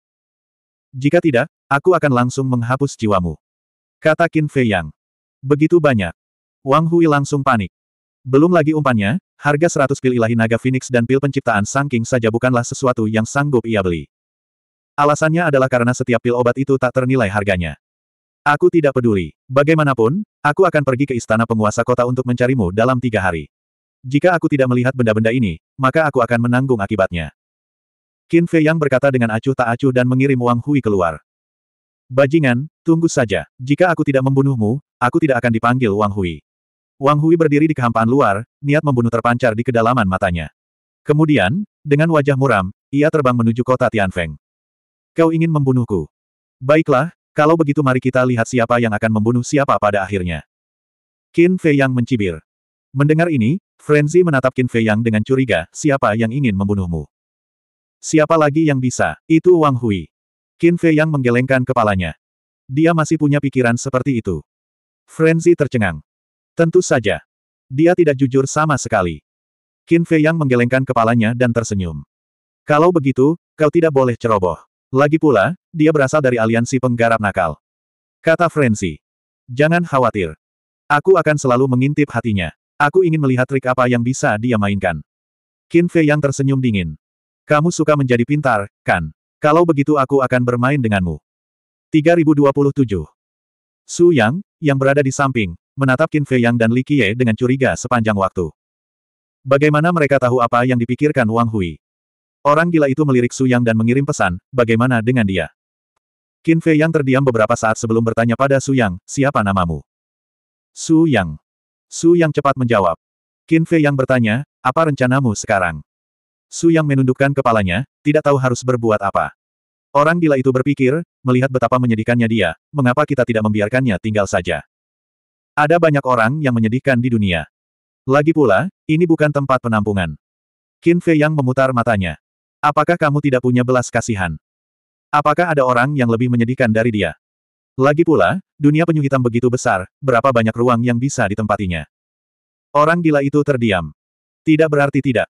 Jika tidak, aku akan langsung menghapus jiwamu. Kata Qin Fei Yang. Begitu banyak. Wang Hui langsung panik. Belum lagi umpannya, Harga 100 pil ilahi naga Phoenix dan pil penciptaan sangking saja bukanlah sesuatu yang sanggup ia beli. Alasannya adalah karena setiap pil obat itu tak ternilai harganya. Aku tidak peduli. Bagaimanapun, aku akan pergi ke istana penguasa kota untuk mencarimu dalam tiga hari. Jika aku tidak melihat benda-benda ini, maka aku akan menanggung akibatnya. Qin Fei Yang berkata dengan acuh tak acuh dan mengirim Wang Hui keluar. Bajingan, tunggu saja. Jika aku tidak membunuhmu, aku tidak akan dipanggil Wang Hui. Wang Hui berdiri di kehampaan luar, niat membunuh terpancar di kedalaman matanya. Kemudian, dengan wajah muram, ia terbang menuju kota Tianfeng. Kau ingin membunuhku? Baiklah, kalau begitu mari kita lihat siapa yang akan membunuh siapa pada akhirnya. Qin Fei Yang mencibir. Mendengar ini, Frenzy menatap Qin Fei Yang dengan curiga, siapa yang ingin membunuhmu? Siapa lagi yang bisa? Itu Wang Hui. Qin Fei Yang menggelengkan kepalanya. Dia masih punya pikiran seperti itu. Frenzy tercengang. Tentu saja. Dia tidak jujur sama sekali. Qin Fei Yang menggelengkan kepalanya dan tersenyum. Kalau begitu, kau tidak boleh ceroboh. Lagi pula, dia berasal dari aliansi penggarap nakal. Kata Frenzy. Jangan khawatir. Aku akan selalu mengintip hatinya. Aku ingin melihat trik apa yang bisa dia mainkan. Qin Fei Yang tersenyum dingin. Kamu suka menjadi pintar, kan? Kalau begitu aku akan bermain denganmu. 3027 Su Yang, yang berada di samping, menatap Qin Fei Yang dan Li Qiye dengan curiga sepanjang waktu. Bagaimana mereka tahu apa yang dipikirkan Wang Hui? Orang gila itu melirik Su Yang dan mengirim pesan, bagaimana dengan dia? Qin Fei Yang terdiam beberapa saat sebelum bertanya pada Su Yang, siapa namamu? Su Yang. Su Yang cepat menjawab. Qin Fei Yang bertanya, apa rencanamu sekarang? Su Yang menundukkan kepalanya, tidak tahu harus berbuat apa. Orang gila itu berpikir, melihat betapa menyedihkannya dia, mengapa kita tidak membiarkannya tinggal saja. Ada banyak orang yang menyedihkan di dunia. Lagi pula, ini bukan tempat penampungan. Qin Fei yang memutar matanya. Apakah kamu tidak punya belas kasihan? Apakah ada orang yang lebih menyedihkan dari dia? Lagi pula, dunia penyu hitam begitu besar, berapa banyak ruang yang bisa ditempatinya. Orang gila itu terdiam. Tidak berarti tidak.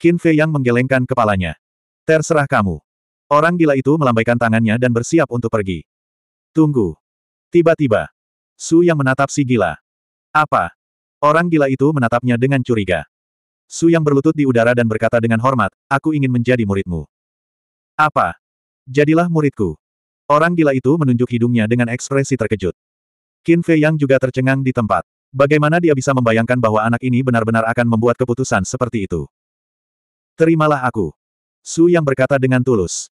Qin Fei yang menggelengkan kepalanya. Terserah kamu. Orang gila itu melambaikan tangannya dan bersiap untuk pergi. Tunggu. Tiba-tiba, Su yang menatap si gila. Apa? Orang gila itu menatapnya dengan curiga. Su yang berlutut di udara dan berkata dengan hormat, aku ingin menjadi muridmu. Apa? Jadilah muridku. Orang gila itu menunjuk hidungnya dengan ekspresi terkejut. Qin Fei Yang juga tercengang di tempat. Bagaimana dia bisa membayangkan bahwa anak ini benar-benar akan membuat keputusan seperti itu? Terimalah aku. Su yang berkata dengan tulus.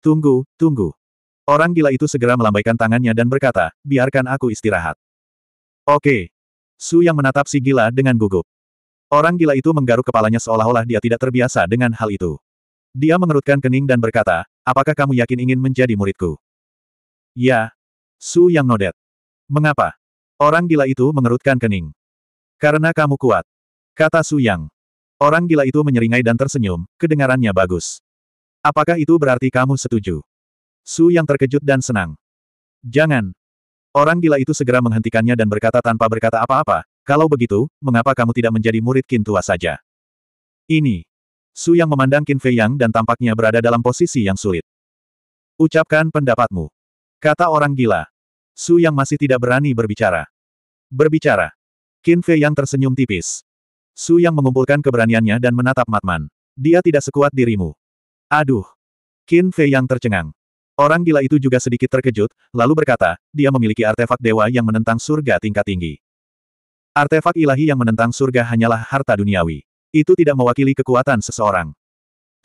Tunggu, tunggu. Orang gila itu segera melambaikan tangannya dan berkata, biarkan aku istirahat. Oke. Su yang menatap si gila dengan gugup. Orang gila itu menggaruk kepalanya seolah-olah dia tidak terbiasa dengan hal itu. Dia mengerutkan kening dan berkata, apakah kamu yakin ingin menjadi muridku? Ya. Su yang nodet. Mengapa? Orang gila itu mengerutkan kening. Karena kamu kuat. Kata Su Yang. Orang gila itu menyeringai dan tersenyum, kedengarannya bagus. Apakah itu berarti kamu setuju? Su yang terkejut dan senang. Jangan. Orang gila itu segera menghentikannya dan berkata tanpa berkata apa-apa, kalau begitu, mengapa kamu tidak menjadi murid Qin tua saja? Ini. Su yang memandang Qin Fei Yang dan tampaknya berada dalam posisi yang sulit. Ucapkan pendapatmu. Kata orang gila. Su yang masih tidak berani berbicara. Berbicara. Qin Fei Yang tersenyum tipis. Su yang mengumpulkan keberaniannya dan menatap Matman. Dia tidak sekuat dirimu. Aduh. Qin Fei Yang tercengang. Orang gila itu juga sedikit terkejut, lalu berkata, dia memiliki artefak dewa yang menentang surga tingkat tinggi. Artefak ilahi yang menentang surga hanyalah harta duniawi. Itu tidak mewakili kekuatan seseorang.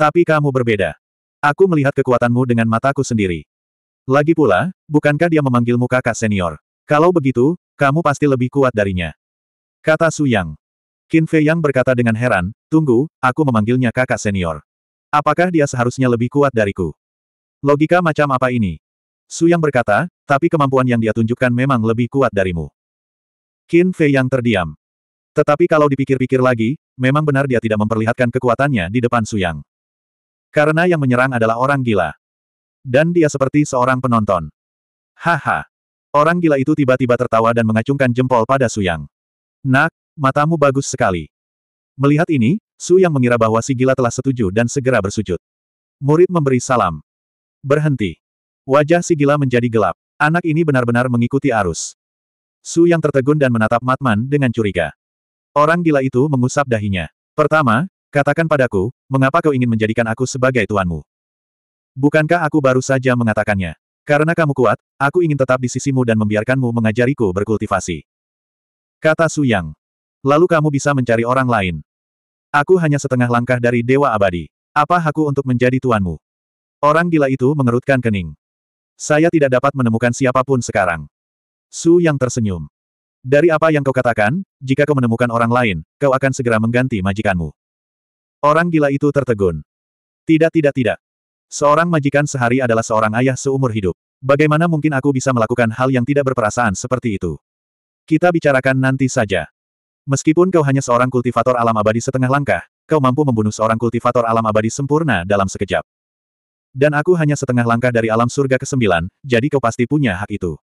Tapi kamu berbeda. Aku melihat kekuatanmu dengan mataku sendiri. Lagi pula, bukankah dia memanggilmu kakak senior? Kalau begitu, kamu pasti lebih kuat darinya. Kata Su Yang. Qin Fei Yang berkata dengan heran, tunggu, aku memanggilnya kakak senior. Apakah dia seharusnya lebih kuat dariku? Logika macam apa ini? Su Yang berkata, tapi kemampuan yang dia tunjukkan memang lebih kuat darimu. Qin Fei Yang terdiam. Tetapi kalau dipikir-pikir lagi, memang benar dia tidak memperlihatkan kekuatannya di depan Su Yang. Karena yang menyerang adalah orang gila. Dan dia seperti seorang penonton. Haha. Orang gila itu tiba-tiba tertawa dan mengacungkan jempol pada Su Yang. Nak, matamu bagus sekali. Melihat ini, Su Yang mengira bahwa si gila telah setuju dan segera bersujud. Murid memberi salam. Berhenti. Wajah si gila menjadi gelap. Anak ini benar-benar mengikuti arus. Su yang tertegun dan menatap Matman dengan curiga. Orang gila itu mengusap dahinya. Pertama, katakan padaku, mengapa kau ingin menjadikan aku sebagai tuanmu? Bukankah aku baru saja mengatakannya? Karena kamu kuat, aku ingin tetap di sisimu dan membiarkanmu mengajariku berkultivasi. Kata Su Yang. Lalu kamu bisa mencari orang lain. Aku hanya setengah langkah dari Dewa Abadi. Apa aku untuk menjadi tuanmu? Orang gila itu mengerutkan kening. Saya tidak dapat menemukan siapapun sekarang. Su yang tersenyum. Dari apa yang kau katakan, jika kau menemukan orang lain, kau akan segera mengganti majikanmu. Orang gila itu tertegun. Tidak tidak tidak. Seorang majikan sehari adalah seorang ayah seumur hidup. Bagaimana mungkin aku bisa melakukan hal yang tidak berperasaan seperti itu? Kita bicarakan nanti saja. Meskipun kau hanya seorang kultivator alam abadi setengah langkah, kau mampu membunuh seorang kultivator alam abadi sempurna dalam sekejap. Dan aku hanya setengah langkah dari alam surga ke-9, jadi kau pasti punya hak itu.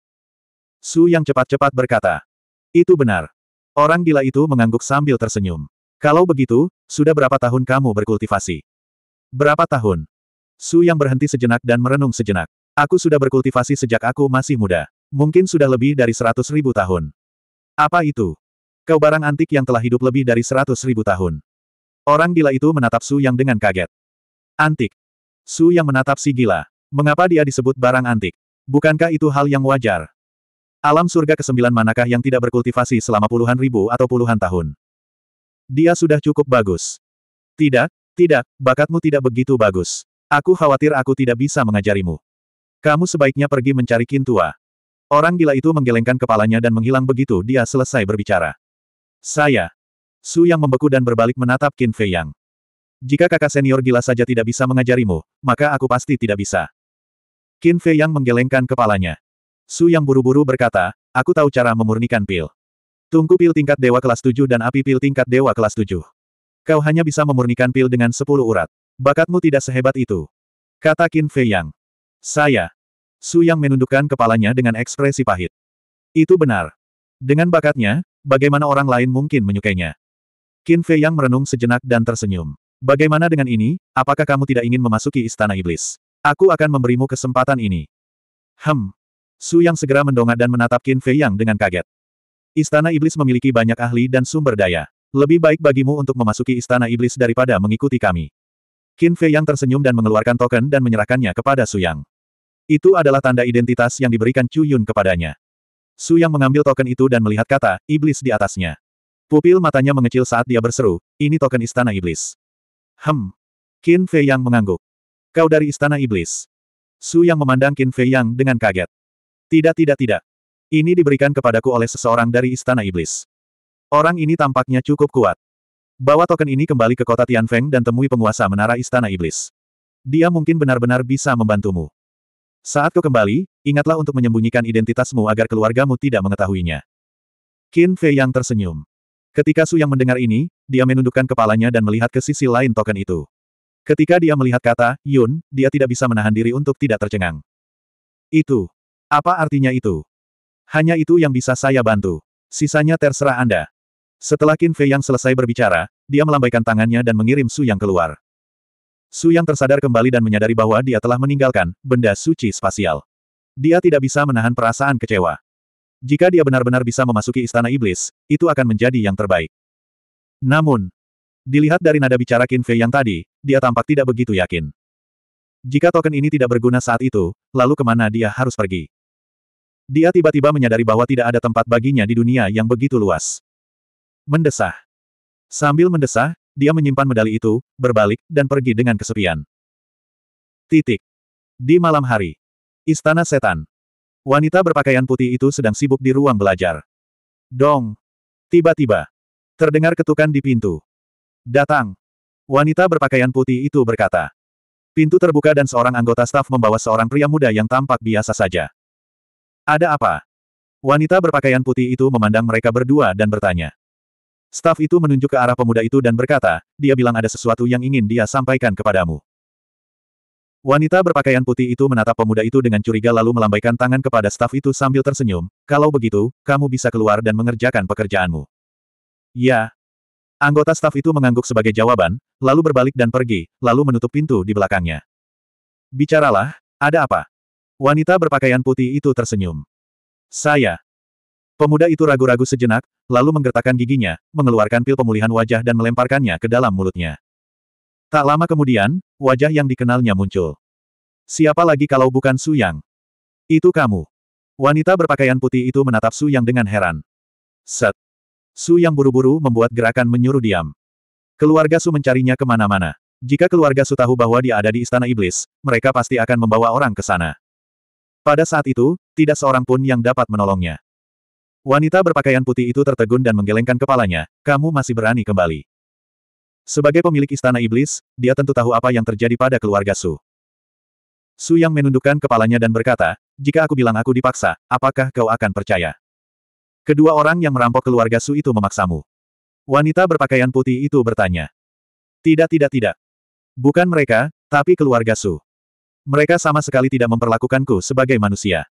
Su yang cepat-cepat berkata. Itu benar. Orang gila itu mengangguk sambil tersenyum. Kalau begitu, sudah berapa tahun kamu berkultivasi? Berapa tahun? Su yang berhenti sejenak dan merenung sejenak. Aku sudah berkultivasi sejak aku masih muda. Mungkin sudah lebih dari seratus ribu tahun. Apa itu? Kau barang antik yang telah hidup lebih dari seratus ribu tahun. Orang gila itu menatap Su Yang dengan kaget. Antik. Su yang menatap si gila. Mengapa dia disebut barang antik? Bukankah itu hal yang wajar? Alam surga kesembilan manakah yang tidak berkultivasi selama puluhan ribu atau puluhan tahun? Dia sudah cukup bagus. Tidak, tidak, bakatmu tidak begitu bagus. Aku khawatir aku tidak bisa mengajarimu. Kamu sebaiknya pergi mencari Kintua. Orang gila itu menggelengkan kepalanya dan menghilang begitu dia selesai berbicara. Saya. Su yang membeku dan berbalik menatap Qin Fei Yang. Jika kakak senior gila saja tidak bisa mengajarimu, maka aku pasti tidak bisa. Qin Fei yang menggelengkan kepalanya. Su yang buru-buru berkata, aku tahu cara memurnikan pil. Tungku pil tingkat dewa kelas 7 dan api pil tingkat dewa kelas 7. Kau hanya bisa memurnikan pil dengan 10 urat. Bakatmu tidak sehebat itu. Kata Qin Fei Yang. Saya. Su Yang menundukkan kepalanya dengan ekspresi pahit. Itu benar. Dengan bakatnya, bagaimana orang lain mungkin menyukainya? Qin Fei Yang merenung sejenak dan tersenyum. Bagaimana dengan ini, apakah kamu tidak ingin memasuki istana iblis? Aku akan memberimu kesempatan ini. Hem. Su Yang segera mendongak dan menatap Qin Fei Yang dengan kaget. Istana iblis memiliki banyak ahli dan sumber daya. Lebih baik bagimu untuk memasuki istana iblis daripada mengikuti kami. Qin Fei Yang tersenyum dan mengeluarkan token dan menyerahkannya kepada Su Yang. Itu adalah tanda identitas yang diberikan Chu Yun kepadanya. Su Yang mengambil token itu dan melihat kata, iblis di atasnya. Pupil matanya mengecil saat dia berseru, ini token istana iblis. Hem. Qin Fei Yang mengangguk. Kau dari Istana Iblis. Su Yang memandang Qin Fei Yang dengan kaget. Tidak tidak tidak. Ini diberikan kepadaku oleh seseorang dari Istana Iblis. Orang ini tampaknya cukup kuat. Bawa token ini kembali ke kota Tianfeng dan temui penguasa menara Istana Iblis. Dia mungkin benar-benar bisa membantumu. Saat kau kembali, ingatlah untuk menyembunyikan identitasmu agar keluargamu tidak mengetahuinya. Qin Fei Yang tersenyum. Ketika Su Yang mendengar ini, dia menundukkan kepalanya dan melihat ke sisi lain token itu. Ketika dia melihat kata, Yun, dia tidak bisa menahan diri untuk tidak tercengang. Itu. Apa artinya itu? Hanya itu yang bisa saya bantu. Sisanya terserah Anda. Setelah Qin Fei yang selesai berbicara, dia melambaikan tangannya dan mengirim Su Yang keluar. Su Yang tersadar kembali dan menyadari bahwa dia telah meninggalkan benda suci spasial. Dia tidak bisa menahan perasaan kecewa. Jika dia benar-benar bisa memasuki istana iblis, itu akan menjadi yang terbaik. Namun, dilihat dari nada bicara Qin yang tadi, dia tampak tidak begitu yakin. Jika token ini tidak berguna saat itu, lalu kemana dia harus pergi? Dia tiba-tiba menyadari bahwa tidak ada tempat baginya di dunia yang begitu luas. Mendesah. Sambil mendesah, dia menyimpan medali itu, berbalik, dan pergi dengan kesepian. Titik. Di malam hari. Istana Setan. Wanita berpakaian putih itu sedang sibuk di ruang belajar. Dong! Tiba-tiba. Terdengar ketukan di pintu. Datang! Wanita berpakaian putih itu berkata. Pintu terbuka dan seorang anggota staf membawa seorang pria muda yang tampak biasa saja. Ada apa? Wanita berpakaian putih itu memandang mereka berdua dan bertanya. Staf itu menunjuk ke arah pemuda itu dan berkata, dia bilang ada sesuatu yang ingin dia sampaikan kepadamu. Wanita berpakaian putih itu menatap pemuda itu dengan curiga lalu melambaikan tangan kepada staf itu sambil tersenyum, kalau begitu, kamu bisa keluar dan mengerjakan pekerjaanmu. Ya. Anggota staf itu mengangguk sebagai jawaban, lalu berbalik dan pergi, lalu menutup pintu di belakangnya. Bicaralah, ada apa? Wanita berpakaian putih itu tersenyum. Saya. Pemuda itu ragu-ragu sejenak, lalu menggertakkan giginya, mengeluarkan pil pemulihan wajah dan melemparkannya ke dalam mulutnya. Tak lama kemudian, wajah yang dikenalnya muncul. Siapa lagi kalau bukan Su Yang? Itu kamu. Wanita berpakaian putih itu menatap Su Yang dengan heran. Set. Su Yang buru-buru membuat gerakan menyuruh diam. Keluarga Su mencarinya kemana-mana. Jika keluarga Su tahu bahwa dia ada di Istana Iblis, mereka pasti akan membawa orang ke sana. Pada saat itu, tidak seorang pun yang dapat menolongnya. Wanita berpakaian putih itu tertegun dan menggelengkan kepalanya, kamu masih berani kembali. Sebagai pemilik istana iblis, dia tentu tahu apa yang terjadi pada keluarga Su. Su yang menundukkan kepalanya dan berkata, jika aku bilang aku dipaksa, apakah kau akan percaya? Kedua orang yang merampok keluarga Su itu memaksamu. Wanita berpakaian putih itu bertanya. Tidak tidak tidak. Bukan mereka, tapi keluarga Su. Mereka sama sekali tidak memperlakukanku sebagai manusia.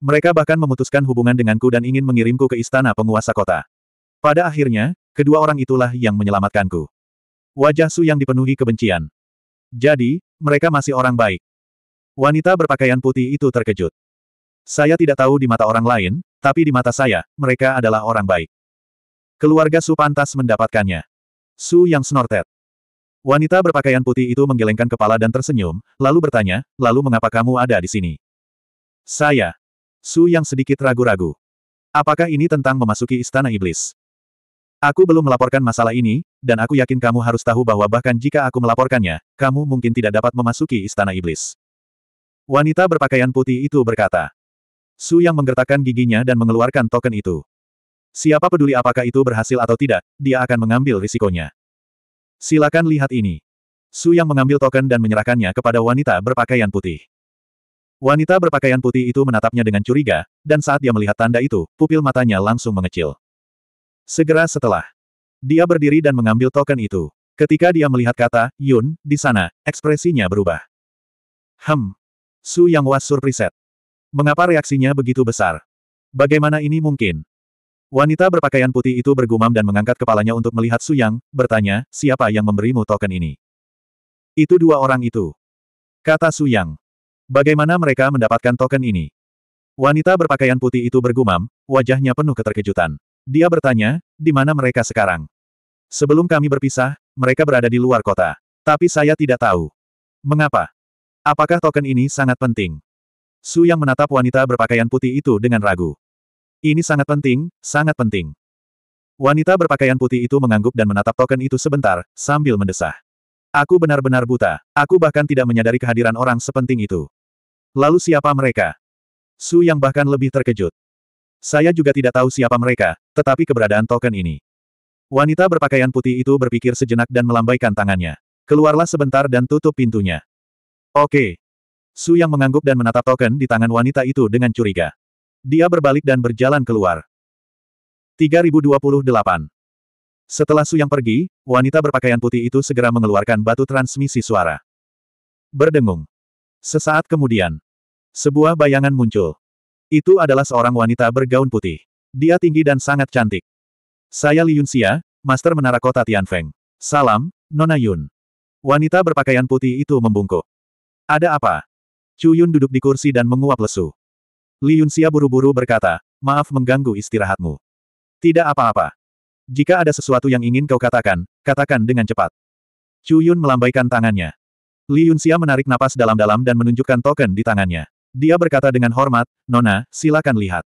Mereka bahkan memutuskan hubungan denganku dan ingin mengirimku ke istana penguasa kota. Pada akhirnya, kedua orang itulah yang menyelamatkanku. Wajah Su yang dipenuhi kebencian. Jadi, mereka masih orang baik. Wanita berpakaian putih itu terkejut. Saya tidak tahu di mata orang lain, tapi di mata saya, mereka adalah orang baik. Keluarga Su pantas mendapatkannya. Su yang snortet. Wanita berpakaian putih itu menggelengkan kepala dan tersenyum, lalu bertanya, lalu mengapa kamu ada di sini? Saya. Su yang sedikit ragu-ragu. Apakah ini tentang memasuki istana iblis? Aku belum melaporkan masalah ini, dan aku yakin kamu harus tahu bahwa bahkan jika aku melaporkannya, kamu mungkin tidak dapat memasuki istana iblis. Wanita berpakaian putih itu berkata. Su yang menggertakkan giginya dan mengeluarkan token itu. Siapa peduli apakah itu berhasil atau tidak, dia akan mengambil risikonya. Silakan lihat ini. Su yang mengambil token dan menyerahkannya kepada wanita berpakaian putih. Wanita berpakaian putih itu menatapnya dengan curiga, dan saat dia melihat tanda itu, pupil matanya langsung mengecil. Segera setelah, dia berdiri dan mengambil token itu. Ketika dia melihat kata, Yun, di sana, ekspresinya berubah. Hem. Su Yang Was surpriset. Mengapa reaksinya begitu besar? Bagaimana ini mungkin? Wanita berpakaian putih itu bergumam dan mengangkat kepalanya untuk melihat Su Yang, bertanya, siapa yang memberimu token ini? Itu dua orang itu. Kata Su Yang. Bagaimana mereka mendapatkan token ini? Wanita berpakaian putih itu bergumam, wajahnya penuh keterkejutan. Dia bertanya, di mana mereka sekarang? Sebelum kami berpisah, mereka berada di luar kota. Tapi saya tidak tahu. Mengapa? Apakah token ini sangat penting? Su yang menatap wanita berpakaian putih itu dengan ragu. Ini sangat penting, sangat penting. Wanita berpakaian putih itu mengangguk dan menatap token itu sebentar, sambil mendesah. Aku benar-benar buta. Aku bahkan tidak menyadari kehadiran orang sepenting itu. Lalu siapa mereka? Su yang bahkan lebih terkejut. Saya juga tidak tahu siapa mereka, tetapi keberadaan token ini. Wanita berpakaian putih itu berpikir sejenak dan melambaikan tangannya. Keluarlah sebentar dan tutup pintunya. Oke. Su yang mengangguk dan menatap token di tangan wanita itu dengan curiga. Dia berbalik dan berjalan keluar. 3028. Setelah Su yang pergi, wanita berpakaian putih itu segera mengeluarkan batu transmisi suara. Berdengung. Sesaat kemudian, sebuah bayangan muncul. Itu adalah seorang wanita bergaun putih. Dia tinggi dan sangat cantik. Saya Li Yunxia, Master Menara Kota Tianfeng. Salam, Nona Yun. Wanita berpakaian putih itu membungkuk. Ada apa? Chu Yun duduk di kursi dan menguap lesu. Li Yunxia buru-buru berkata, maaf mengganggu istirahatmu. Tidak apa-apa. Jika ada sesuatu yang ingin kau katakan, katakan dengan cepat. Chu Yun melambaikan tangannya. Li Yunxia menarik napas dalam-dalam dan menunjukkan token di tangannya. Dia berkata dengan hormat, Nona, silakan lihat.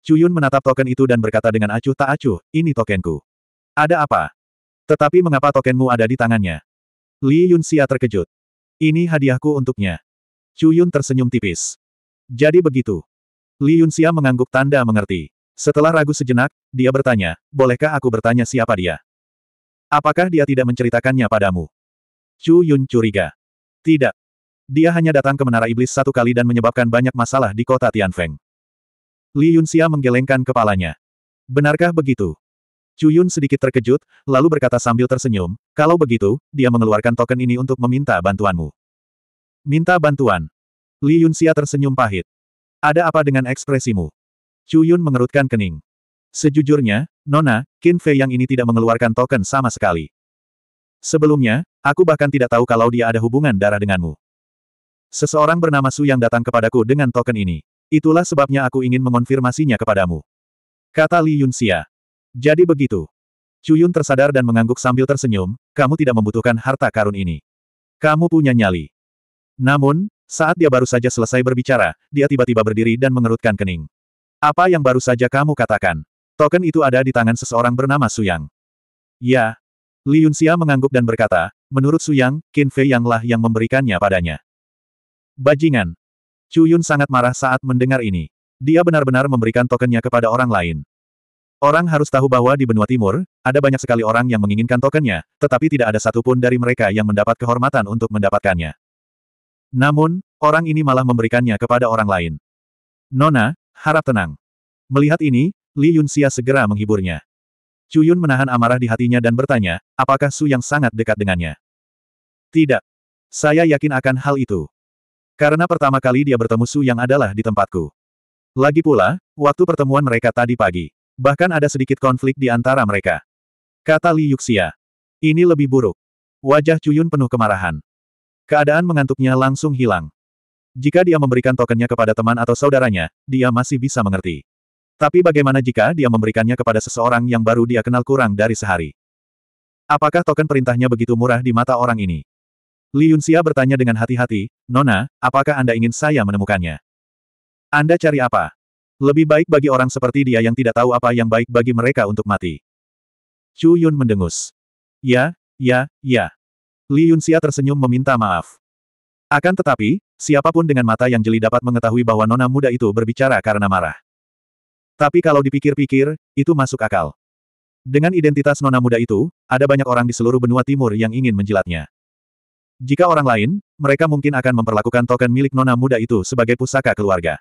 Cuyun menatap token itu dan berkata dengan acuh tak acuh, ini tokenku. Ada apa? Tetapi mengapa tokenmu ada di tangannya? Li Yunxia terkejut. Ini hadiahku untuknya. Cuyun tersenyum tipis. Jadi begitu. Li Yunxia mengangguk tanda mengerti. Setelah ragu sejenak, dia bertanya, bolehkah aku bertanya siapa dia? Apakah dia tidak menceritakannya padamu? Cuyun curiga. Tidak. Dia hanya datang ke Menara Iblis satu kali dan menyebabkan banyak masalah di kota Tianfeng. Li Yunxia menggelengkan kepalanya. Benarkah begitu? Cuyun sedikit terkejut, lalu berkata sambil tersenyum, kalau begitu, dia mengeluarkan token ini untuk meminta bantuanmu. Minta bantuan. Li Yunxia tersenyum pahit. Ada apa dengan ekspresimu? Cuyun mengerutkan kening. Sejujurnya, Nona, Qin Fei yang ini tidak mengeluarkan token sama sekali. Sebelumnya, aku bahkan tidak tahu kalau dia ada hubungan darah denganmu. Seseorang bernama Su yang datang kepadaku dengan token ini. Itulah sebabnya aku ingin mengonfirmasinya kepadamu. Kata Li Yunxia. Jadi begitu. Cuyun tersadar dan mengangguk sambil tersenyum, kamu tidak membutuhkan harta karun ini. Kamu punya nyali. Namun, saat dia baru saja selesai berbicara, dia tiba-tiba berdiri dan mengerutkan kening. Apa yang baru saja kamu katakan? Token itu ada di tangan seseorang bernama Su Yang. Ya. Li Yunxia mengangguk dan berkata, menurut Su Yang, Qin Fei Yanglah yang memberikannya padanya. Bajingan. Cuyun sangat marah saat mendengar ini. Dia benar-benar memberikan tokennya kepada orang lain. Orang harus tahu bahwa di benua timur, ada banyak sekali orang yang menginginkan tokennya, tetapi tidak ada satupun dari mereka yang mendapat kehormatan untuk mendapatkannya. Namun, orang ini malah memberikannya kepada orang lain. Nona, harap tenang. Melihat ini, Li Yun Yunxia segera menghiburnya. Cuyun menahan amarah di hatinya dan bertanya, apakah Su yang sangat dekat dengannya? Tidak. Saya yakin akan hal itu. Karena pertama kali dia bertemu Su Yang adalah di tempatku. Lagi pula, waktu pertemuan mereka tadi pagi. Bahkan ada sedikit konflik di antara mereka. Kata Li Yuxia. Ini lebih buruk. Wajah Cuyun penuh kemarahan. Keadaan mengantuknya langsung hilang. Jika dia memberikan tokennya kepada teman atau saudaranya, dia masih bisa mengerti. Tapi bagaimana jika dia memberikannya kepada seseorang yang baru dia kenal kurang dari sehari? Apakah token perintahnya begitu murah di mata orang ini? Li Yunxia bertanya dengan hati-hati, Nona, apakah Anda ingin saya menemukannya? Anda cari apa? Lebih baik bagi orang seperti dia yang tidak tahu apa yang baik bagi mereka untuk mati. Chu Yun mendengus. Ya, ya, ya. Li Yunxia tersenyum meminta maaf. Akan tetapi, siapapun dengan mata yang jeli dapat mengetahui bahwa Nona muda itu berbicara karena marah. Tapi kalau dipikir-pikir, itu masuk akal. Dengan identitas nona muda itu, ada banyak orang di seluruh benua timur yang ingin menjilatnya. Jika orang lain, mereka mungkin akan memperlakukan token milik nona muda itu sebagai pusaka keluarga.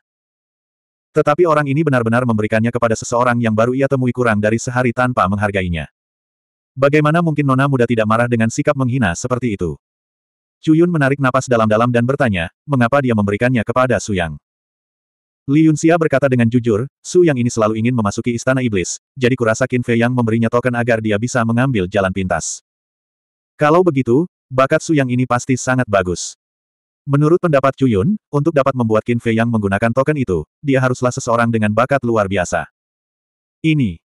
Tetapi orang ini benar-benar memberikannya kepada seseorang yang baru ia temui kurang dari sehari tanpa menghargainya. Bagaimana mungkin nona muda tidak marah dengan sikap menghina seperti itu? Cuyun menarik napas dalam-dalam dan bertanya, mengapa dia memberikannya kepada Su Yang? Li Yunxia berkata dengan jujur, Su Yang ini selalu ingin memasuki istana iblis, jadi kurasa Qin Fei Yang memberinya token agar dia bisa mengambil jalan pintas. Kalau begitu, Bakat Su yang ini pasti sangat bagus. Menurut pendapat Cuyun, untuk dapat membuat Qin Fei yang menggunakan token itu, dia haruslah seseorang dengan bakat luar biasa. Ini.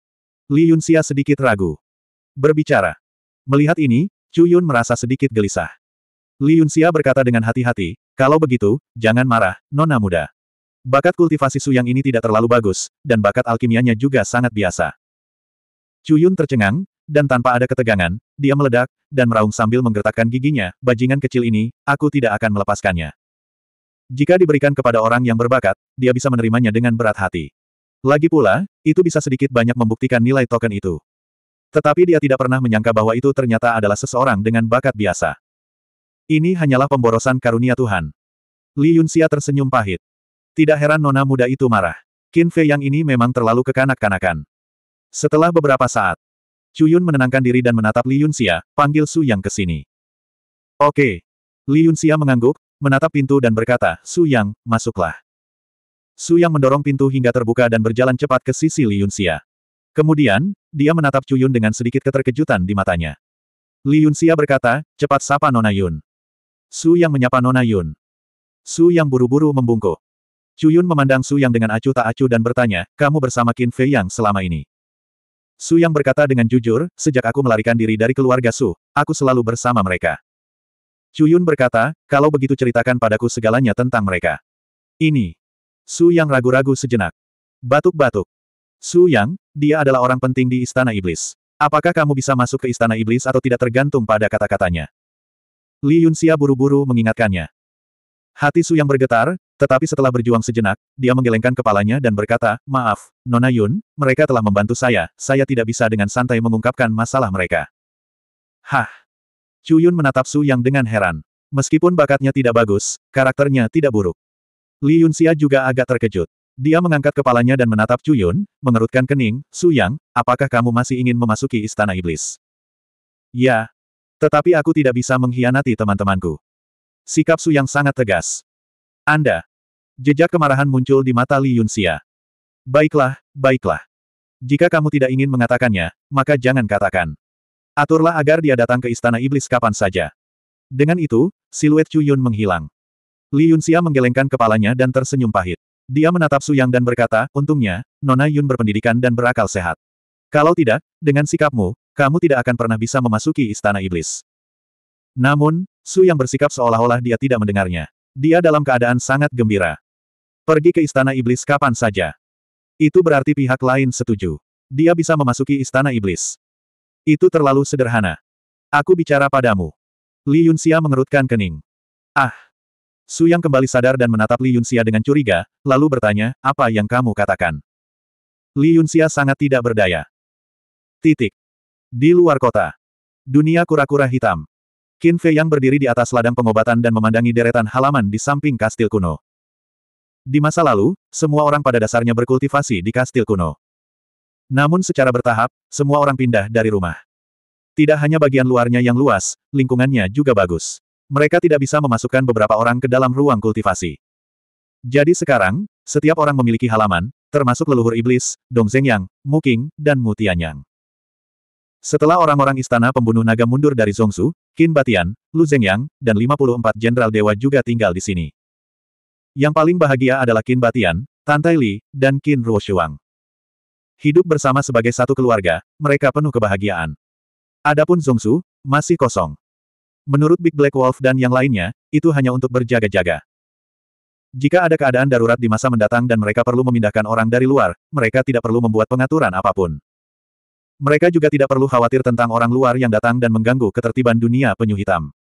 Li Yun Xia sedikit ragu. Berbicara. Melihat ini, Cuyun merasa sedikit gelisah. Li Yun Xia berkata dengan hati-hati, kalau begitu, jangan marah, nona muda. Bakat kultivasi Su yang ini tidak terlalu bagus, dan bakat alkimianya juga sangat biasa. Cuyun tercengang, dan tanpa ada ketegangan, dia meledak, dan meraung sambil menggertakkan giginya, bajingan kecil ini, aku tidak akan melepaskannya. Jika diberikan kepada orang yang berbakat, dia bisa menerimanya dengan berat hati. Lagi pula, itu bisa sedikit banyak membuktikan nilai token itu. Tetapi dia tidak pernah menyangka bahwa itu ternyata adalah seseorang dengan bakat biasa. Ini hanyalah pemborosan karunia Tuhan. Li Yunxia tersenyum pahit. Tidak heran nona muda itu marah. Qin Fei yang ini memang terlalu kekanak-kanakan. Setelah beberapa saat, Chu Yun menenangkan diri dan menatap Li Yunxia, panggil Su Yang ke sini. Oke. Li Yunxia mengangguk, menatap pintu dan berkata, Su Yang, masuklah. Su Yang mendorong pintu hingga terbuka dan berjalan cepat ke sisi Li Yunxia. Kemudian, dia menatap Chu Yun dengan sedikit keterkejutan di matanya. Li Yunxia berkata, cepat sapa Nona Yun. Su Yang menyapa Nona Yun. Su Yang buru-buru membungkuk. Chu Yun memandang Su Yang dengan acuh tak acuh dan bertanya, kamu bersama Qin Fei Yang selama ini. Su Yang berkata dengan jujur, sejak aku melarikan diri dari keluarga Su, aku selalu bersama mereka. Chuyun berkata, kalau begitu ceritakan padaku segalanya tentang mereka. Ini. Su Yang ragu-ragu sejenak. Batuk-batuk. Su Yang, dia adalah orang penting di Istana Iblis. Apakah kamu bisa masuk ke Istana Iblis atau tidak tergantung pada kata-katanya? Li Yunxia buru-buru mengingatkannya. Hati Su yang bergetar, tetapi setelah berjuang sejenak, dia menggelengkan kepalanya dan berkata, Maaf, Nona Yun, mereka telah membantu saya, saya tidak bisa dengan santai mengungkapkan masalah mereka. Hah! Chu Yun menatap Su Yang dengan heran. Meskipun bakatnya tidak bagus, karakternya tidak buruk. Li Xia juga agak terkejut. Dia mengangkat kepalanya dan menatap Chu Yun, mengerutkan kening, Su Yang, apakah kamu masih ingin memasuki istana iblis? Ya. Tetapi aku tidak bisa mengkhianati teman-temanku sikap Su yang sangat tegas. Anda. Jejak kemarahan muncul di mata Li Yunxia. Baiklah, baiklah. Jika kamu tidak ingin mengatakannya, maka jangan katakan. Aturlah agar dia datang ke istana iblis kapan saja. Dengan itu, siluet Chu Yun menghilang. Li Yunxia menggelengkan kepalanya dan tersenyum pahit. Dia menatap Su Yang dan berkata, untungnya, Nona Yun berpendidikan dan berakal sehat. Kalau tidak, dengan sikapmu, kamu tidak akan pernah bisa memasuki istana iblis. Namun, Su yang bersikap seolah-olah dia tidak mendengarnya. Dia dalam keadaan sangat gembira. Pergi ke istana iblis kapan saja. Itu berarti pihak lain setuju. Dia bisa memasuki istana iblis. Itu terlalu sederhana. Aku bicara padamu. Li Yunxia mengerutkan kening. Ah! Su Yang kembali sadar dan menatap Li Yunxia dengan curiga, lalu bertanya, apa yang kamu katakan? Li Yunxia sangat tidak berdaya. Titik. Di luar kota. Dunia kura-kura hitam. Qin Fei yang berdiri di atas ladang pengobatan dan memandangi deretan halaman di samping kastil kuno. Di masa lalu, semua orang pada dasarnya berkultivasi di kastil kuno. Namun secara bertahap, semua orang pindah dari rumah. Tidak hanya bagian luarnya yang luas, lingkungannya juga bagus. Mereka tidak bisa memasukkan beberapa orang ke dalam ruang kultivasi. Jadi sekarang, setiap orang memiliki halaman, termasuk leluhur iblis, Dong Mu Qing, dan Mu Tianyang. Setelah orang-orang istana pembunuh naga mundur dari Zongsu, Qin Batian, Lu Zhengyang, dan 54 jenderal dewa juga tinggal di sini. Yang paling bahagia adalah Qin Batian, Tan Tai Li, dan Qin Ruoshuang. Hidup bersama sebagai satu keluarga, mereka penuh kebahagiaan. Adapun Zongsu, masih kosong. Menurut Big Black Wolf dan yang lainnya, itu hanya untuk berjaga-jaga. Jika ada keadaan darurat di masa mendatang dan mereka perlu memindahkan orang dari luar, mereka tidak perlu membuat pengaturan apapun. Mereka juga tidak perlu khawatir tentang orang luar yang datang dan mengganggu ketertiban dunia penyu hitam.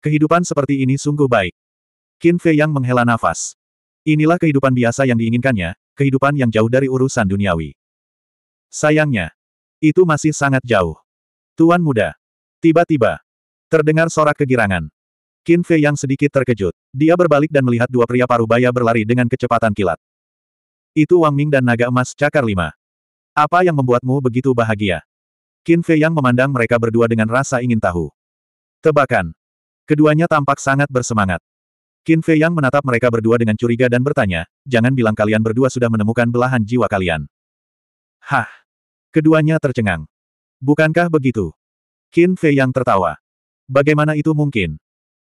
Kehidupan seperti ini sungguh baik. Qin Fei yang menghela nafas. Inilah kehidupan biasa yang diinginkannya, kehidupan yang jauh dari urusan duniawi. Sayangnya, itu masih sangat jauh. Tuan muda. Tiba-tiba, terdengar sorak kegirangan. Qin Fei yang sedikit terkejut. Dia berbalik dan melihat dua pria parubaya berlari dengan kecepatan kilat. Itu Wang Ming dan naga emas cakar lima. Apa yang membuatmu begitu bahagia? Qin Fei yang memandang mereka berdua dengan rasa ingin tahu. Tebakan. Keduanya tampak sangat bersemangat. Qin Fei yang menatap mereka berdua dengan curiga dan bertanya, jangan bilang kalian berdua sudah menemukan belahan jiwa kalian. Hah. Keduanya tercengang. Bukankah begitu? Qin Fei yang tertawa. Bagaimana itu mungkin?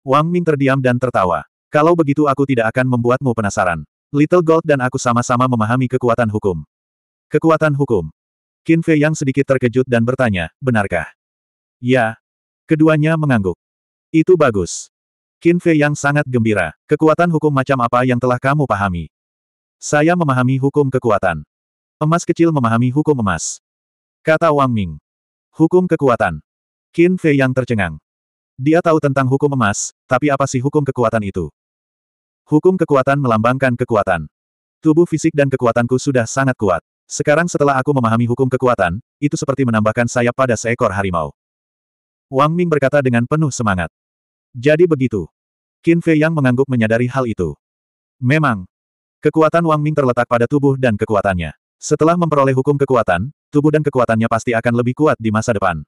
Wang Ming terdiam dan tertawa. Kalau begitu aku tidak akan membuatmu penasaran. Little Gold dan aku sama-sama memahami kekuatan hukum. Kekuatan hukum. Qin Fei yang sedikit terkejut dan bertanya, benarkah? Ya. Keduanya mengangguk. Itu bagus. Qin Fei yang sangat gembira. Kekuatan hukum macam apa yang telah kamu pahami? Saya memahami hukum kekuatan. Emas kecil memahami hukum emas. Kata Wang Ming. Hukum kekuatan. Qin Fei yang tercengang. Dia tahu tentang hukum emas, tapi apa sih hukum kekuatan itu? Hukum kekuatan melambangkan kekuatan. Tubuh fisik dan kekuatanku sudah sangat kuat. Sekarang setelah aku memahami hukum kekuatan, itu seperti menambahkan sayap pada seekor harimau. Wang Ming berkata dengan penuh semangat. Jadi begitu. Qin Fei Yang mengangguk menyadari hal itu. Memang. Kekuatan Wang Ming terletak pada tubuh dan kekuatannya. Setelah memperoleh hukum kekuatan, tubuh dan kekuatannya pasti akan lebih kuat di masa depan.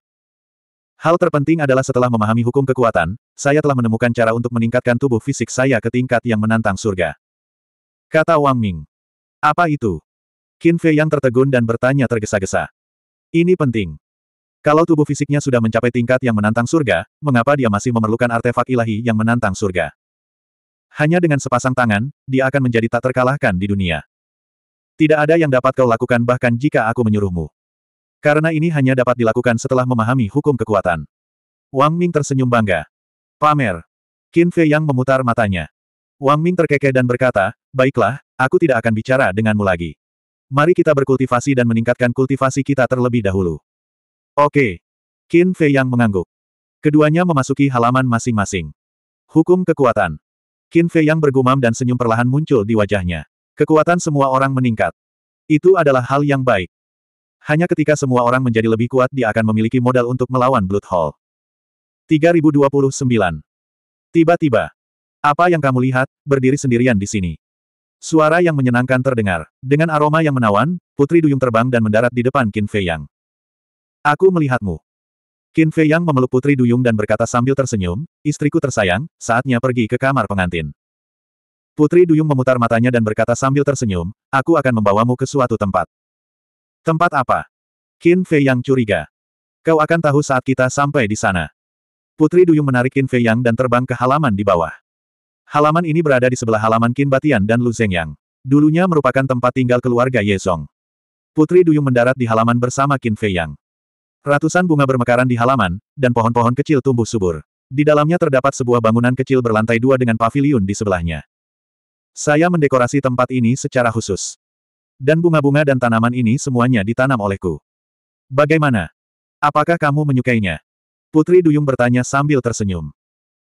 Hal terpenting adalah setelah memahami hukum kekuatan, saya telah menemukan cara untuk meningkatkan tubuh fisik saya ke tingkat yang menantang surga. Kata Wang Ming. Apa itu? Qin Fei yang tertegun dan bertanya tergesa-gesa. Ini penting. Kalau tubuh fisiknya sudah mencapai tingkat yang menantang surga, mengapa dia masih memerlukan artefak ilahi yang menantang surga? Hanya dengan sepasang tangan, dia akan menjadi tak terkalahkan di dunia. Tidak ada yang dapat kau lakukan bahkan jika aku menyuruhmu. Karena ini hanya dapat dilakukan setelah memahami hukum kekuatan. Wang Ming tersenyum bangga. Pamer. Qin Fei yang memutar matanya. Wang Ming terkekeh dan berkata, Baiklah, aku tidak akan bicara denganmu lagi. Mari kita berkultivasi dan meningkatkan kultivasi kita terlebih dahulu. Oke. Qin Fei yang mengangguk. Keduanya memasuki halaman masing-masing. Hukum kekuatan. Qin Fei yang bergumam dan senyum perlahan muncul di wajahnya. Kekuatan semua orang meningkat. Itu adalah hal yang baik. Hanya ketika semua orang menjadi lebih kuat dia akan memiliki modal untuk melawan Blood Hall. 3029. Tiba-tiba. Apa yang kamu lihat, berdiri sendirian di sini. Suara yang menyenangkan terdengar. Dengan aroma yang menawan, Putri Duyung terbang dan mendarat di depan Qin Fei Yang. Aku melihatmu. Qin Fei Yang memeluk Putri Duyung dan berkata sambil tersenyum, istriku tersayang, saatnya pergi ke kamar pengantin. Putri Duyung memutar matanya dan berkata sambil tersenyum, aku akan membawamu ke suatu tempat. Tempat apa? Qin Fei Yang curiga. Kau akan tahu saat kita sampai di sana. Putri Duyung menarik Qin Fei Yang dan terbang ke halaman di bawah. Halaman ini berada di sebelah halaman Qin Batian dan Lu Zhengyang. Dulunya merupakan tempat tinggal keluarga Ye Song. Putri Duyung mendarat di halaman bersama Qin Feiyang. Ratusan bunga bermekaran di halaman, dan pohon-pohon kecil tumbuh subur. Di dalamnya terdapat sebuah bangunan kecil berlantai dua dengan paviliun di sebelahnya. Saya mendekorasi tempat ini secara khusus. Dan bunga-bunga dan tanaman ini semuanya ditanam olehku. Bagaimana? Apakah kamu menyukainya? Putri Duyung bertanya sambil tersenyum.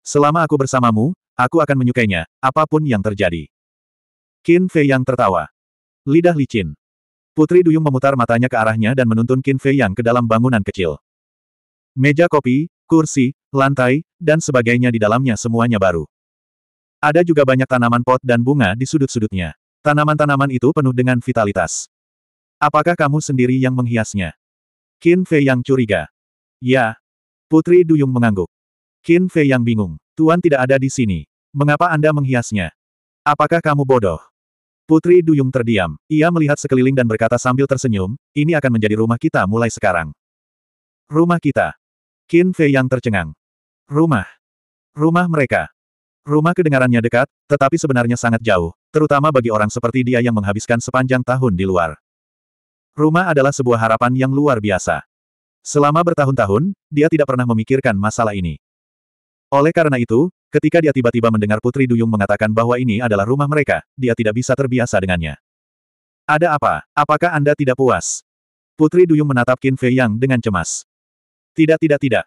Selama aku bersamamu, Aku akan menyukainya, apapun yang terjadi. Qin Fei Yang tertawa. Lidah licin. Putri Duyung memutar matanya ke arahnya dan menuntun Qin Fei Yang ke dalam bangunan kecil. Meja kopi, kursi, lantai, dan sebagainya di dalamnya semuanya baru. Ada juga banyak tanaman pot dan bunga di sudut-sudutnya. Tanaman-tanaman itu penuh dengan vitalitas. Apakah kamu sendiri yang menghiasnya? Qin Fei Yang curiga. Ya. Putri Duyung mengangguk. Qin Fei yang bingung. Tuan tidak ada di sini. Mengapa Anda menghiasnya? Apakah kamu bodoh? Putri Duyung terdiam. Ia melihat sekeliling dan berkata sambil tersenyum, ini akan menjadi rumah kita mulai sekarang. Rumah kita. Qin Fei yang tercengang. Rumah. Rumah mereka. Rumah kedengarannya dekat, tetapi sebenarnya sangat jauh, terutama bagi orang seperti dia yang menghabiskan sepanjang tahun di luar. Rumah adalah sebuah harapan yang luar biasa. Selama bertahun-tahun, dia tidak pernah memikirkan masalah ini. Oleh karena itu, ketika dia tiba-tiba mendengar Putri Duyung mengatakan bahwa ini adalah rumah mereka, dia tidak bisa terbiasa dengannya. Ada apa? Apakah Anda tidak puas? Putri Duyung menatap Qin Fei Yang dengan cemas. Tidak tidak tidak.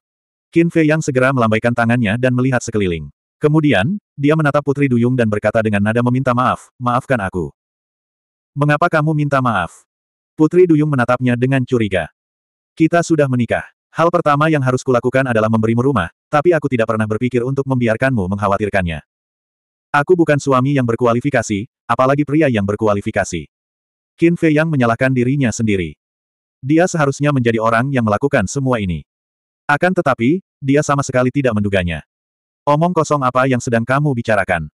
Qin Fei Yang segera melambaikan tangannya dan melihat sekeliling. Kemudian, dia menatap Putri Duyung dan berkata dengan nada meminta maaf, maafkan aku. Mengapa kamu minta maaf? Putri Duyung menatapnya dengan curiga. Kita sudah menikah. Hal pertama yang harus kulakukan adalah memberimu rumah, tapi aku tidak pernah berpikir untuk membiarkanmu mengkhawatirkannya. Aku bukan suami yang berkualifikasi, apalagi pria yang berkualifikasi. Qin Fei Yang menyalahkan dirinya sendiri. Dia seharusnya menjadi orang yang melakukan semua ini. Akan tetapi, dia sama sekali tidak menduganya. Omong kosong apa yang sedang kamu bicarakan?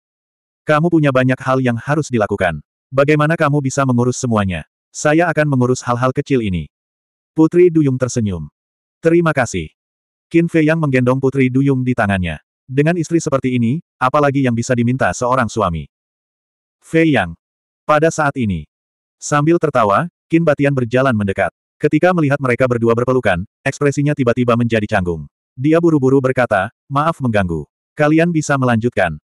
Kamu punya banyak hal yang harus dilakukan. Bagaimana kamu bisa mengurus semuanya? Saya akan mengurus hal-hal kecil ini. Putri Duyung tersenyum. Terima kasih. Qin Fei yang menggendong Putri Duyung di tangannya. Dengan istri seperti ini, apalagi yang bisa diminta seorang suami. Fei Yang. Pada saat ini. Sambil tertawa, Qin Batian berjalan mendekat. Ketika melihat mereka berdua berpelukan, ekspresinya tiba-tiba menjadi canggung. Dia buru-buru berkata, maaf mengganggu. Kalian bisa melanjutkan.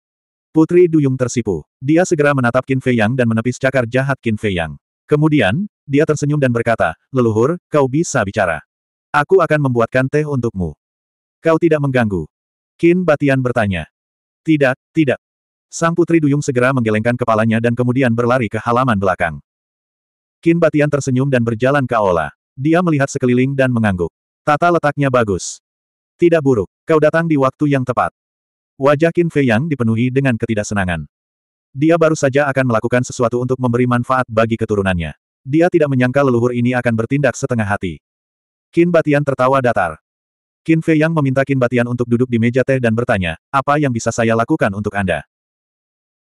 Putri Duyung tersipu. Dia segera menatap Qin Fei Yang dan menepis cakar jahat Qin Fei Yang. Kemudian, dia tersenyum dan berkata, leluhur, kau bisa bicara. Aku akan membuatkan teh untukmu. Kau tidak mengganggu. Kin Batian bertanya. Tidak, tidak. Sang Putri Duyung segera menggelengkan kepalanya dan kemudian berlari ke halaman belakang. Kin Batian tersenyum dan berjalan ke aula. Dia melihat sekeliling dan mengangguk. Tata letaknya bagus. Tidak buruk. Kau datang di waktu yang tepat. Wajah Kin Fei Yang dipenuhi dengan ketidaksenangan. Dia baru saja akan melakukan sesuatu untuk memberi manfaat bagi keturunannya. Dia tidak menyangka leluhur ini akan bertindak setengah hati. Kin Batian tertawa datar. Kin Fei Yang meminta Kin Batian untuk duduk di meja teh dan bertanya, apa yang bisa saya lakukan untuk Anda?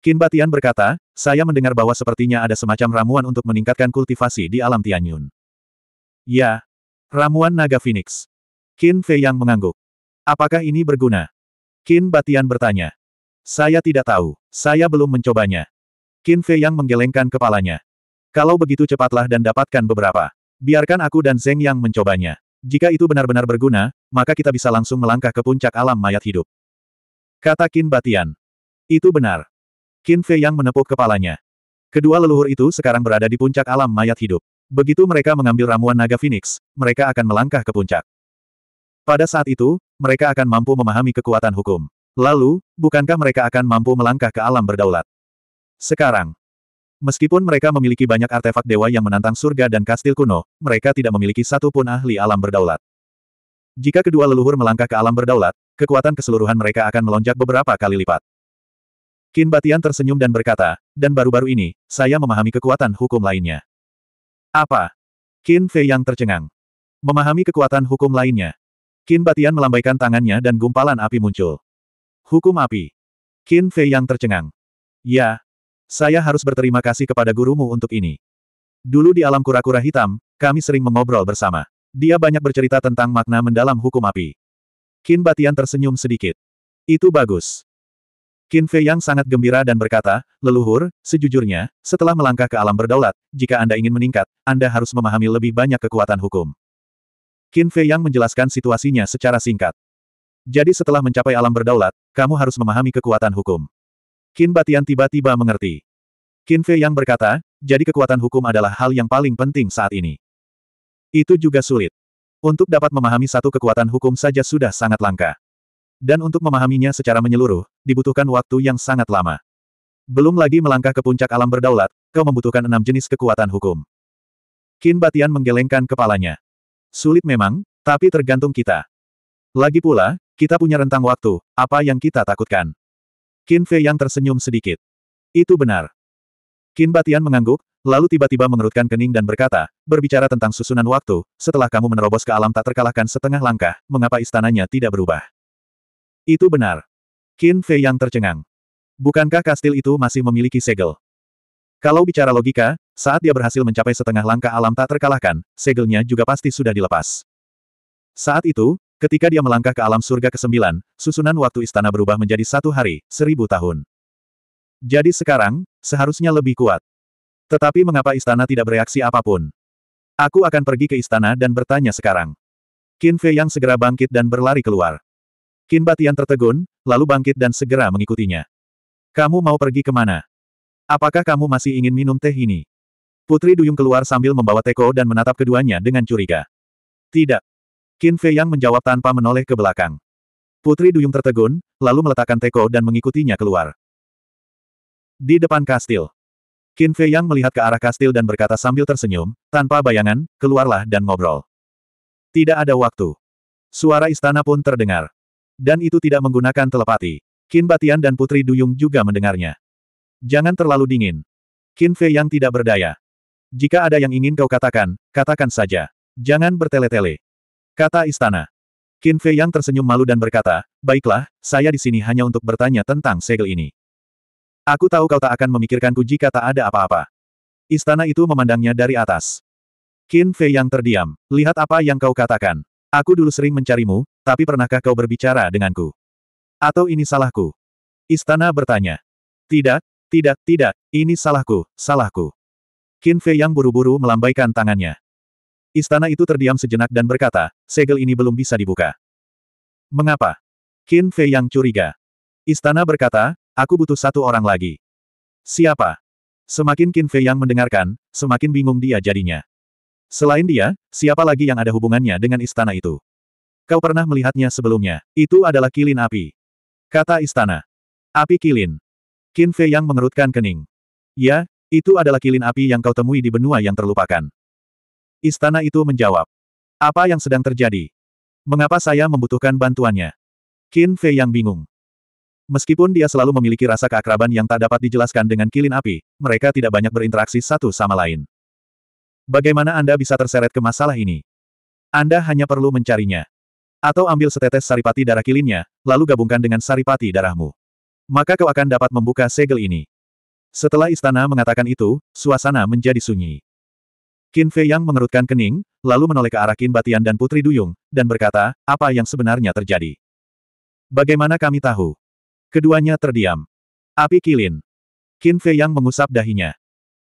Kin Batian berkata, saya mendengar bahwa sepertinya ada semacam ramuan untuk meningkatkan kultivasi di alam Tianyun. Ya, ramuan naga Phoenix. Kin Fei Yang mengangguk. Apakah ini berguna? Kin Batian bertanya. Saya tidak tahu. Saya belum mencobanya. Kin Fei Yang menggelengkan kepalanya. Kalau begitu cepatlah dan dapatkan beberapa. Biarkan aku dan Zeng Yang mencobanya. Jika itu benar-benar berguna, maka kita bisa langsung melangkah ke puncak alam mayat hidup. Kata Qin Batian. Itu benar. Qin Fei Yang menepuk kepalanya. Kedua leluhur itu sekarang berada di puncak alam mayat hidup. Begitu mereka mengambil ramuan naga Phoenix, mereka akan melangkah ke puncak. Pada saat itu, mereka akan mampu memahami kekuatan hukum. Lalu, bukankah mereka akan mampu melangkah ke alam berdaulat? Sekarang, Meskipun mereka memiliki banyak artefak dewa yang menantang surga dan kastil kuno, mereka tidak memiliki satu pun ahli alam berdaulat. Jika kedua leluhur melangkah ke alam berdaulat, kekuatan keseluruhan mereka akan melonjak beberapa kali lipat. Kin Batian tersenyum dan berkata, dan baru-baru ini, saya memahami kekuatan hukum lainnya. Apa? Kin Fei yang tercengang. Memahami kekuatan hukum lainnya. Kin Batian melambaikan tangannya dan gumpalan api muncul. Hukum api. Kin Fei yang tercengang. Ya, saya harus berterima kasih kepada gurumu untuk ini. Dulu di alam kura-kura hitam, kami sering mengobrol bersama. Dia banyak bercerita tentang makna mendalam hukum api. Qin Batian tersenyum sedikit. Itu bagus. Qin Fei Yang sangat gembira dan berkata, leluhur, sejujurnya, setelah melangkah ke alam berdaulat, jika Anda ingin meningkat, Anda harus memahami lebih banyak kekuatan hukum. Qin Fei Yang menjelaskan situasinya secara singkat. Jadi setelah mencapai alam berdaulat, kamu harus memahami kekuatan hukum. Qin Batian tiba-tiba mengerti. Qin Fei yang berkata, jadi kekuatan hukum adalah hal yang paling penting saat ini. Itu juga sulit. Untuk dapat memahami satu kekuatan hukum saja sudah sangat langka. Dan untuk memahaminya secara menyeluruh, dibutuhkan waktu yang sangat lama. Belum lagi melangkah ke puncak alam berdaulat, kau membutuhkan enam jenis kekuatan hukum. Qin Batian menggelengkan kepalanya. Sulit memang, tapi tergantung kita. Lagi pula, kita punya rentang waktu, apa yang kita takutkan. Qin Fei yang tersenyum sedikit. Itu benar. Qin Batian mengangguk, lalu tiba-tiba mengerutkan kening dan berkata, berbicara tentang susunan waktu, setelah kamu menerobos ke alam tak terkalahkan setengah langkah, mengapa istananya tidak berubah? Itu benar. Qin Fei yang tercengang. Bukankah kastil itu masih memiliki segel? Kalau bicara logika, saat dia berhasil mencapai setengah langkah alam tak terkalahkan, segelnya juga pasti sudah dilepas. Saat itu, Ketika dia melangkah ke alam surga ke-9, susunan waktu istana berubah menjadi satu hari, seribu tahun. Jadi sekarang, seharusnya lebih kuat. Tetapi mengapa istana tidak bereaksi apapun? Aku akan pergi ke istana dan bertanya sekarang. Qin Fei yang segera bangkit dan berlari keluar. Qin Batian tertegun, lalu bangkit dan segera mengikutinya. Kamu mau pergi kemana? Apakah kamu masih ingin minum teh ini? Putri Duyung keluar sambil membawa teko dan menatap keduanya dengan curiga. Tidak, Qin Fei Yang menjawab tanpa menoleh ke belakang. Putri Duyung tertegun, lalu meletakkan teko dan mengikutinya keluar. Di depan kastil. Qin Fei Yang melihat ke arah kastil dan berkata sambil tersenyum, tanpa bayangan, keluarlah dan ngobrol. Tidak ada waktu. Suara istana pun terdengar. Dan itu tidak menggunakan telepati. Qin Batian dan Putri Duyung juga mendengarnya. Jangan terlalu dingin. Qin Fei yang tidak berdaya. Jika ada yang ingin kau katakan, katakan saja. Jangan bertele-tele. Kata istana. Qin Fei yang tersenyum malu dan berkata, Baiklah, saya di sini hanya untuk bertanya tentang segel ini. Aku tahu kau tak akan memikirkanku jika tak ada apa-apa. Istana itu memandangnya dari atas. Qin Fei yang terdiam, lihat apa yang kau katakan. Aku dulu sering mencarimu, tapi pernahkah kau berbicara denganku? Atau ini salahku? Istana bertanya. Tidak, tidak, tidak, ini salahku, salahku. Qin Fei yang buru-buru melambaikan tangannya. Istana itu terdiam sejenak dan berkata, segel ini belum bisa dibuka. Mengapa? Qin Fei yang curiga. Istana berkata, aku butuh satu orang lagi. Siapa? Semakin Qin Fei yang mendengarkan, semakin bingung dia jadinya. Selain dia, siapa lagi yang ada hubungannya dengan istana itu? Kau pernah melihatnya sebelumnya. Itu adalah kilin api. Kata istana. Api kilin. Qin Fei yang mengerutkan kening. Ya, itu adalah kilin api yang kau temui di benua yang terlupakan. Istana itu menjawab. Apa yang sedang terjadi? Mengapa saya membutuhkan bantuannya? Qin Fei yang bingung. Meskipun dia selalu memiliki rasa keakraban yang tak dapat dijelaskan dengan kilin api, mereka tidak banyak berinteraksi satu sama lain. Bagaimana Anda bisa terseret ke masalah ini? Anda hanya perlu mencarinya. Atau ambil setetes saripati darah kilinnya, lalu gabungkan dengan saripati darahmu. Maka kau akan dapat membuka segel ini. Setelah istana mengatakan itu, suasana menjadi sunyi. Qin Fei Yang mengerutkan kening, lalu menoleh ke arah Qin Batian dan Putri Duyung, dan berkata, apa yang sebenarnya terjadi? Bagaimana kami tahu? Keduanya terdiam. Api kilin. Qin Fei Yang mengusap dahinya.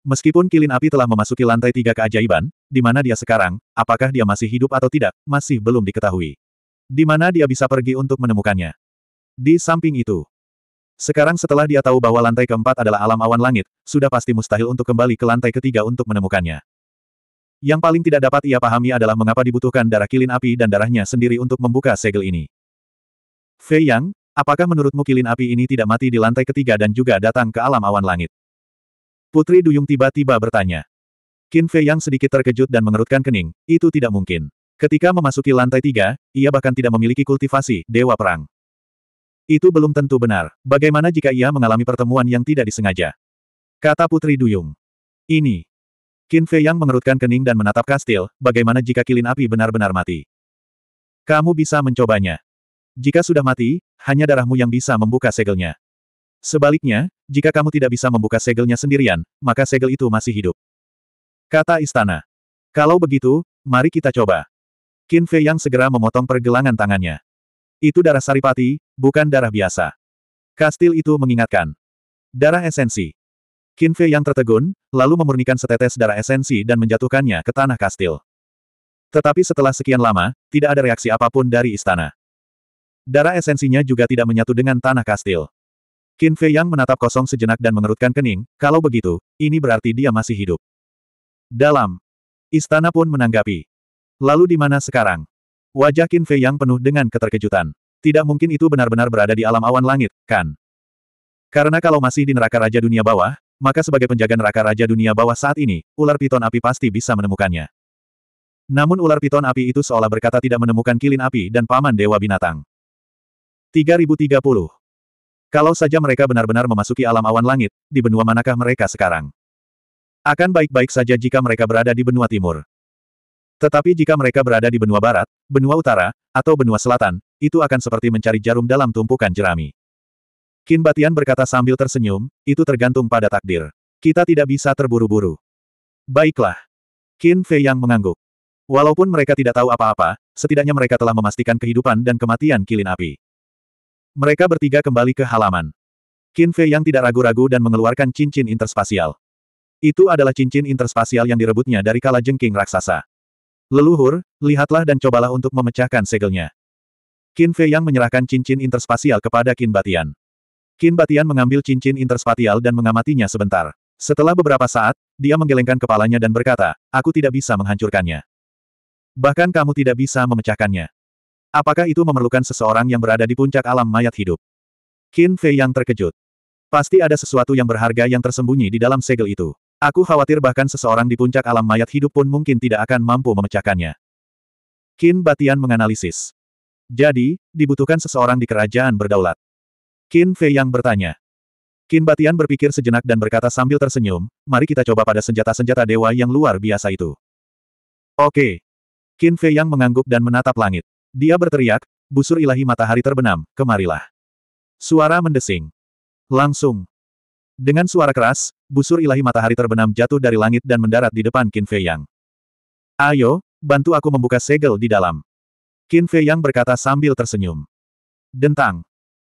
Meskipun kilin api telah memasuki lantai tiga keajaiban, di mana dia sekarang, apakah dia masih hidup atau tidak, masih belum diketahui. Di mana dia bisa pergi untuk menemukannya. Di samping itu, sekarang setelah dia tahu bahwa lantai keempat adalah alam awan langit, sudah pasti mustahil untuk kembali ke lantai ketiga untuk menemukannya. Yang paling tidak dapat ia pahami adalah mengapa dibutuhkan darah kilin api dan darahnya sendiri untuk membuka segel ini. Fei Yang, apakah menurutmu kilin api ini tidak mati di lantai ketiga dan juga datang ke alam awan langit? Putri Duyung tiba-tiba bertanya. Qin Fei Yang sedikit terkejut dan mengerutkan kening, itu tidak mungkin. Ketika memasuki lantai tiga, ia bahkan tidak memiliki kultivasi Dewa Perang. Itu belum tentu benar. Bagaimana jika ia mengalami pertemuan yang tidak disengaja? Kata Putri Duyung. Ini, Qin Fei Yang mengerutkan kening dan menatap kastil, bagaimana jika kilin api benar-benar mati? Kamu bisa mencobanya. Jika sudah mati, hanya darahmu yang bisa membuka segelnya. Sebaliknya, jika kamu tidak bisa membuka segelnya sendirian, maka segel itu masih hidup. Kata istana. Kalau begitu, mari kita coba. Qin Fei Yang segera memotong pergelangan tangannya. Itu darah saripati, bukan darah biasa. Kastil itu mengingatkan. Darah esensi. Qin Fei yang tertegun, lalu memurnikan setetes darah esensi dan menjatuhkannya ke tanah kastil. Tetapi setelah sekian lama, tidak ada reaksi apapun dari istana. Darah esensinya juga tidak menyatu dengan tanah kastil. Qin Fei Yang menatap kosong sejenak dan mengerutkan kening, kalau begitu, ini berarti dia masih hidup. Dalam. Istana pun menanggapi. Lalu di mana sekarang? Wajah Qin Fei Yang penuh dengan keterkejutan. Tidak mungkin itu benar-benar berada di alam awan langit, kan? Karena kalau masih di neraka Raja Dunia Bawah, maka sebagai penjaga neraka Raja Dunia Bawah saat ini, ular piton api pasti bisa menemukannya. Namun ular piton api itu seolah berkata tidak menemukan kilin api dan paman Dewa Binatang. 3030 Kalau saja mereka benar-benar memasuki alam awan langit, di benua manakah mereka sekarang? Akan baik-baik saja jika mereka berada di benua timur. Tetapi jika mereka berada di benua barat, benua utara, atau benua selatan, itu akan seperti mencari jarum dalam tumpukan jerami. Kin Batian berkata sambil tersenyum, itu tergantung pada takdir. Kita tidak bisa terburu-buru. Baiklah. Kin Fei yang mengangguk. Walaupun mereka tidak tahu apa-apa, setidaknya mereka telah memastikan kehidupan dan kematian kilin api. Mereka bertiga kembali ke halaman. Qin Fei yang tidak ragu-ragu dan mengeluarkan cincin interspasial. Itu adalah cincin interspasial yang direbutnya dari kala jengking raksasa. Leluhur, lihatlah dan cobalah untuk memecahkan segelnya. Qin Fei yang menyerahkan cincin interspasial kepada Qin Batian. Qin Batian mengambil cincin interspatial dan mengamatinya sebentar. Setelah beberapa saat, dia menggelengkan kepalanya dan berkata, aku tidak bisa menghancurkannya. Bahkan kamu tidak bisa memecahkannya. Apakah itu memerlukan seseorang yang berada di puncak alam mayat hidup? Qin Fei yang terkejut. Pasti ada sesuatu yang berharga yang tersembunyi di dalam segel itu. Aku khawatir bahkan seseorang di puncak alam mayat hidup pun mungkin tidak akan mampu memecahkannya. Qin Batian menganalisis. Jadi, dibutuhkan seseorang di kerajaan berdaulat. Qin Fei yang bertanya. Qin Batian berpikir sejenak dan berkata sambil tersenyum, mari kita coba pada senjata-senjata dewa yang luar biasa itu. Oke. Qin Fei yang mengangguk dan menatap langit. Dia berteriak, busur ilahi matahari terbenam, kemarilah. Suara mendesing. Langsung. Dengan suara keras, busur ilahi matahari terbenam jatuh dari langit dan mendarat di depan Qin Fei Yang. Ayo, bantu aku membuka segel di dalam. Qin Fei Yang berkata sambil tersenyum. Dentang.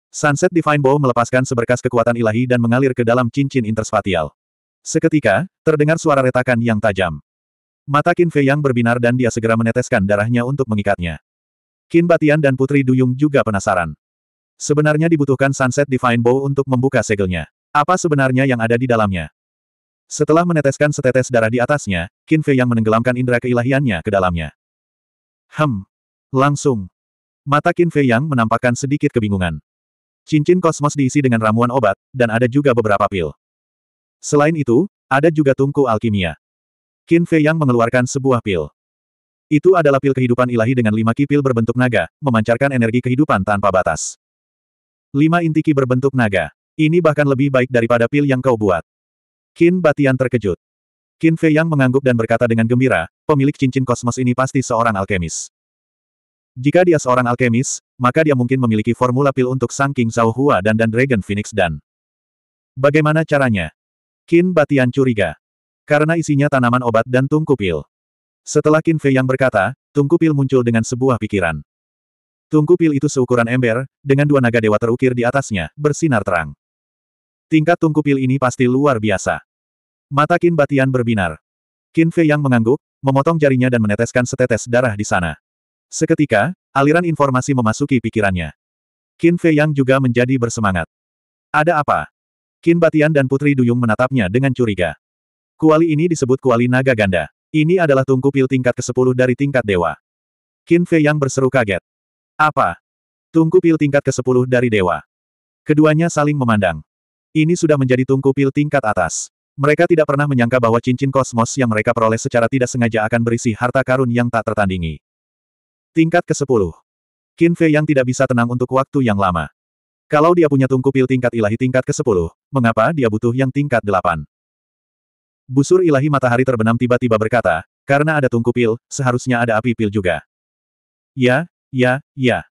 Sunset Divine Bow melepaskan seberkas kekuatan ilahi dan mengalir ke dalam cincin interspatial. Seketika, terdengar suara retakan yang tajam. Mata Qin Fei yang berbinar dan dia segera meneteskan darahnya untuk mengikatnya. Qin Batian dan Putri Duyung juga penasaran. Sebenarnya dibutuhkan Sunset Divine Bow untuk membuka segelnya. Apa sebenarnya yang ada di dalamnya? Setelah meneteskan setetes darah di atasnya, Qin Fei yang menenggelamkan indera keilahiannya ke dalamnya. Hem. Langsung. Mata Qin Fei yang menampakkan sedikit kebingungan. Cincin kosmos diisi dengan ramuan obat, dan ada juga beberapa pil. Selain itu, ada juga tungku alkimia. Qin Fei yang mengeluarkan sebuah pil. Itu adalah pil kehidupan ilahi dengan lima kipil berbentuk naga, memancarkan energi kehidupan tanpa batas. Lima inti berbentuk naga. Ini bahkan lebih baik daripada pil yang kau buat. Qin Batian terkejut. Qin Fei yang mengangguk dan berkata dengan gembira, pemilik cincin kosmos ini pasti seorang alkemis. Jika dia seorang alkemis, maka dia mungkin memiliki formula pil untuk Sang King Zhao Hua dan dan Dragon Phoenix Dan. Bagaimana caranya? Qin Batian curiga. Karena isinya tanaman obat dan tungku pil. Setelah Qin Fei yang berkata, tungku pil muncul dengan sebuah pikiran. Tungku pil itu seukuran ember, dengan dua naga dewa terukir di atasnya, bersinar terang. Tingkat tungku pil ini pasti luar biasa. Mata Qin Batian berbinar. Qin Fei yang mengangguk, memotong jarinya dan meneteskan setetes darah di sana. Seketika, aliran informasi memasuki pikirannya. Qin Fei Yang juga menjadi bersemangat. Ada apa? Qin Batian dan Putri Duyung menatapnya dengan curiga. Kuali ini disebut kuali naga ganda. Ini adalah tungku pil tingkat ke-10 dari tingkat dewa. Qin Fei Yang berseru kaget. Apa? Tungku pil tingkat ke-10 dari dewa. Keduanya saling memandang. Ini sudah menjadi tungku pil tingkat atas. Mereka tidak pernah menyangka bahwa cincin kosmos yang mereka peroleh secara tidak sengaja akan berisi harta karun yang tak tertandingi. Tingkat ke-10. Qin Fei yang tidak bisa tenang untuk waktu yang lama. Kalau dia punya tungku pil tingkat ilahi tingkat ke-10, mengapa dia butuh yang tingkat 8? Busur ilahi matahari terbenam tiba-tiba berkata, karena ada tungku pil, seharusnya ada api pil juga. Ya, ya, ya.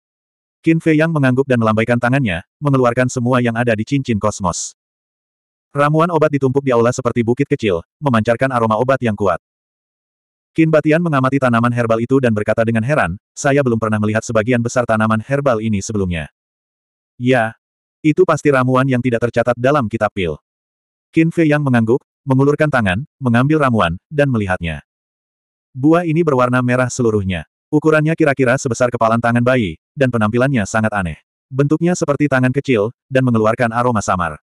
Qin Fei yang mengangguk dan melambaikan tangannya, mengeluarkan semua yang ada di cincin kosmos. Ramuan obat ditumpuk di aula seperti bukit kecil, memancarkan aroma obat yang kuat. Kin Batian mengamati tanaman herbal itu dan berkata dengan heran, saya belum pernah melihat sebagian besar tanaman herbal ini sebelumnya. Ya, itu pasti ramuan yang tidak tercatat dalam kitab pil. Qin Fei yang mengangguk, mengulurkan tangan, mengambil ramuan, dan melihatnya. Buah ini berwarna merah seluruhnya. Ukurannya kira-kira sebesar kepalan tangan bayi, dan penampilannya sangat aneh. Bentuknya seperti tangan kecil, dan mengeluarkan aroma samar.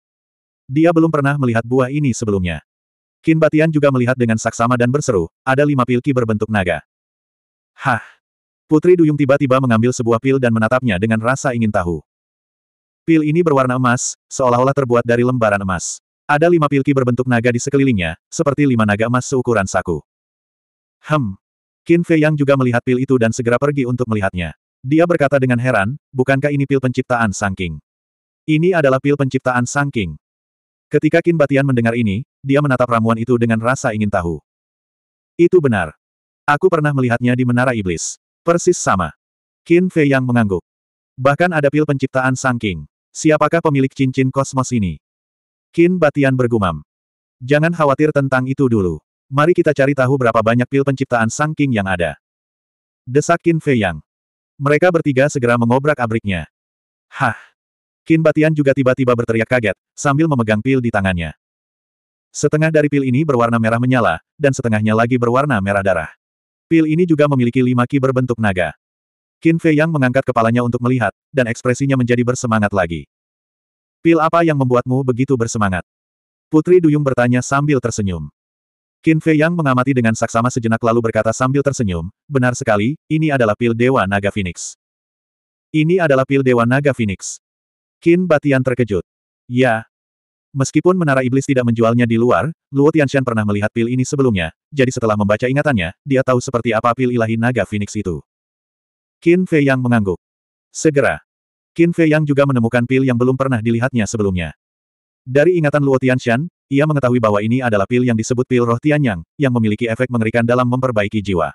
Dia belum pernah melihat buah ini sebelumnya. Qin Batian juga melihat dengan saksama dan berseru, ada lima pil ki berbentuk naga. Hah! Putri Duyung tiba-tiba mengambil sebuah pil dan menatapnya dengan rasa ingin tahu. Pil ini berwarna emas, seolah-olah terbuat dari lembaran emas. Ada lima pil ki berbentuk naga di sekelilingnya, seperti lima naga emas seukuran saku. Hem! Qin Fei Yang juga melihat pil itu dan segera pergi untuk melihatnya. Dia berkata dengan heran, bukankah ini pil penciptaan Sang King? Ini adalah pil penciptaan Sang King. Ketika Qin Batian mendengar ini, dia menatap ramuan itu dengan rasa ingin tahu. Itu benar. Aku pernah melihatnya di Menara Iblis. Persis sama. Qin Fei yang mengangguk. Bahkan ada pil penciptaan Sang King. Siapakah pemilik cincin kosmos ini? Qin Batian bergumam. Jangan khawatir tentang itu dulu. Mari kita cari tahu berapa banyak pil penciptaan Sang King yang ada. Desak Qin Fei Yang. Mereka bertiga segera mengobrak-abriknya. Hah! Qin Batian juga tiba-tiba berteriak kaget, sambil memegang pil di tangannya. Setengah dari pil ini berwarna merah menyala, dan setengahnya lagi berwarna merah darah. Pil ini juga memiliki lima ki berbentuk naga. Qin Fei Yang mengangkat kepalanya untuk melihat, dan ekspresinya menjadi bersemangat lagi. Pil apa yang membuatmu begitu bersemangat? Putri Duyung bertanya sambil tersenyum. Qin Fei Yang mengamati dengan saksama sejenak lalu berkata sambil tersenyum, benar sekali, ini adalah pil Dewa Naga Phoenix. Ini adalah pil Dewa Naga Phoenix. Qin Batian terkejut. Ya, Meskipun menara iblis tidak menjualnya di luar, Luo Tianshan pernah melihat pil ini sebelumnya, jadi setelah membaca ingatannya, dia tahu seperti apa pil ilahi naga Phoenix itu. Qin Fei Yang mengangguk. Segera. Qin Fei Yang juga menemukan pil yang belum pernah dilihatnya sebelumnya. Dari ingatan Luo Tianshan, ia mengetahui bahwa ini adalah pil yang disebut pil roh Tianyang, yang memiliki efek mengerikan dalam memperbaiki jiwa.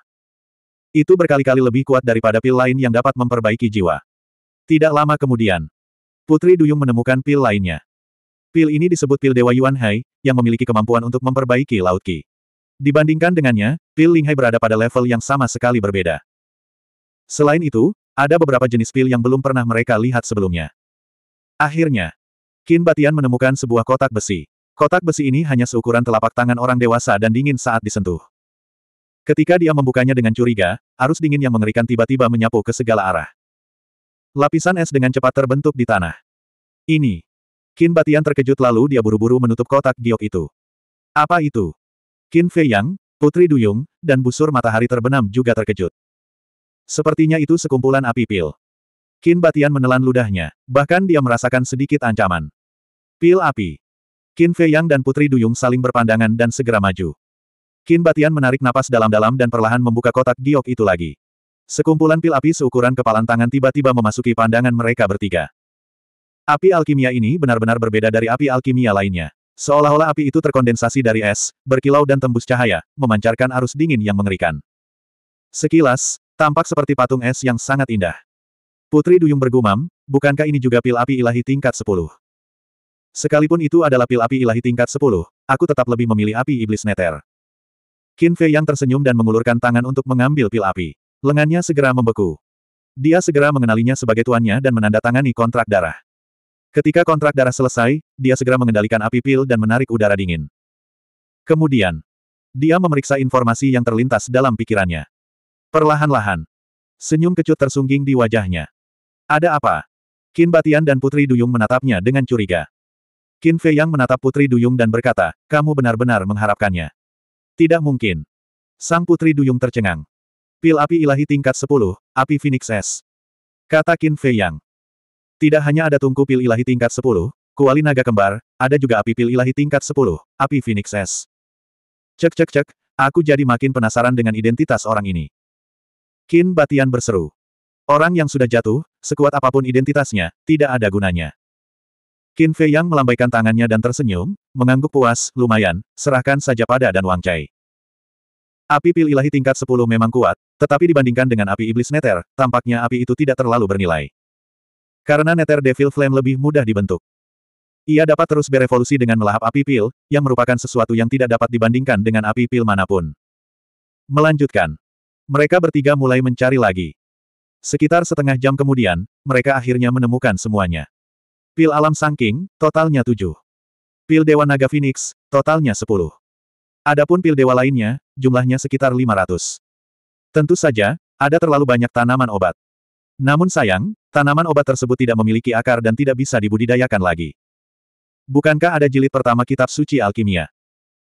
Itu berkali-kali lebih kuat daripada pil lain yang dapat memperbaiki jiwa. Tidak lama kemudian, Putri Duyung menemukan pil lainnya. Pil ini disebut pil Dewa Yuan Hai, yang memiliki kemampuan untuk memperbaiki Laut Qi. Dibandingkan dengannya, pil Ling Hai berada pada level yang sama sekali berbeda. Selain itu, ada beberapa jenis pil yang belum pernah mereka lihat sebelumnya. Akhirnya, Qin Batian menemukan sebuah kotak besi. Kotak besi ini hanya seukuran telapak tangan orang dewasa dan dingin saat disentuh. Ketika dia membukanya dengan curiga, arus dingin yang mengerikan tiba-tiba menyapu ke segala arah. Lapisan es dengan cepat terbentuk di tanah. Ini Qin Batian terkejut lalu dia buru-buru menutup kotak giok itu. Apa itu? Qin Fei Yang, Putri Duyung, dan busur matahari terbenam juga terkejut. Sepertinya itu sekumpulan api pil. Qin Batian menelan ludahnya, bahkan dia merasakan sedikit ancaman. Pil api. Qin Fei Yang dan Putri Duyung saling berpandangan dan segera maju. Qin Batian menarik napas dalam-dalam dan perlahan membuka kotak giok itu lagi. Sekumpulan pil api seukuran kepalan tangan tiba-tiba memasuki pandangan mereka bertiga. Api alkimia ini benar-benar berbeda dari api alkimia lainnya. Seolah-olah api itu terkondensasi dari es, berkilau dan tembus cahaya, memancarkan arus dingin yang mengerikan. Sekilas, tampak seperti patung es yang sangat indah. Putri Duyung bergumam, bukankah ini juga pil api ilahi tingkat 10? Sekalipun itu adalah pil api ilahi tingkat 10, aku tetap lebih memilih api iblis neter. Qin Fei yang tersenyum dan mengulurkan tangan untuk mengambil pil api. Lengannya segera membeku. Dia segera mengenalinya sebagai tuannya dan menandatangani kontrak darah. Ketika kontrak darah selesai, dia segera mengendalikan api pil dan menarik udara dingin. Kemudian, dia memeriksa informasi yang terlintas dalam pikirannya. Perlahan-lahan, senyum kecut tersungging di wajahnya. Ada apa? Kin Batian dan Putri Duyung menatapnya dengan curiga. Kin Fei Yang menatap Putri Duyung dan berkata, kamu benar-benar mengharapkannya. Tidak mungkin. Sang Putri Duyung tercengang. Pil api ilahi tingkat 10, api Phoenix S. Kata Kin Fei Yang. Tidak hanya ada tungku pil ilahi tingkat 10, kuali naga kembar, ada juga api pil ilahi tingkat 10, api Phoenix S. Cek cek cek, aku jadi makin penasaran dengan identitas orang ini. Kin Batian berseru. Orang yang sudah jatuh, sekuat apapun identitasnya, tidak ada gunanya. Qin Fei Yang melambaikan tangannya dan tersenyum, mengangguk puas, lumayan, serahkan saja pada dan Wang Chai. Api pil ilahi tingkat 10 memang kuat, tetapi dibandingkan dengan api iblis neter, tampaknya api itu tidak terlalu bernilai. Karena Nether Devil Flame lebih mudah dibentuk. Ia dapat terus berevolusi dengan melahap api pil, yang merupakan sesuatu yang tidak dapat dibandingkan dengan api pil manapun. Melanjutkan. Mereka bertiga mulai mencari lagi. Sekitar setengah jam kemudian, mereka akhirnya menemukan semuanya. Pil alam sangking, totalnya tujuh. Pil Dewa Naga Phoenix, totalnya sepuluh. Adapun pil dewa lainnya, jumlahnya sekitar lima ratus. Tentu saja, ada terlalu banyak tanaman obat. Namun sayang, tanaman obat tersebut tidak memiliki akar dan tidak bisa dibudidayakan lagi. Bukankah ada jilid pertama kitab suci alkimia?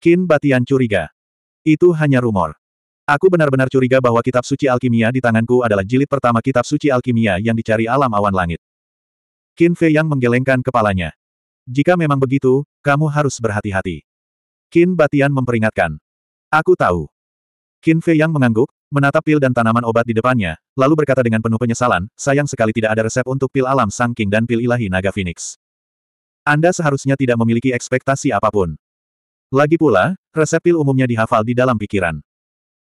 Kin Batian curiga. Itu hanya rumor. Aku benar-benar curiga bahwa kitab suci alkimia di tanganku adalah jilid pertama kitab suci alkimia yang dicari alam awan langit. Qin Fei yang menggelengkan kepalanya. Jika memang begitu, kamu harus berhati-hati. Kin Batian memperingatkan. Aku tahu. Qin Fei yang mengangguk, menatap pil dan tanaman obat di depannya, lalu berkata dengan penuh penyesalan, sayang sekali tidak ada resep untuk pil alam sangking dan pil ilahi naga phoenix. Anda seharusnya tidak memiliki ekspektasi apapun. Lagi pula, resep pil umumnya dihafal di dalam pikiran.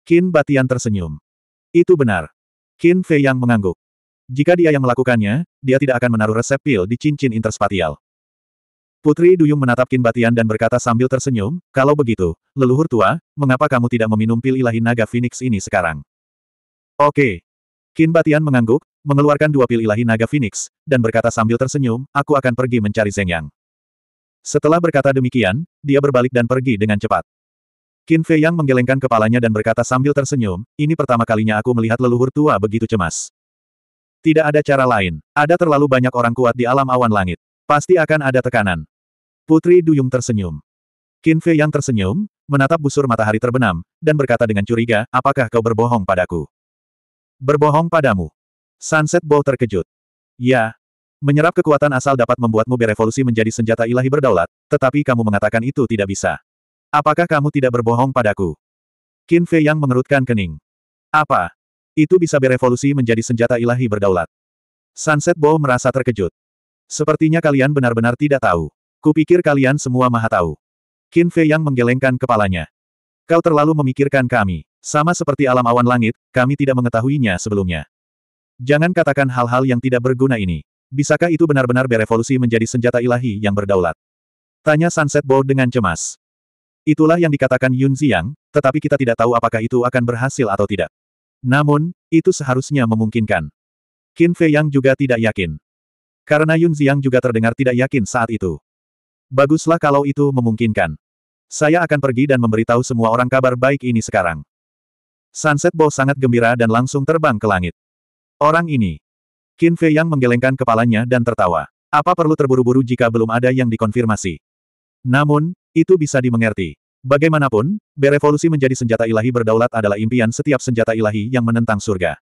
Qin Batian tersenyum. Itu benar. Qin Fei yang mengangguk. Jika dia yang melakukannya, dia tidak akan menaruh resep pil di cincin interspatial. Putri Duyung menatap Qin Batian dan berkata sambil tersenyum, kalau begitu, leluhur tua, mengapa kamu tidak meminum pil ilahi naga Phoenix ini sekarang? Oke. Qin Batian mengangguk, mengeluarkan dua pil ilahi naga Phoenix, dan berkata sambil tersenyum, aku akan pergi mencari Zeng Yang. Setelah berkata demikian, dia berbalik dan pergi dengan cepat. Qin Fei Yang menggelengkan kepalanya dan berkata sambil tersenyum, ini pertama kalinya aku melihat leluhur tua begitu cemas. Tidak ada cara lain, ada terlalu banyak orang kuat di alam awan langit. Pasti akan ada tekanan. Putri Duyung tersenyum. Qin Fei yang tersenyum, menatap busur matahari terbenam, dan berkata dengan curiga, apakah kau berbohong padaku? Berbohong padamu. Sunset Bow terkejut. Ya. Menyerap kekuatan asal dapat membuatmu berevolusi menjadi senjata ilahi berdaulat, tetapi kamu mengatakan itu tidak bisa. Apakah kamu tidak berbohong padaku? Qin Fei yang mengerutkan kening. Apa? Itu bisa berevolusi menjadi senjata ilahi berdaulat. Sunset Bow merasa terkejut. Sepertinya kalian benar-benar tidak tahu. Kupikir kalian semua maha tahu. Qin Fei yang menggelengkan kepalanya. Kau terlalu memikirkan kami. Sama seperti alam awan langit, kami tidak mengetahuinya sebelumnya. Jangan katakan hal-hal yang tidak berguna ini. Bisakah itu benar-benar berevolusi menjadi senjata ilahi yang berdaulat? Tanya Sunset Bow dengan cemas. Itulah yang dikatakan Yun Ziyang, tetapi kita tidak tahu apakah itu akan berhasil atau tidak. Namun, itu seharusnya memungkinkan. Qin Fei Yang juga tidak yakin. Karena Yun Xiang juga terdengar tidak yakin saat itu. Baguslah kalau itu memungkinkan. Saya akan pergi dan memberitahu semua orang kabar baik ini sekarang. Sunset Bow sangat gembira dan langsung terbang ke langit. Orang ini. Qin Fei yang menggelengkan kepalanya dan tertawa. Apa perlu terburu-buru jika belum ada yang dikonfirmasi? Namun, itu bisa dimengerti. Bagaimanapun, berevolusi menjadi senjata ilahi berdaulat adalah impian setiap senjata ilahi yang menentang surga.